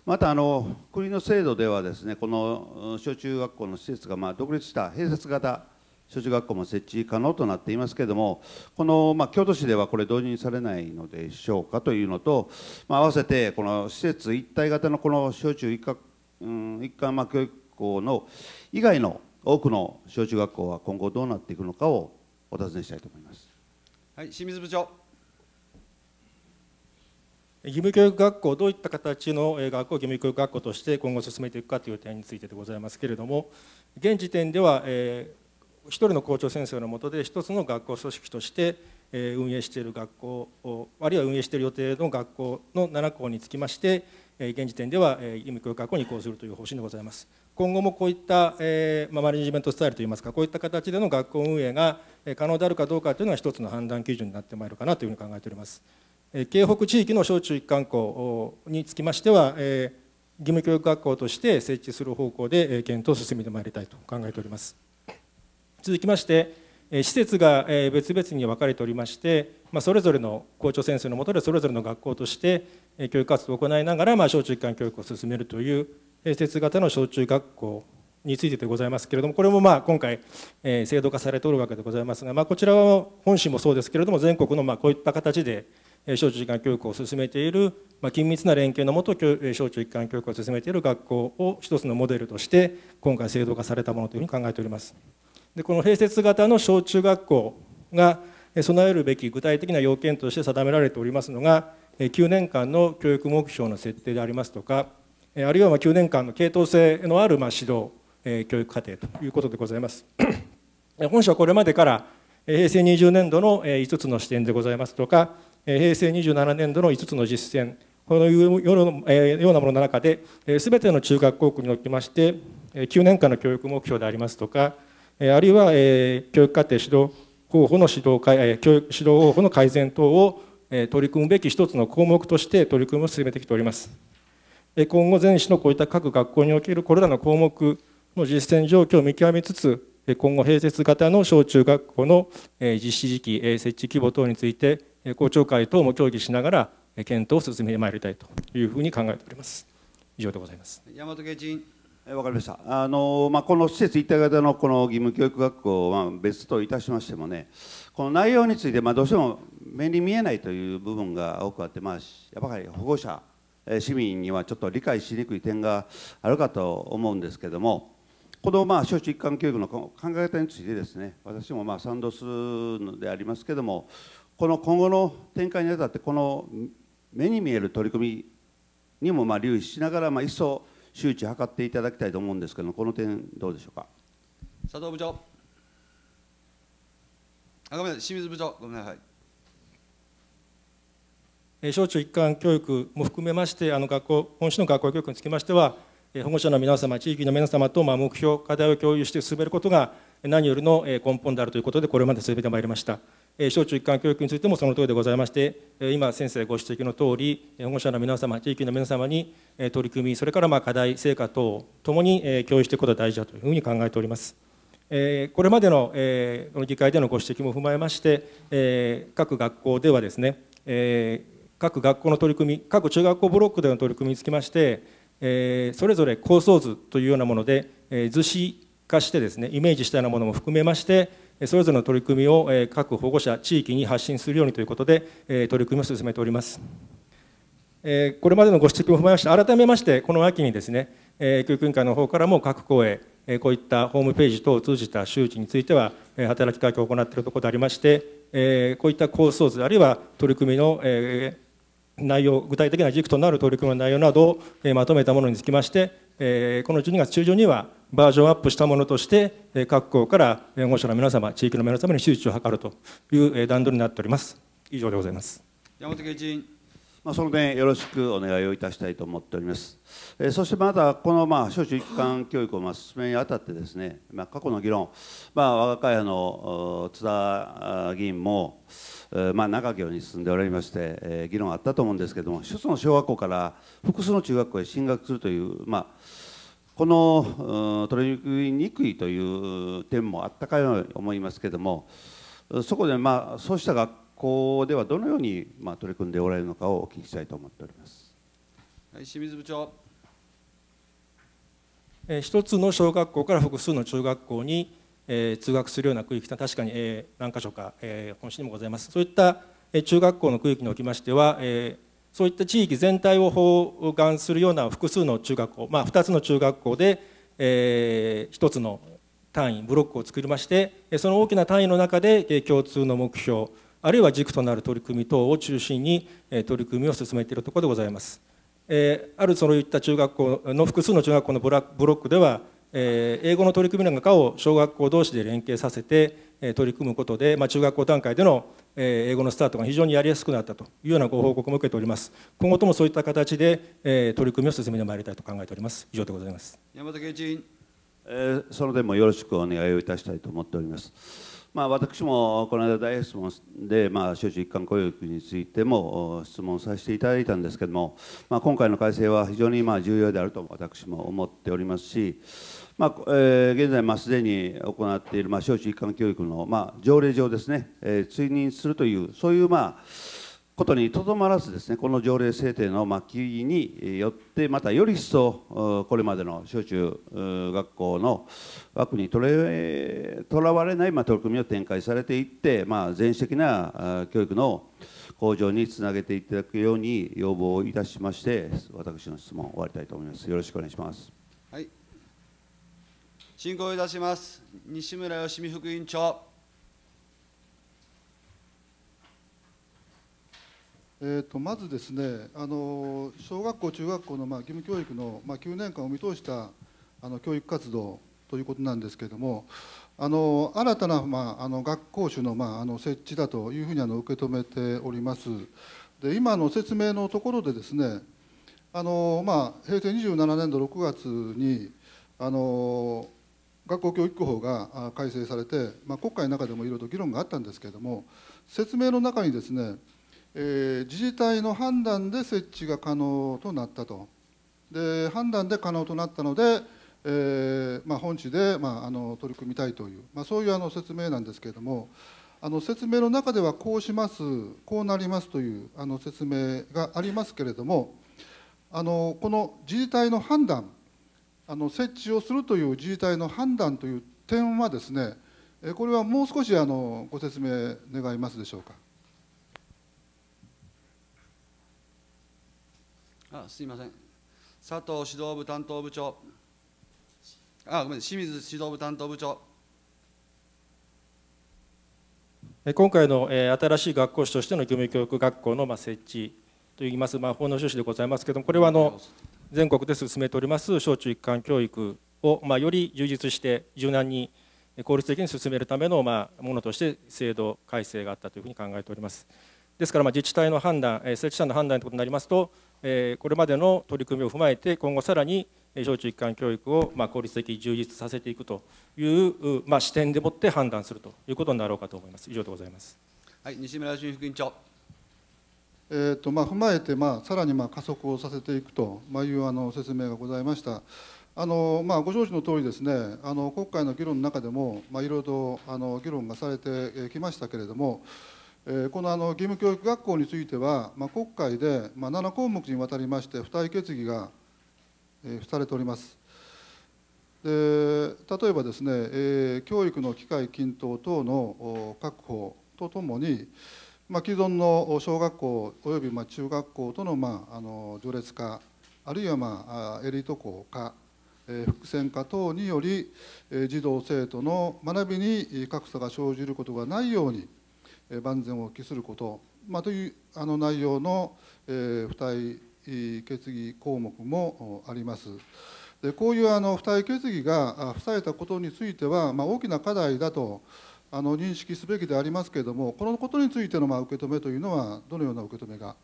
またあの国の制度ではですねこの小中学校の施設がま独立した併設型小中学校も設置可能となっていますけれども、この、まあ、京都市ではこれ、導入されないのでしょうかというのと、まあ、合わせてこの施設一体型のこの小中一貫、うん、一貫まあ教育校の以外の多くの小中学校は今後どうなっていくのかをお尋ねしたいと思います。はい、清水部長。義務教育学校どういった形の学校義務教育学校として今後進めていくかという点についてでございますけれども現時点では、えー、1人の校長先生の下で1つの学校組織として、えー、運営している学校あるいは運営している予定の学校の7校につきまして、えー、現時点では、えー、義務教育学校に移行するという方針でございます。今後もこういった、えーまあ、マネジメントスタイルといいますかこういった形での学校運営が可能であるかどうかというのが一つの判断基準になってまいるかなというふうに考えております。京北地域の小中一貫校につきましては、え義務教育学校として設置する方向で検討を進めてまいりたいと考えております続きまして施設が別々に分かれておりまして、まあ、それぞれの校長先生のもとでそれぞれの学校として教育活動を行いながら、まあ、小中一貫教育を進めるという併設型の小中学校についてでございますけれどもこれもまあ今回、え制度化されておるわけでございますが、まあ、こちらは本市もそうですけれども全国のまこういった形で小中一貫教育を進めている、まあ、緊密な連携のもと小中一貫教育を進めている学校を一つのモデルとして今回制度化されたものというふうに考えておりますでこの併設型の小中学校が備えるべき具体的な要件として定められておりますのが9年間の教育目標の設定でありますとかあるいは9年間の系統性のある指導教育課程ということでございます 本書はこれまでから平成20年度の5つの視点でございますとか平成27年度の5つの実践このようなものの中で全ての中学校区におきまして9年間の教育目標でありますとかあるいは教育課程指導方法の指導教育指導方法の改善等を取り組むべき一つの項目として取り組みを進めてきております。今後全市のこういった各学校におけるこれらの項目の実践状況を見極めつつ今後併設型の小中学校の実施時期設置規模等について校長会等も協議しながら検討を進めてまいりたいというふうに考えております以上でございます山本議員わかりましたあの、まあ、この施設一体型のこの義務教育学校は別といたしましてもねこの内容について、まあ、どうしても目に見えないという部分が多くあって、まあ、やっぱり保護者市民にはちょっと理解しにくい点があるかと思うんですけれどもこのまあ少子一貫教育の考え方についてですね私もまあ賛同するのでありますけれどもこの今後の展開にあたってこの目に見える取り組みにもまあ留意しながらまあ一層周知を図っていただきたいと思うんですけどこの点どうでしょうか佐藤部長あごめんなさい清水部長ごめんなさい小中一貫教育も含めましてあの学校本市の学校教育につきましては保護者の皆様地域の皆様とま目標課題を共有して進めることが何よりの根本であるということでこれまで進めてまいりました小中一貫教育についてもその通りでございまして今先生ご指摘のとおり保護者の皆様地域の皆様に取り組みそれからま課題成果等をともに共有していくことが大事だというふうに考えておりますこれまでの議会でのご指摘も踏まえまして各学校ではですね各学校の取り組み各中学校ブロックでの取り組みにつきまして、えそれぞれ構想図というようなもので、え図示化してですねイメージしたようなものも含めましてそれぞれの取り組みを、え各保護者地域に発信するようにということで、え取り組みを進めております。えこれまでのご指摘も踏まえまして改めましてこの秋にですね、え教育委員会の方からも各校へこういったホームページ等を通じた周知については働きかけを行っているところでありましてこういった構想図あるいは取り組みの内容具体的な軸となる取り組みの内容などを、えまとめたものにつきまして、えこの12月中旬にはバージョンアップしたものとして、え各校から保護者の皆様地域の皆様に周知を図るという、え段取りになっております以上でございます山本健議員まあ、その点よろしくお願いをいたしたいと思っております。えー、そしてまたこのまあ小中一貫教育をまあ進めにあたってですね、まあ、過去の議論、まあ、我が会派の津田議員も、まあ、長京に進んでおられまして、えー、議論あったと思うんですけども一つの小学校から複数の中学校へ進学するという、まあ、この取りにくいという点もあったかように思いますけどもそこで、まあ、そうした学校ではどのように、まあ、取り組んでおられるのかをお聞きしたいと思っております。はい、清水部長一つの小学校から複数の中学校にえ通学するような区域は確かに、え何箇所か、え本市にもございますそういった、え中学校の区域におきましては、えそういった地域全体を包含するような複数の中学校、まあ、2つの中学校で、え1つの単位ブロックを作りましてその大きな単位の中で共通の目標あるいは軸となる取り組み等を中心に取り組みを進めているところでございます。えあるそういった中学校の複数の中学校のブロックではえ英語の取り組みなんかを小学校同士で連携させてえ取り組むことで、まあ、中学校段階でのえ英語のスタートが非常にやりやすくなったというようなご報告も受けております今後ともそういった形でえ取り組みを進めてまいりたいと考えております以上でございます山田圭一、えー、その点もよろしくお願いをいたしたいと思っておりますまあ、私もこの間大質問で、まあ、少子一貫教育についても質問させていただいたんですけども、まあ、今回の改正は非常にまあ重要であると私も思っておりますしまあえー、現在、まあ、すでに行っている、まあ、小中一貫教育の、まあ、条例上ですね、えー、追認するという、そういう、まあ、ことにとどまらずですね、この条例制定の、まあ、によって、またより一層、これまでの小中学校の枠にとらわれない、まあ、取り組みを展開されていって、まあ、全史的な教育の向上につなげていただくように要望をいたしまして、私の質問を終わりたいと思います。よろしくお願いします。進行いたします西村よしみ副委員長。えー、とまずですねあの小学校、中学校のまあ義務教育のまあ9年間を見通したあの教育活動ということなんですけれどもあの新たな、まあ、あの学校種の,、まあ、あの設置だというふうにあの受け止めております。で今の説明のところでですねあの、まあ、平成27年度6月にあの学校教育法が改正されて、まあ、国会の中でもいろいろと議論があったんですけれども説明の中にですね、えー、自治体の判断で設置が可能となったとで判断で可能となったので、えーまあ、本地で、まあ、あの取り組みたいという、まあ、そういうあの説明なんですけれどもあの説明の中ではこうしますこうなりますというあの説明がありますけれどもあのこの自治体の判断あの設置をするという自治体の判断という点はですねこれはもう少しあのご説明願いますでしょうか。あすみません佐藤指導部担当部長あごめん清水指導部担当部長今回の新しい学校史としての義務教育学校の設置といいます、まあ、法の趣旨でございますけれども、これはあの全国で進めております小中一貫教育を、まあ、より充実して柔軟に効率的に進めるための、まあ、ものとして制度改正があったというふうに考えております。ですから、まあ、自治体の判断、設置者の判断ということになりますと、えこれまでの取り組みを踏まえて、今後さらに小中一貫教育を、まあ、効率的に充実させていくという、まあ、視点でもって判断するということになろうかと思います。以上でございます。はい、西村准副委員長。えーとまあ、踏まえて、まあ、さらにまあ加速をさせていくというあの説明がございました。あのまあ、ご承知の通りですねあの国会の議論の中でも、まあ、いろいろとあの議論がされてきましたけれども、えー、このあの義務教育学校については、まあ、国会で、まあ、7項目にわたりまして付帯決議が、えー、されております。で例えばですね、えー、教育の機会均等等の確保とともに、まあ、既存の小学校およびまあ中学校とのまああの序列化あるいはまあエリート校化、え伏線化等により、え児童生徒の学びに格差が生じることがないように、え万全を期すること、まあ、というあの内容の、え付帯決議項目もあります。でこういうあの付帯決議が付されたことについては、まあ、大きな課題だとあの認識すべきでありますけれども、このことについてのまあ受け止めというのは、どのような受け止めが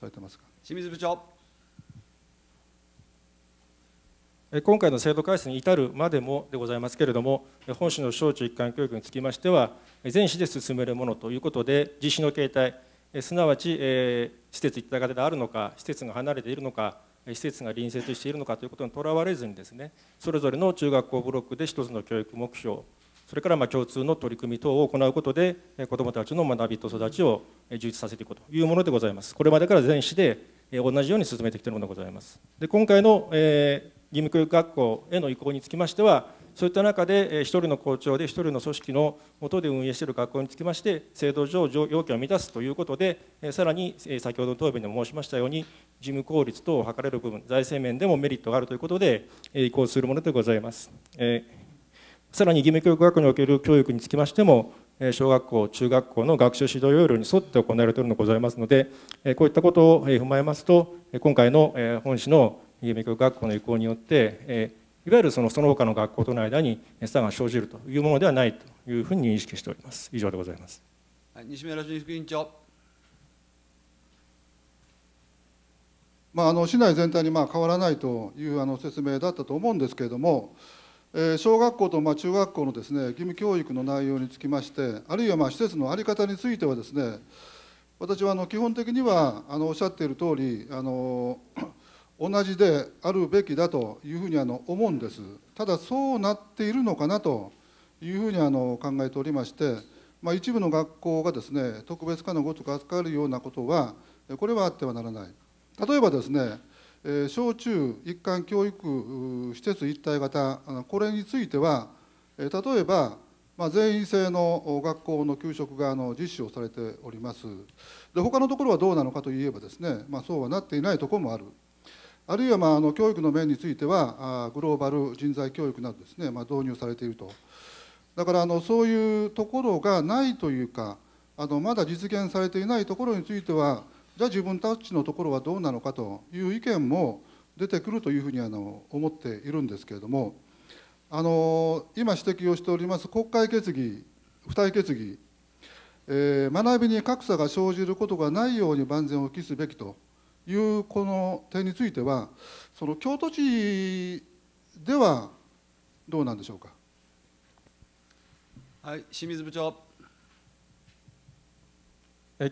されてますか清水部長。今回の制度改正に至るまでもでございますけれども、本市の小中一貫教育につきましては、全市で進めるものということで、実施の形態、すなわち、えー、施設一体型であるのか、施設が離れているのか、施設が隣接しているのかということにとらわれずにですね、それぞれの中学校ブロックで一つの教育目標それからま共通の取り組み等を行うことで子どもたちの学びと育ちを充実させていくというものでございますこれまでから全市で同じように進めてきているものでございますで今回の、え義務教育学校への移行につきましてはそういった中で1人の校長で1人の組織の下で運営している学校につきまして制度上要件を満たすということでさらに先ほど答弁でも申しましたように事務効率等を図れる部分財政面でもメリットがあるということで移行するものでございます。えーさらに義務教育学における教育につきましても小学校中学校の学習指導要領に沿って行われているのでございますのでこういったことを踏まえますと今回の本市の義務教育学校の移行によっていわゆるそのその他の学校との間に差が生じるというものではないというふうに認識しております。以上でございます。西村俊副委員長。まあ、あの市内全体にまあ変わらないというあの説明だったと思うんですけれども、小学校とま中学校のですね義務教育の内容につきましてあるいはま施設の在り方についてはですね私はあの基本的にはあのおっしゃっている通りあの同じであるべきだというふうにあの思うんですただそうなっているのかなというふうにあの考えておりまして、まあ、一部の学校がですね特別科のごとく扱えるようなことはこれはあってはならない例えばですね小中一貫教育施設一体型これについては例えばまあ、全員制の学校の給食がの実施をされておりますで他のところはどうなのかといえばですね、まあ、そうはなっていないところもあるあるいはまああの教育の面についてはあグローバル人材教育などですね、まあ、導入されているとだからあのそういうところがないというかあのまだ実現されていないところについてはじゃあ自分たちのところはどうなのかという意見も出てくるというふうにあの思っているんですけれどもあの今指摘をしております国会決議付帯決議、えー、学びに格差が生じることがないように万全を期すべきというこの点についてはその京都市ではどうなんでしょうか。はい、清水部長。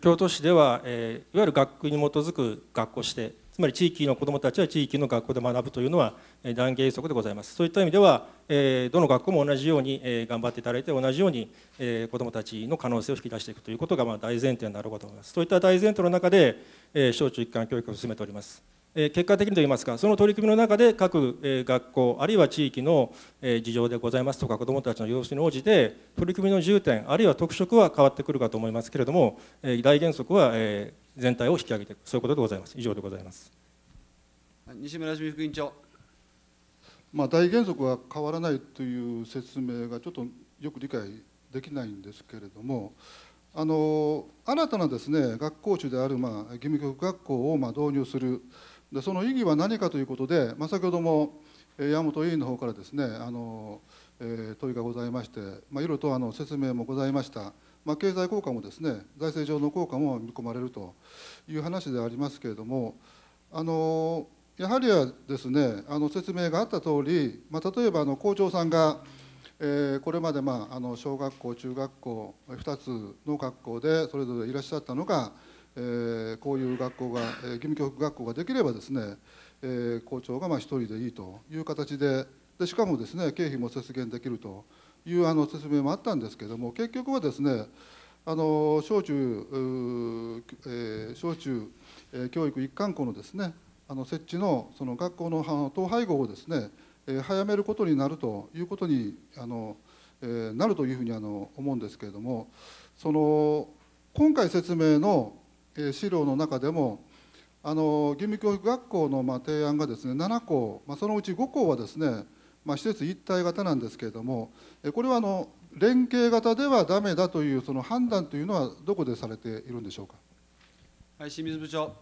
京都市では、えいわゆる学区に基づく学校指定つまり地域の子どもたちは地域の学校で学ぶというのは断言原則でございますそういった意味では、えどの学校も同じように頑張っていただいて同じように、え子どもたちの可能性を引き出していくということが、ま大前提になろうかと思いますそういった大前提の中で、え小中一貫教育を進めております結果的にといいますかその取り組みの中で各学校あるいは地域の事情でございますとか子どもたちの様子に応じて取り組みの重点あるいは特色は変わってくるかと思いますけれども大原則は全体を引き上げていくそういうことでございます以上でございます西村副委員長、まあ、大原則は変わらないという説明がちょっとよく理解できないんですけれどもあの新たなですね学校種である、まあ、義務教育学校をまあ導入する、でその意義は何かということで、まあ、先ほども山本委員の方からですねあの、えー、問いがございまして、まいろいろとあの説明もございました、まあ、経済効果もですね財政上の効果も見込まれるという話でありますけれどもあのやはりはですねあの説明があった通り、まあ、例えばあの校長さんが、えー、これまでまああの小学校中学校2つの学校でそれぞれいらっしゃったのがえこういう学校が、え義務教育学校ができればですね、え校長がま1人でいいという形ででしかもですね経費も節減できるというあの説明もあったんですけども結局はですねあの小中、えー、小中教育一貫校のですねあの設置のその学校の統廃合をですね、え早めることになるということにあの、えなるというふうにあの思うんですけれどもその今回説明の資料の中でもあの義務教育学校のま提案がですね7校、まあ、そのうち5校はですね、まあ、施設一体型なんですけれどもこれはあの連携型ではだめだというその判断というのはどこでされているんでしょうか。はい、清水部長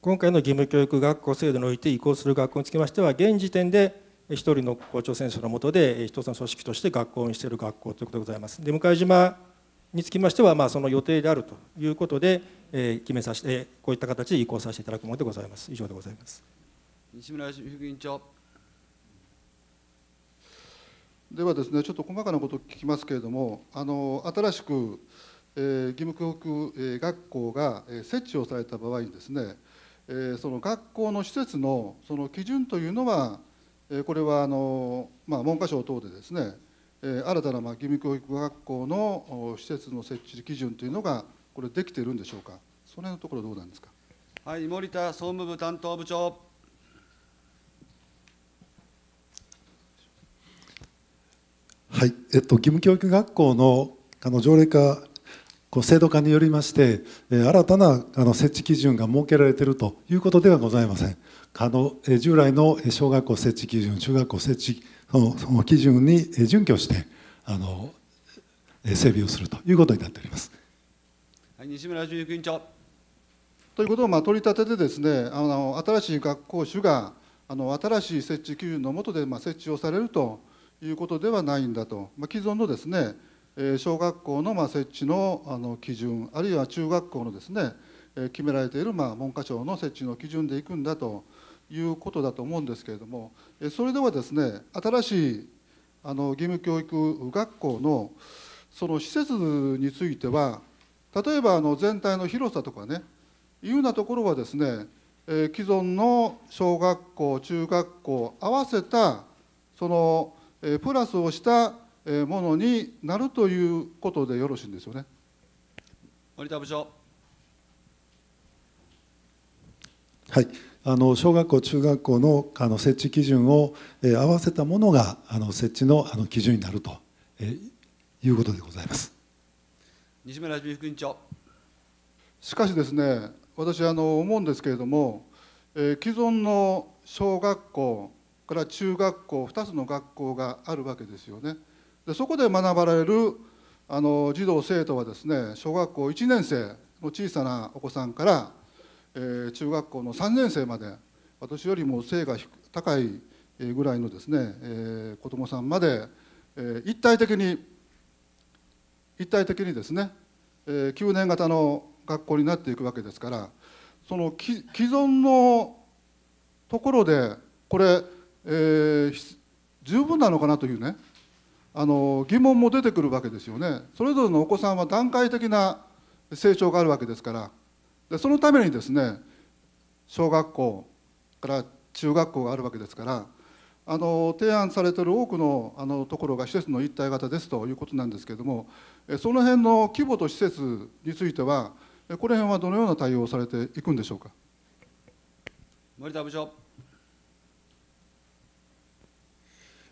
今回の義務教育学校制度において移行する学校につきましては現時点で1人の校長先生の下で1つの組織として学校にしている学校ということでございます。で向島につきましては、まあ、その予定であるということで、えー、決めさせて、こういった形で移行させていただくものでございます。以上でございます。西村副委員長。ではですね、ちょっと細かなことを聞きますけれども、あの新しく、えー、義務教育、えー、学校が、えー、設置をされた場合にですね、えー、その学校の施設のその基準というのは、えー、これはあの、まあ、文科省等でですね、新たな義務教育学校の施設の設置基準というのが、これ、できているんでしょうか、その辺のところ、どうなんですか。はい、森田総務部担当部長。はい、えっと、義務教育学校のあの条例化、こう制度化によりまして、え新たなあの設置基準が設けられているということではございません。あのえ従来の小学校設置基準、中学校設置そのその基準に準拠してあの整備をするということになっております。はい、西村准育委員長ということをまあ取り立ててですねあの新しい学校種があの新しい設置基準の下でまあ設置をされるということではないんだと、まあ、既存のですね小学校のまあ設置のあの基準あるいは中学校のですね決められているまあ文科省の設置の基準でいくんだと。いうことだと思うんですけれどもそれではですね新しいあの義務教育学校のその施設については例えばあの全体の広さとかねいうようなところはですね、え既存の小学校中学校合わせたその、えプラスをしたものになるということでよろしいんですよね。森田部長はい、あの小学校、中学校のあの設置基準を、え合わせたものがあの設置のあの基準になると、えいうことでございます西村副委員長。しかしですね、私あの思うんですけれども、えー、既存の小学校から中学校2つの学校があるわけですよね。でそこで学ばれるあの児童生徒はですね小学校1年生の小さなお子さんからえー、中学校の3年生まで私よりも性が高いぐらいのですね、えー、子どもさんまで、えー、一体的に一体的にですね、えー、9年型の学校になっていくわけですからその既存のところでこれ、えー、十分なのかなというねあの疑問も出てくるわけですよねそれぞれのお子さんは段階的な成長があるわけですからでそのためにですね小学校から中学校があるわけですからあの提案されてる多くのあのところが施設の一体型ですということなんですけれどもその辺の規模と施設についてはこの辺はどのような対応をされていくんでしょうか森田部長。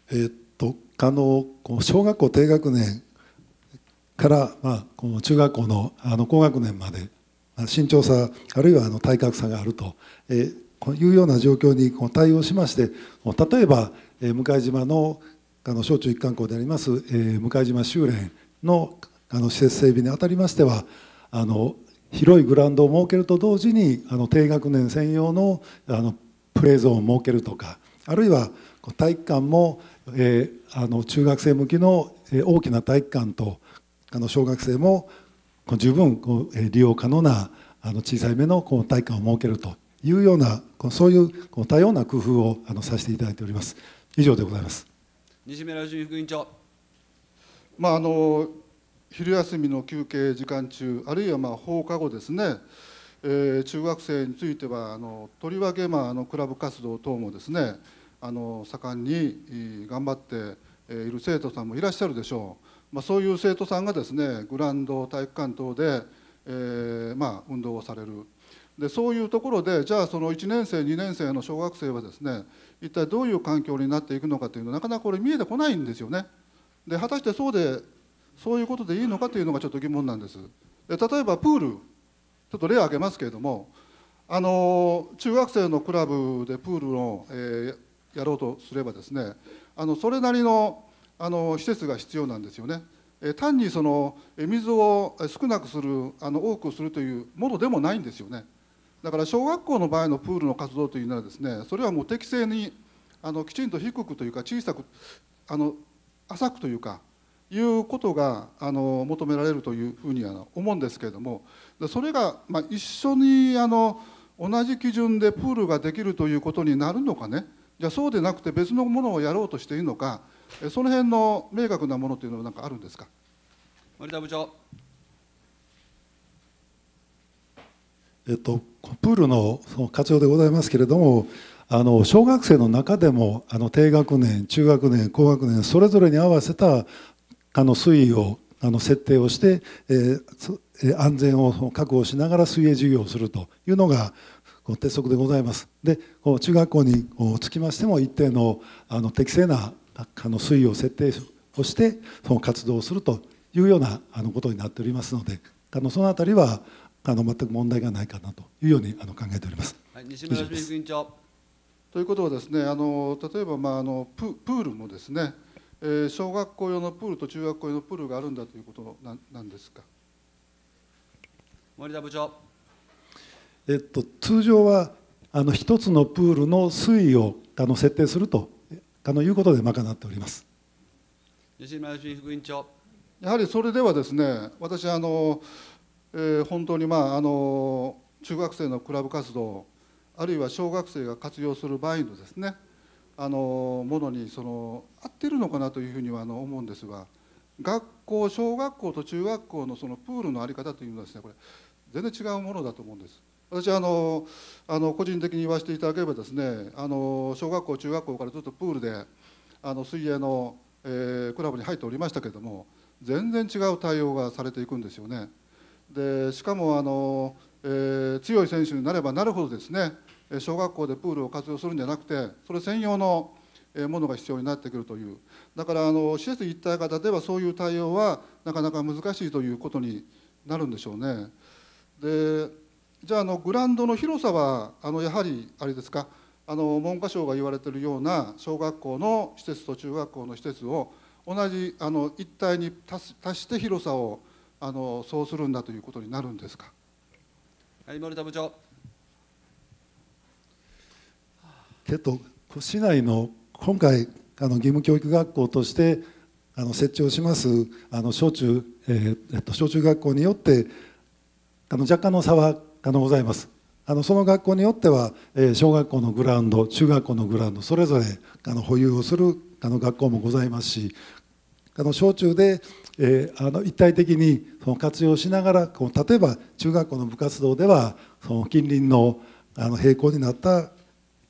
えー、っとあの小学校低学年から、まあ、この中学校のあの高学年まで身長差あるいはあの体格差があると、えこういうような状況にこう対応しまして例えば、え向島のあの小中一貫校であります、え向島修練のあの施設整備にあたりましてはあの広いグラウンドを設けると同時にあの低学年専用のあのプレーゾーンを設けるとかあるいは体育館も、えー、あの中学生向きの、え大きな体育館とあの小学生も十分利用可能なあの小さい目のこう体を設けるというようなそういうこう多様な工夫をあのさせていただいております以上でございます西村純副委員長まああの昼休みの休憩時間中あるいはまあ放課後ですね、えー、中学生についてはあのとりわけまああのクラブ活動等もですねあの盛んに頑張っている生徒さんもいらっしゃるでしょう。まあ、そういう生徒さんがですねグラウンド体育館等で、えー、まあ運動をされるでそういうところでじゃあその1年生2年生の小学生はですね一体どういう環境になっていくのかというのはなかなかこれ見えてこないんですよね。で果たしてそうでそういうことでいいのかというのがちょっと疑問なんです。で例えばプールちょっと例を挙げますけれどもあの中学生のクラブでプールを、えー、やろうとすればですねあのそれなりのあの施設が必要なんですよね。単にその水を少なくするあの多くするというものでもないんですよねだから小学校の場合のプールの活動というのはですねそれはもう適正にあのきちんと低くというか小さくあの浅くというかいうことがあの求められるというふうには思うんですけれどもそれが、まあ、一緒にあの同じ基準でプールができるということになるのかねじゃあそうでなくて別のものをやろうとしているのかその辺の明確なものというのは何かあるんですか森田部長。えっと、プールのその課長でございますけれども、あの小学生の中でもあの低学年、中学年、高学年、それぞれに合わせたあの水位をあの設定をして、えー、安全を確保しながら水泳授業をするというのが鉄則でございます。で中学校につきましても一定のあの適正なあの水位を設定をしてその活動をするというようなあのことになっておりますのであのそのあたりはあの全く問題がないかなというようにあの考えております。はい、西村委員長ということはですねあの例えば、まあ、あのププールもですね、えー、小学校用のプールと中学校用のプールがあるんだということなんなんですか森田部長、えっと、通常はあの1つのプールの水位をあの設定するとかのいうことで賄っております吉村吉副委員長やはりそれではですね私あの、えー、本当にまああの中学生のクラブ活動あるいは小学生が活用する場合のですねあのものにその合ってるのかなというふうにはあの思うんですが学校小学校と中学校のそのプールの在り方というのはですねこれ全然違うものだと思うんです。私あのあの個人的に言わせていただければですねあの小学校中学校からずっとプールであの水泳の、えー、クラブに入っておりましたけれども全然違う対応がされていくんですよね。でしかもあの、えー、強い選手になればなるほどですね小学校でプールを活用するんじゃなくてそれ専用のものが必要になってくるというだからあの施設一体型ではそういう対応はなかなか難しいということになるんでしょうね。でじゃああのグランドの広さはあのやはりあれですかあの文科省が言われてるような小学校の施設と中学校の施設を同じあの一体に足して広さをあのそうするんだということになるんですか。はい森田部長。けど市内の今回あの義務教育学校としてあの設置をしますあの小中、えー、えっと、小中学校によってあの若干の差はあのございます。あのその学校によっては、え小学校のグラウンド中学校のグラウンドそれぞれあの保有をするあの学校もございますしあの小中で、えあの一体的にその活用しながらこう例えば中学校の部活動ではその近隣のあの並行になったあ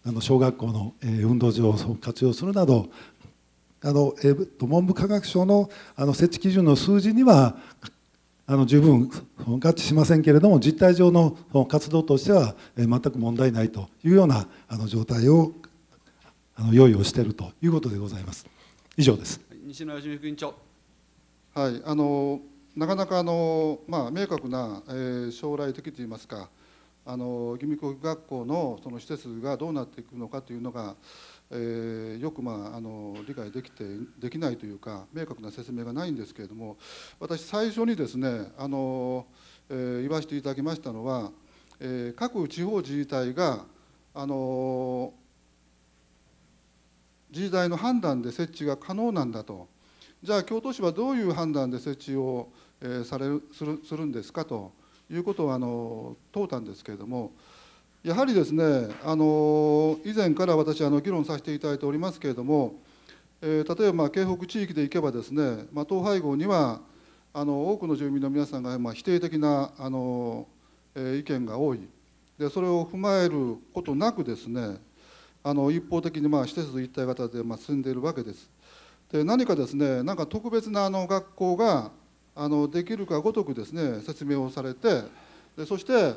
の小学校の、え運動場を活用するなどあの、えー、文部科学省のあの設置基準の数字にはあの十分合致しませんけれども実態上の活動としては全く問題ないというようなあの状態をあの用意をしているということでございます以上です西村義副委員長はいあのなかなかあの、まあ、明確な、えー、将来的といいますかあの義務教育学校のその施設がどうなっていくのかというのがえー、よく、まあ、あの理解できてできないというか明確な説明がないんですけれども私最初にですねあの、えー、言わせていただきましたのは、えー、各地方自治体があの自治体の判断で設置が可能なんだとじゃあ京都市はどういう判断で設置を、えー、されるするするんですかということをあの問うたんですけれども。やはりですね、あの以前から私あの議論させていただいておりますけれども、えー、例えば京北地域でいけばですね、まあ、統廃合にはあの多くの住民の皆さんが、まあ、否定的なあの、えー、意見が多いでそれを踏まえることなくですねあの一方的にまあ施設一体型でまあ進んでいるわけです。で何かですねなんか特別なあの学校があのできるかごとくですね説明をされてでそして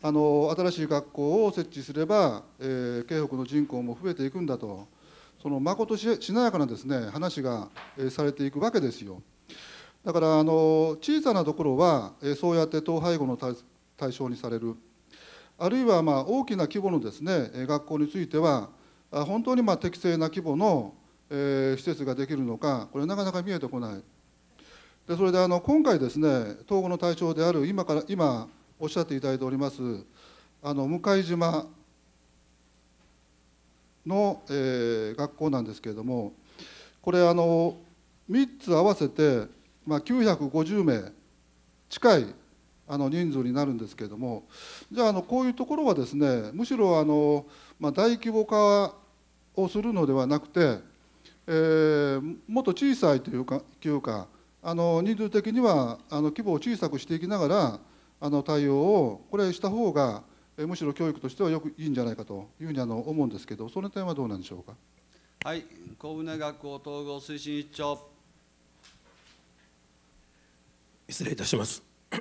あの新しい学校を設置すれば、えー、京北の人口も増えていくんだとそのまことししなやかなですね話が、えー、されていくわけですよだからあの小さなところは、えー、そうやって統廃合の対対象にされるあるいはまあ大きな規模のですね学校については本当にまあ適正な規模の、えー、施設ができるのかこれなかなか見えてこないでそれであの今回ですね統合の対象である今から今おっしゃっていただいておりますあの向島の、えー、学校なんですけれどもこれあの3つ合わせて、まあ、950名近いあの人数になるんですけれどもじゃああのこういうところはですねむしろあの、まあ、大規模化をするのではなくて、えー、もっと小さいというかいうかあの人数的にはあの規模を小さくしていきながらあの対応をこれした方がむしろ教育としてはよくいいんじゃないかというふうにあの思うんですけどその点はどうなんでしょうかはい小舟学校統合推進室長失礼いたします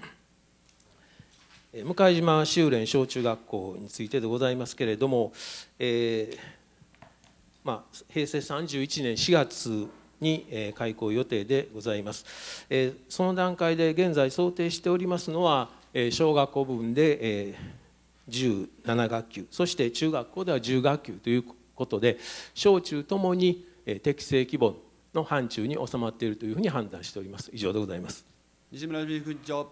向島修練小中学校についてでございますけれども、えーまあ、平成31年4月に、えー、開校予定でございます、えー、その段階で現在想定しておりますのは小学校部分で17学級そして中学校では10学級ということで小中ともに適正規模の範疇に収まっているというふうに判断しております以上でございます西村理事長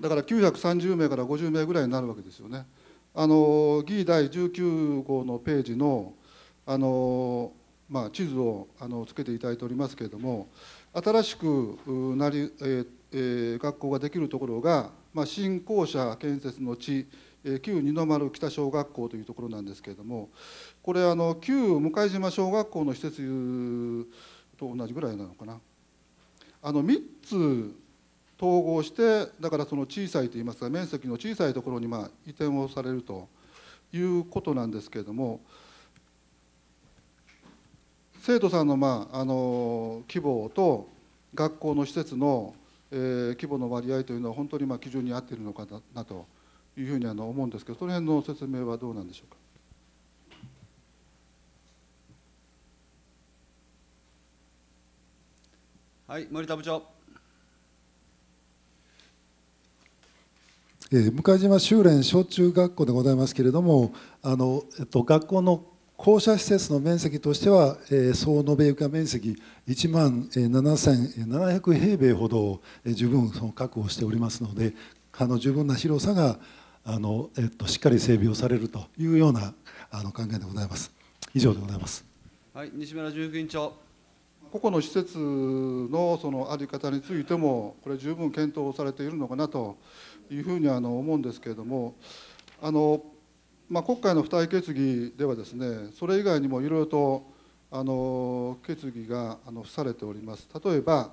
だから930名から50名ぐらいになるわけですよねあの議第19号のページのあの、まあ、地図をあのつけていただいておりますけれども新しくなり、えー、え学校ができるところが、まあ、新校舎建設の地、え旧二の丸北小学校というところなんですけれどもこれあの旧向島小学校の施設と同じぐらいなのかなあの3つ統合してだからその小さいといいますか面積の小さいところにま移転をされるということなんですけれども生徒さんのまああの希望と学校の施設のえー、規模の割合というのは本当にまあ基準に合っているのかなというふうにあの思うんですけどその辺の説明はどうなんでしょうか。はい、森田部長。えー、向島修練小中学校でございますけれどもあの、えっと、学校の校舎施設の面積としては、え総延べ床面積1万7700平米ほどを十分その確保しておりますのであの十分な広さがあの、えっと、しっかり整備をされるというようなあの考えでございます。以上でございます。はい、西村准副委員長。個々の施設のそのあり方についてもこれ十分検討されているのかなというふうにあの思うんですけれども、あのまあ、国会の付帯決議ではですねそれ以外にもいろいろとあの決議があの付されております例えば、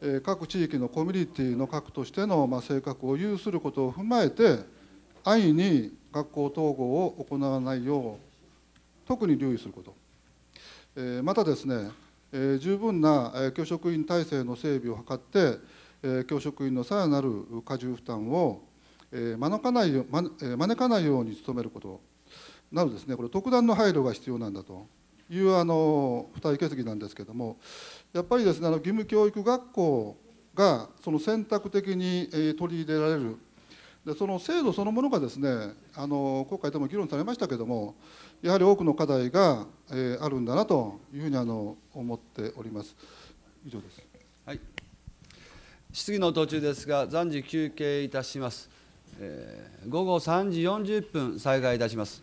えー、各地域のコミュニティの核としての、まあ、性格を有することを踏まえて安易に学校統合を行わないよう特に留意すること、えー、またですね、えー、十分な、え教職員体制の整備を図って、えー、教職員のさらなる過重負担をえー、招かないよ、まえー、招かないように努めることなどですねこれ特段の配慮が必要なんだというあの付帯決議なんですけれどもやっぱりですねあの義務教育学校がその選択的に、えー、取り入れられるでその制度そのものがですねあの国会でも議論されましたけれどもやはり多くの課題が、えー、あるんだなというふうにあの思っております。以上です、はい、質疑の途中ですが暫時休憩いたします。午後3時40分再開いたします。